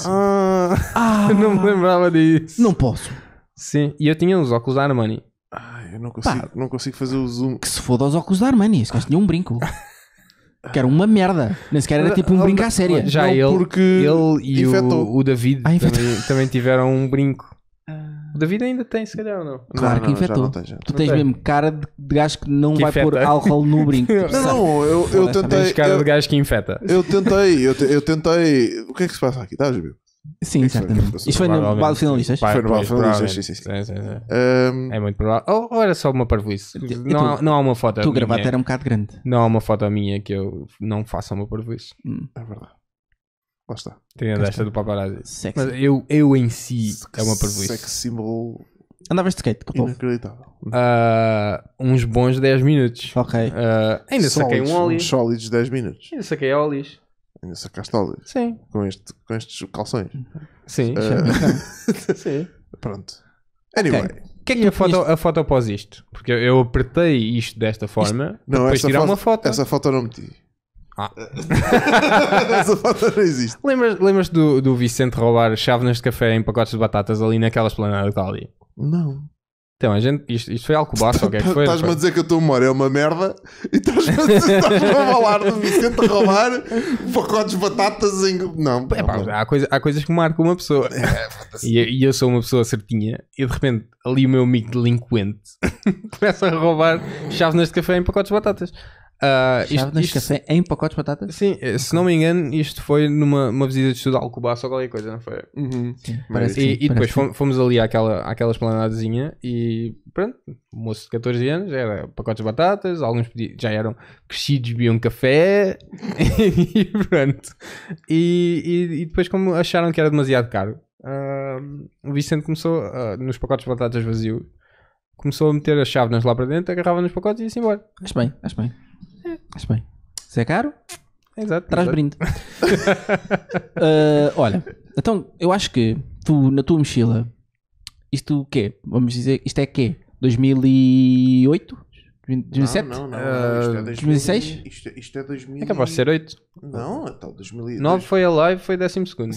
Ah, ah, eu não me ah. lembrava disso. Não posso. Sim, e eu tinha uns óculos da Armani. eu não consigo, não consigo fazer o zoom. Que se foda aos óculos da Armani, esse gajo tinha um brinco. Que era uma merda. Nem sequer era tipo um ah, brinco à séria. Já não, ele, ele e o, o, David ah, também, também tiveram um brinco. O David ainda tem, se calhar, ou não? Claro não, que não, infectou. Tem, tu tens mesmo cara de, de gajo que não, que vai infeta. pôr álcool no brinco. não, não, eu, eu tentei. Tens cara eu, de gajo que infeta. Eu tentei, eu, te, eu tentei. O que é que se passa aqui? Estás a ver? Sim, certamente. É Isto foi no balde finalistas? Foi no balde finalistas, sim, sim. sim, sim, é muito provável. Ou, oh, oh, era só uma parvoíce? Não, não há uma foto. Tu gravata era um bocado grande. Não há uma foto minha que eu não faça uma parvoíce. Hum. É verdade. Lá está. Tem a desta do paparazzi. Sexy. Mas eu, eu em si é uma prejuízo. Sex symbol Andavas de skate, que povo? inacreditável. Ah, uns bons 10 minutos. Ok. Ah, ainda saquei um óleo. Uns sólidos 10 minutos. Ainda saquei óleos. Ainda sacaste óleo. Sim. Com, este, com estes calções. Sim. Ah, Sim. Pronto. Anyway. O que é que a foto, a foto após isto? Porque eu apertei isto desta forma, para Não, depois tirar uma foto. Essa foto eu não meti. Ah. Essa foto não existe. Lembras-te lembras do, do Vicente roubar chávenas de café em pacotes de batatas ali naquela esplanada que está ali? Não. Então, a gente, isto, isto foi Alcobaça, o que é que foi? Estás-me a dizer que a tua memória é uma merda e estás-me a, estás a falar do Vicente a roubar pacotes de batatas em. Não, é, pá, Há, coisa, há coisas que marcam uma pessoa. É, e, e eu sou uma pessoa certinha e de repente ali o meu amigo delinquente começa a roubar chávenas de café em pacotes de batatas. Uh, de café em pacotes de batatas? Sim, eh, se não me engano, isto foi numa visita de estudo ao Alcobaça ou qualquer coisa, não foi? Uhum. Sim, Mas, e, sim, e depois fomos, fomos, ali àquela, àquela esplanadazinha e pronto, moço de 14 anos, era pacotes de batatas, alguns já eram crescidos, bebiam café e pronto. E, e, e, depois, como acharam que era demasiado caro, uh, o Vicente começou uh, nos pacotes de batatas vazios. Começou a meter as chávenas lá para dentro, agarrava nos pacotes e ia-se embora. Acho bem, acho bem. Acho bem. Se é caro, Exato, traz exato. brinde. uh, olha, então eu acho que tu na tua mochila, isto o quê? Vamos dizer, isto é quê? 2008? 2007? Não, não, não. Isto é 2006? Isto, isto é 2000. Acabou de ser 8. Não, então 2009. 9 foi a live, foi 12 segundo.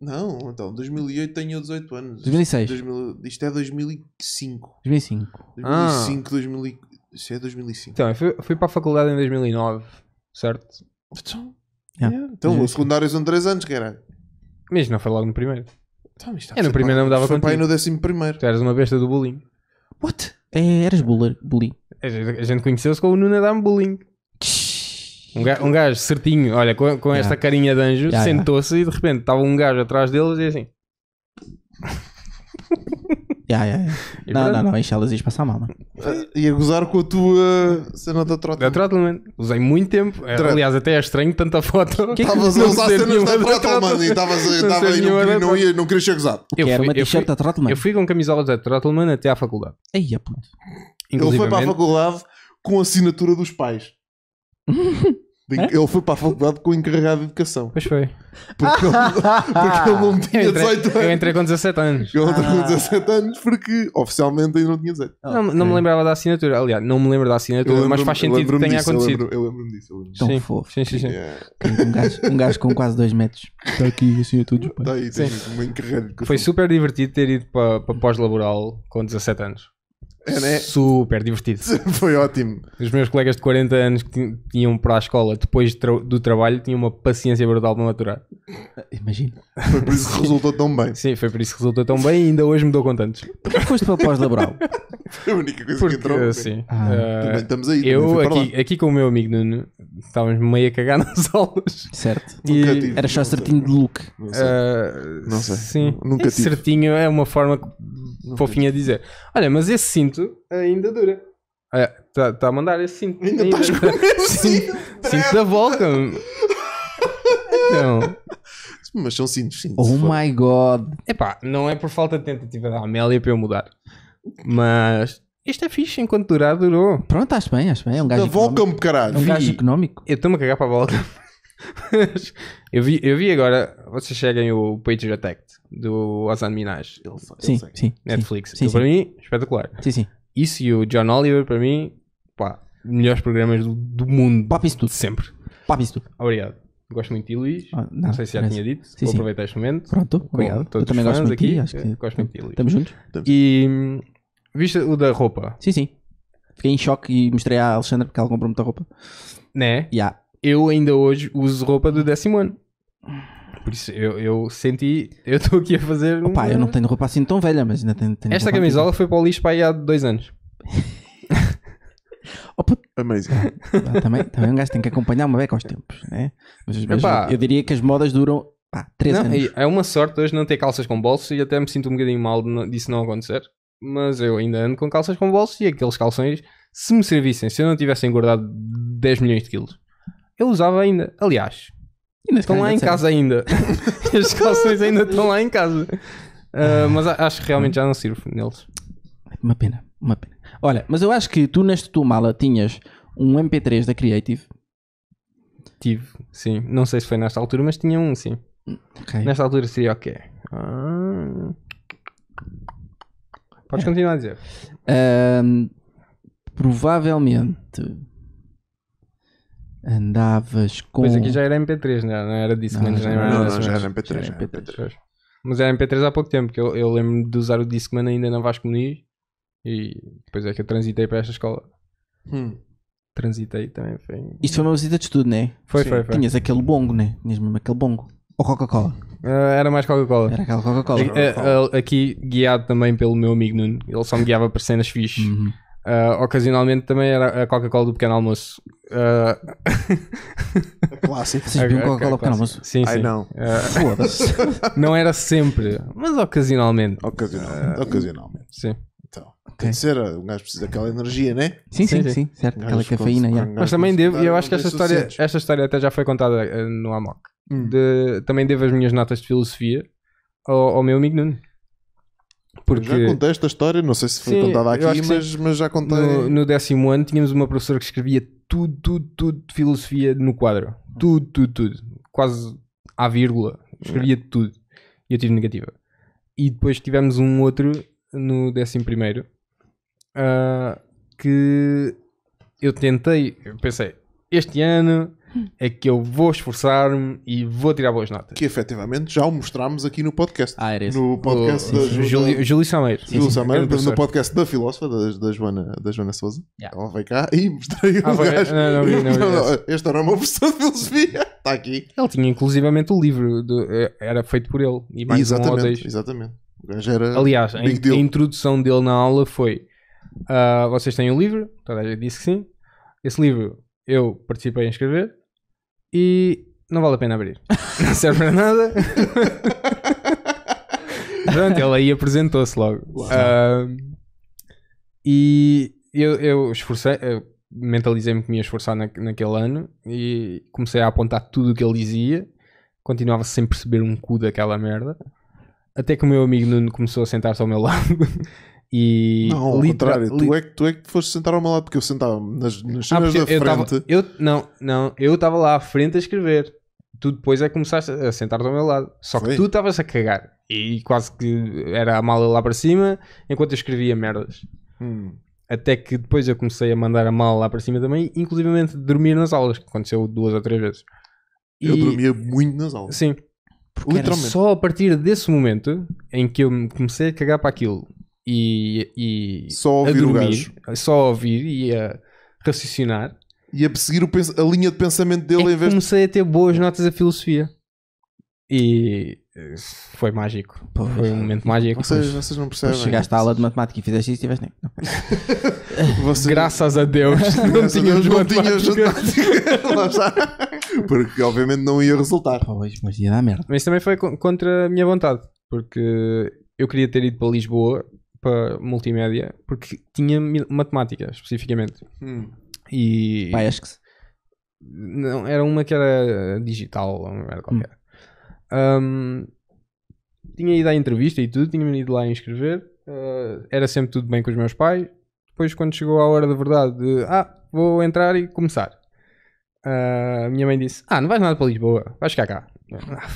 não, então 2008 tenho 18 anos. 2006. 2000, isto é 2005. 2005. 2005, ah. 2000, isso é 2005. Então, eu fui, fui para a faculdade em 2009, certo? Então, yeah. então o secundário são 3 anos, caralho. Mas não foi logo no primeiro. Então, isto é, no primeiro não me dava Foi no décimo primeiro. Tu eras uma besta do bullying. What? É, eras buller, bullying. A gente, conheceu-se com o Nuna Dam Bullying. Um gajo, um gajo, certinho, olha, com, com yeah. esta carinha de anjo, yeah, sentou-se yeah. e de repente estava um gajo atrás deles e assim. Já, já, já. E Não, não, não, enche a luzes passa mal, mano. Ia gozar com a tua cena da Da Trotman. Trottleman. Usei muito tempo. É, Aliás, até é estranho tanta foto. Estavas é a usar cenas nenhuma da Trotman e estavas a- Não tava- ser não não ia- não querias ser gozado. Eu Quero uma t-shirt da Trotman. Eu fui com camisola da Trottleman até à faculdade. Aí, a puto. Ele foi para a faculdade com a assinatura dos pais. É? Ele foi para a faculdade com o encarregado de educação. Pois foi. Porque ele, porque ele não tinha 18 anos. Eu entrei com 17 anos. Eu entrei com 17 ah. anos porque oficialmente ainda não tinha 18. Não, não me lembrava da assinatura. Aliás, não me lembro da assinatura, mas faz sentido que tenha disso, acontecido. Eu lembro-me lembro disso. Eu lembro Tão sim, fofo. Sim, sim, sim. Um, gajo, um, gajo, com quase 2 metros. Está aqui assim a tudo. Está aí, tem um encarregado de educação. Foi super divertido ter ido para, para pós-laboral com 17 anos. É, né? Super divertido. Foi ótimo. Os meus colegas de 40 anos que iam para a escola depois de tra do trabalho tinham uma paciência brutal para maturar. Imagino. Foi por isso que resultou tão bem. Sim, foi por isso que resultou tão bem e ainda hoje me dou com tantos. Porquê foste para pós-laboral? Foi a única coisa Porque, que entrou. Sim. Ah, uh, também estamos aí. Eu, aqui, aqui com o meu amigo Nuno, estávamos meio a cagar nas aulas. Certo. E era só certinho sei. de look. Não sei. Uh, não sei. Sim. Nunca tive. Certinho é uma forma Nunca fofinha de dizer. Olha, mas esse cinto ainda dura. está é, tá a mandar esse cinto. Ainda, ainda estás com esse cinto. Cinto, da volta. então. Mas são cintos, cintos. Oh my god. Epá, não é por falta de tentativa da Amélia para eu mudar. Mas isto é fixe enquanto durar, durou. Pronto, acho bem, acho bem. É um gajo. Então Volcam-me, caralho. É um Vi. gajo económico. Eu estou-me a cagar para a volta. eu vi, eu vi agora, vocês cheguem o Patriot Attack do Ozan Minaj. Ele, sim, ele sim, Netflix. Sim, então, sim. Para mim, espetacular. Sim, sim. Isso e o John Oliver, para mim, pá, melhores programas do, do mundo. Papo isso tudo. Sempre. Papo isso tudo. Obrigado. Gosto muito de ti, Luís. Ah, não, não, sei se já parece. tinha dito. Sim, Vou aproveitar este momento. Pronto. Obrigado. Eu, também gosto muito de ti. Acho que gosto muito de ti, Luís. Estamos juntos. E Viste o da roupa? Sim, sim. Fiquei em choque e mostrei à Alexandra porque ela comprou muita roupa. Né? Yeah. Eu ainda hoje uso roupa do décimo ano. Por isso eu, eu senti. Eu estou aqui a fazer. Opa, eu não tenho roupa assim tão velha, mas ainda tenho. tenho Esta camisola antiga. foi para o lixo para aí há dois anos. Oh, Amazing. Ah, também, também um gajo tem que acompanhar uma beca aos tempos, né? Mas, mas eu diria que as modas duram pá, não, anos. É uma sorte hoje não ter calças com bolsos e até me sinto um bocadinho mal disso não acontecer mas eu ainda ando com calças com bolsos e aqueles calções, se me servissem, se eu não tivesse engordado 10 milhões de quilos, eu usava ainda. Aliás, ainda estão lá em casa ainda. os calções ainda estão lá em casa. Uh, mas acho que realmente já não sirvo neles. Uma pena, uma pena. Olha, mas eu acho que tu nesta tua mala tinhas um MP3 da Creative. Tive, sim. Não sei se foi nesta altura, mas tinha um, sim. Okay. Nesta altura seria o quê? Ah... Podes é. continuar a dizer. Um, provavelmente andavas com. Pois aqui já era MP3, não era, não era disso, não, já, era, não, não, já era MP3. Já era MP3. MP3. Mas era MP3 há pouco tempo, que eu, eu lembro de usar o Discman ainda na Vasco Muniz e depois é que eu transitei para esta escola. Hum. Transitei também. Foi... Isto foi uma visita de estudo, não é? Foi, Sim. foi, foi. Tinhas aquele bongo, não é? Tinhas mesmo aquele bongo. Ou Coca-Cola. Eh, era mais Coca-Cola. Era aquela Coca-Cola. Coca eh, eh, aqui, guiado também pelo meu amigo Nuno, ele só me guiava para cenas fixe. Uhum. Uh, ocasionalmente também era a Coca-Cola do pequeno almoço. Uh... Clássico, vocês Coca-Cola do pequeno almoço? Sim, sim. Ai, não. se não era sempre, mas ocasionalmente. Ocasionalmente. Uh... ocasionalmente. Sim. Então, okay. tem ser, o gajo precisa daquela energia, né? Sim, sim, sim, sim. certo. Aquela cafeína. yeah. Mas também devo, e eu acho que esta história, esta história até já foi contada no Amok. Hum. De, também devo as minhas notas de filosofia ao, ao meu amigo Nuno. Porque... Já contei esta história, não sei se foi sim, contada aqui, mas, mas, já contei. No, no, décimo ano tínhamos uma professora que escrevia tudo, tudo, tudo de filosofia no quadro. Tudo, tudo, tudo. Quase à vírgula. Escrevia tudo. E eu tive negativa. E depois tivemos um outro no décimo primeiro uh, que eu tentei, eu pensei, este ano é que eu vou esforçar-me e vou tirar boas notas. Que efetivamente já o mostrámos aqui no podcast. Ah, era isso. No oh, podcast o, da, sim, Júlio, da Júlio Sameiro. Sim, no podcast da filósofa, da, da, Joana, da Joana Souza. Yeah. Ela veio cá e mostrei ah, o gajo. Não, não, não, não, não, este era uma versão professor de filosofia. Está aqui. Ele tinha inclusivamente o livro, de, é, era feito por ele. E mais exatamente, um exatamente. O gajo era. Aliás, a, in, a, introdução dele na aula foi: uh, vocês têm o um livro? Toda a gente disse que sim. Esse livro eu participei em escrever e não vale a pena abrir. Não serve para nada. Pronto, ele aí apresentou-se logo. Uh, e eu, eu esforcei, mentalizei-me que me ia esforçar na, naquele ano e comecei a apontar tudo o que ele dizia. Continuava sem perceber um cu daquela merda. Até que o meu amigo Nuno começou a sentar-se ao meu lado e não, ao contrário, tu é, que, tu é que foste sentar ao meu lado, porque eu sentava-me nas, nas ah, da eu frente. Tava, eu, não, não, eu estava lá à frente a escrever. Tu depois é que começaste a sentar-te ao meu lado. Só que tu estavas a cagar e quase que era a mala lá para cima enquanto eu escrevia merdas. Hum. Até que depois eu comecei a mandar a mala lá para cima também, inclusive dormir nas aulas, que aconteceu duas ou três vezes. Eu e, dormia muito nas aulas. Sim. Porque Literalmente. só a partir desse momento em que eu comecei a cagar para aquilo e, e só ouvir a dormir, só ouvir e a raciocinar. E a perseguir o, a linha de pensamento dele é em vez comecei a ter boas notas a filosofia. E eh, foi mágico. Pois. Foi um momento mágico. Vocês, vocês não percebem. Chegaste à aula de matemática e fizeste isso e tiveste. Vocês... Graças a Deus não tínhamos não tinha Porque obviamente não ia resultar. Pois, mas ia dar merda. Mas também foi contra a minha vontade. Porque eu queria ter ido para Lisboa para multimédia porque tinha matemática, especificamente. Hum. E. Pai, acho que se... Não, era uma que era digital, uma uma qualquer. Hum. Um, tinha ido à entrevista e tudo, tinha-me ido lá inscrever. Uh, era sempre tudo bem com os meus pais. Depois, quando chegou a hora da verdade, de, ah, vou entrar e começar. Eh, a uh, minha mãe disse: Ah, não vais nada para Lisboa, vais ficar cá. Ah,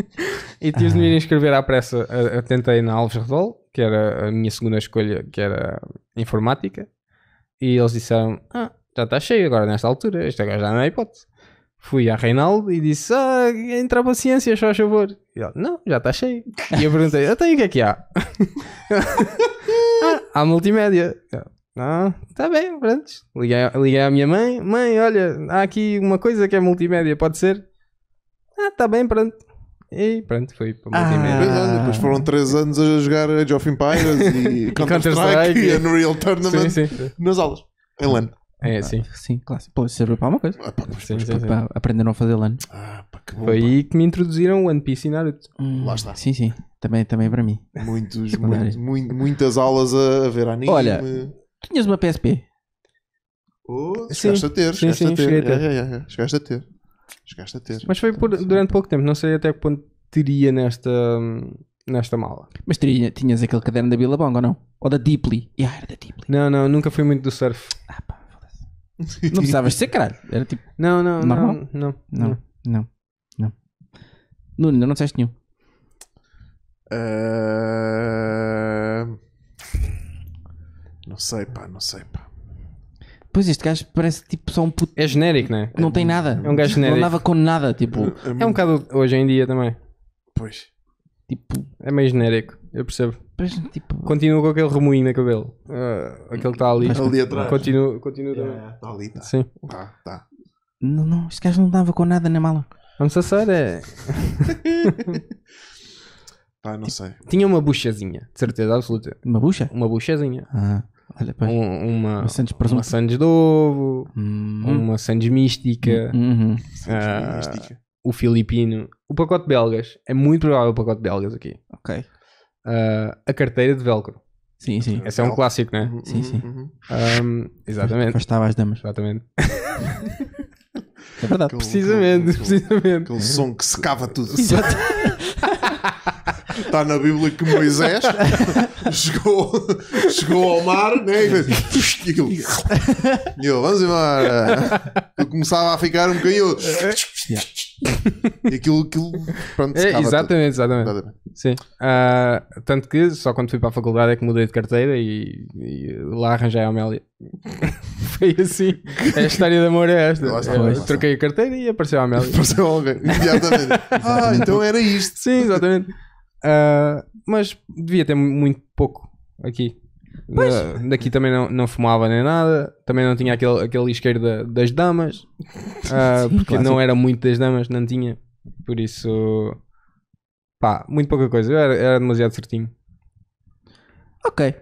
e tive de me inscrever à pressa. Eu tentei na Alves Redol, que era a minha segunda escolha, que era informática. E eles disseram: Ah, já está cheio agora nesta altura, este agora já não é hipótese. Fui a Reinaldo e disse: Ah, entra para ciências, a favor. E ele: Não, já está cheio. E eu perguntei: Até então, o que é que há? ah, há multimédia. ah, está bem, pronto. Liguei, liguei à minha mãe: Mãe, olha, há aqui uma coisa que é multimédia, pode ser? Ah, está bem, pronto. E pronto, foi para o multimédia. Ah. É, depois foram 3 anos a jogar Age of Empires e Counter-Strike e Unreal Tournament sim, sim. nas aulas, em LAN. É, sim. Ah, sim, clássico. Pô, serve para alguma coisa. Ah, pá, mas, sim, mas, sim, pá, sim. Aprenderam a fazer LAN. Ah, pá, que bom, Foi pá. aí que me introduziram One Piece e Naruto. Hum, Lá está. Sim, sim. Também, também para mim. Muitos, muito, muito, muitas aulas a ver anime. Olha, tinhas uma PSP. Oh, chegaste a ter. chegaste sim, a ter. É, é, é, é, chegaste a ter. Chegaste a ter. Mas foi por, durante pouco tempo, não sei até que ponto teria nesta, nesta mala. Mas teria, tinhas aquele caderno da Billabong ou não? Ou da Deeply? Yeah, era da Deeply. Não, não, nunca fui muito do surf. Ah, pá, não precisavas ser, caralho. Era tipo. Não, não, normal? não. Não, não. Não, não. Nuno, não, não disseste nenhum. Uh... Não sei, pá, não sei, pá. Pois este gajo parece tipo só um puto. É genérico, né? Não tem nada. É um gajo tipo, genérico. Não andava com nada, tipo. É, é um bocado hoje em dia também. Pois. Tipo. É meio genérico, eu percebo. Pois, tipo... Continua com aquele remoinho na cabelo. Uh, aquele que está ali. Ali atrás. Continua, continua yeah, é, Está ali, está. Sim. Tá, tá. Não, não, este gajo não andava com nada na mala. Vamos a sério. É... Pá, não tipo, sei. Tinha uma buchazinha, de certeza absoluta. Uma bucha? Uma buchazinha. Ah. Olha, um, uma, uma Sandes presunto. Uma de ovo, hum. uma Sandes mística. Hum, hum. Uh, mística. O filipino. O pacote de belgas. É muito provável o pacote de belgas aqui. Ok. Uh, a carteira de velcro. Sim, sim. Esse é um clássico, né? Sim, sim. Um, uhum, uhum. exatamente. Afastava as damas. Exatamente. É verdade. Aquele, precisamente, aquele, precisamente. Aquele som que secava tudo. Exato. está na Bíblia que Moisés chegou, chegou ao mar, né? E fez, e aquilo, eu, vamos embora. Eu começava a ficar um bocadinho. E aquilo, aquilo pronto, é, exatamente, exatamente, exatamente. Sim. Uh, tanto que só quando fui para a faculdade é que mudei de carteira e, e lá arranjei a Amélia. Foi assim. A história de amor é esta. Lá está, lá está. Troquei a carteira e apareceu a Amélia. Apareceu alguém, imediatamente. ah, então era isto. Sim, exatamente. Uh, mas devia ter muito pouco aqui. Pois. Ah, daqui também não, não fumava nem nada, também não tinha aquele, aquele isqueiro da, das damas, uh, Sim, porque claro. não era muito das damas, não tinha. Por isso, pá, muito pouca coisa. Eu era, era demasiado certinho. Ok.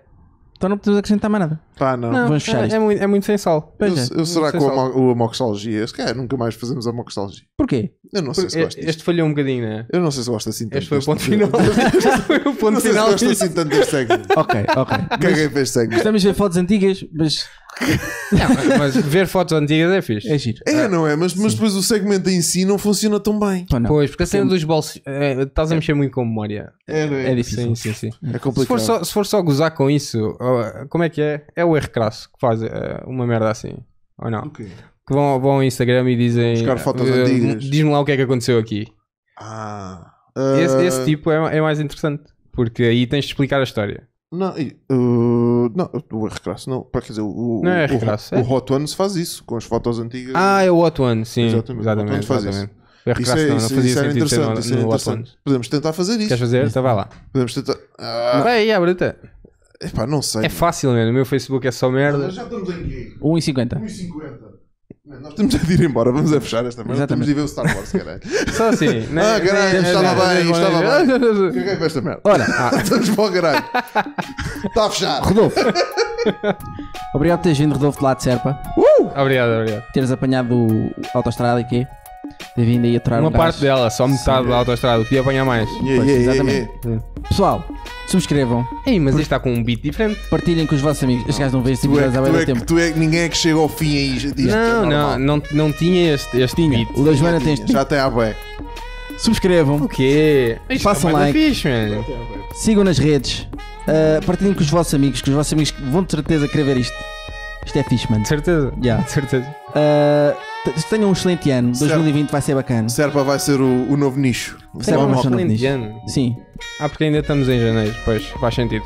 Então não podemos acrescentar mais nada. Ah, não. não Vamos fechar é, isto. é, muito, é muito sem sol. eu, é, eu será que o amoxalgia? Se calhar nunca mais fazemos a amoxalgia. Porquê? Eu não sei Porque se gosto Este disto. falhou um bocadinho, né? Eu não sei se gosto assim tanto. Este foi o ponto final. este foi o ponto não final. Não sei se gosto assim tanto deste segmento. ok, ok. Caguei para este segmento. Estamos a ver fotos antigas, mas mas ver fotos antigas é fixe. É giro. É, não é? Mas, mas depois o segmento em si não funciona tão bem. Pois, porque a cena dos bolsos. é, estás a é. mexer muito com memória. É, é? É difícil. Sim, sim, sim. É complicado. Se for só, se for só gozar com isso, como é que é? É o erro crasso que faz é, uma merda assim. Ou não? Que vão, vão ao Instagram e dizem. Buscar fotos eh, antigas. Diz-me lá o que é que aconteceu aqui. Ah. Esse, ah, esse tipo é, é mais interessante. Porque aí tens de explicar a história. Não, uh, não, o Recrasso não. Quer dizer, o, não é recrasso, o, é. o Hot Ones faz isso com as fotos antigas. Ah, é o Hot One, sim. Exatamente. exatamente, o Hot faz exatamente. isso. Isso, é, não, isso, não isso era interessante. isso era interessante. Podemos tentar fazer isso. Queres fazer? Então vai lá. Podemos tentar. Ah. Vai aí, bruta. Epá, não sei. É fácil, mesmo O meu Facebook é só merda. Mas já estamos 1,50. 1,50. Nós temos de ir embora, vamos a fechar esta merda. Temos de ver o Star Wars, caralho. Só assim. Não, né? ah, caralho, estava bem, estava bem. O é que é com esta merda? Olha, ah. estamos para o caralho. Está a fechar. Rodolfo. obrigado por teres vindo, Rodolfo, de lá de Serpa. Uh! Obrigado, obrigado. Teres apanhado a autostrada aqui devem daí aturar Uma um parte dela, só metade Sim. da autoestrada, podia apanhar mais. Yeah, Pois, yeah, yeah, exatamente. Pessoal, subscrevam Ei, mas isto está com um beat diferente. partilhem com os vossos amigos. Este gajo não vê este tipo é, há tu, é, tempo. tu é que ninguém é que chega ao fim aí diz Não, é não, não, não tinha este, este beat. O da Joana tem este. Já tem a bué. Subscrevam, O quê? Isto é Façam é like. Fixe, sigam nas redes, ah, partilhem com os vossos amigos, que os vossos amigos vão de certeza querer ver isto. Isto é fixe, mano. De certeza. Yeah. De certeza. Ah, tenham um excelente ano. 2020 vai ser bacana. Serpa vai ser o, o novo nicho. Serpa vai ser o novo nicho. Ano. Sim. Ah, porque ainda estamos em janeiro, pois faz sentido.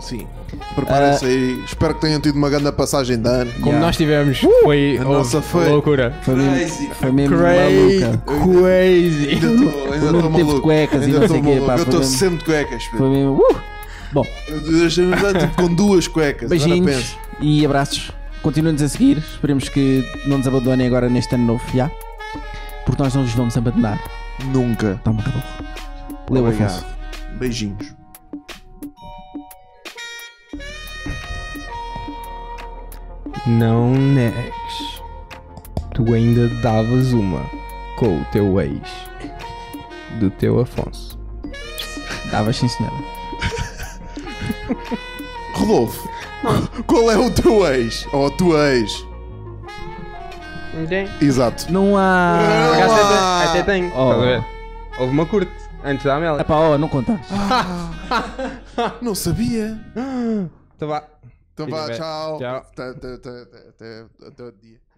Sim. Preparem-se uh, aí. Espero que tenham tido uma grande passagem de ano. Como yeah. nós tivemos, uh! foi uh, a nossa foi loucura. crazy. Foi mesmo crazy. maluca. Crazy. Ainda estou maluco. cuecas ainda e não sei quê, pá, Eu estou sempre de cuecas. Foi mesmo. Uh! Bom. Eu deixei-me tipo, com duas cuecas. Beijinhos e abraços. Continuem-nos a seguir, esperemos que não nos abandonem agora neste ano novo, já? Porque nós não vos vamos abandonar. Nunca. Tá Toma, acabou. Leu Afonso. Beijinhos. Não negues. Tu ainda davas uma com o teu ex do teu Afonso. Davas sim, senhora. Rodolfo, qual é o teu ex? Ou a tua ex? Ninguém. Exato. Não há. Não há. Até, tem, tenho. Oh. Houve uma curte antes da Amélia. Epá, oh, não contaste. não sabia. Então vá. Então vá, tchau. Tchau. Até outro dia.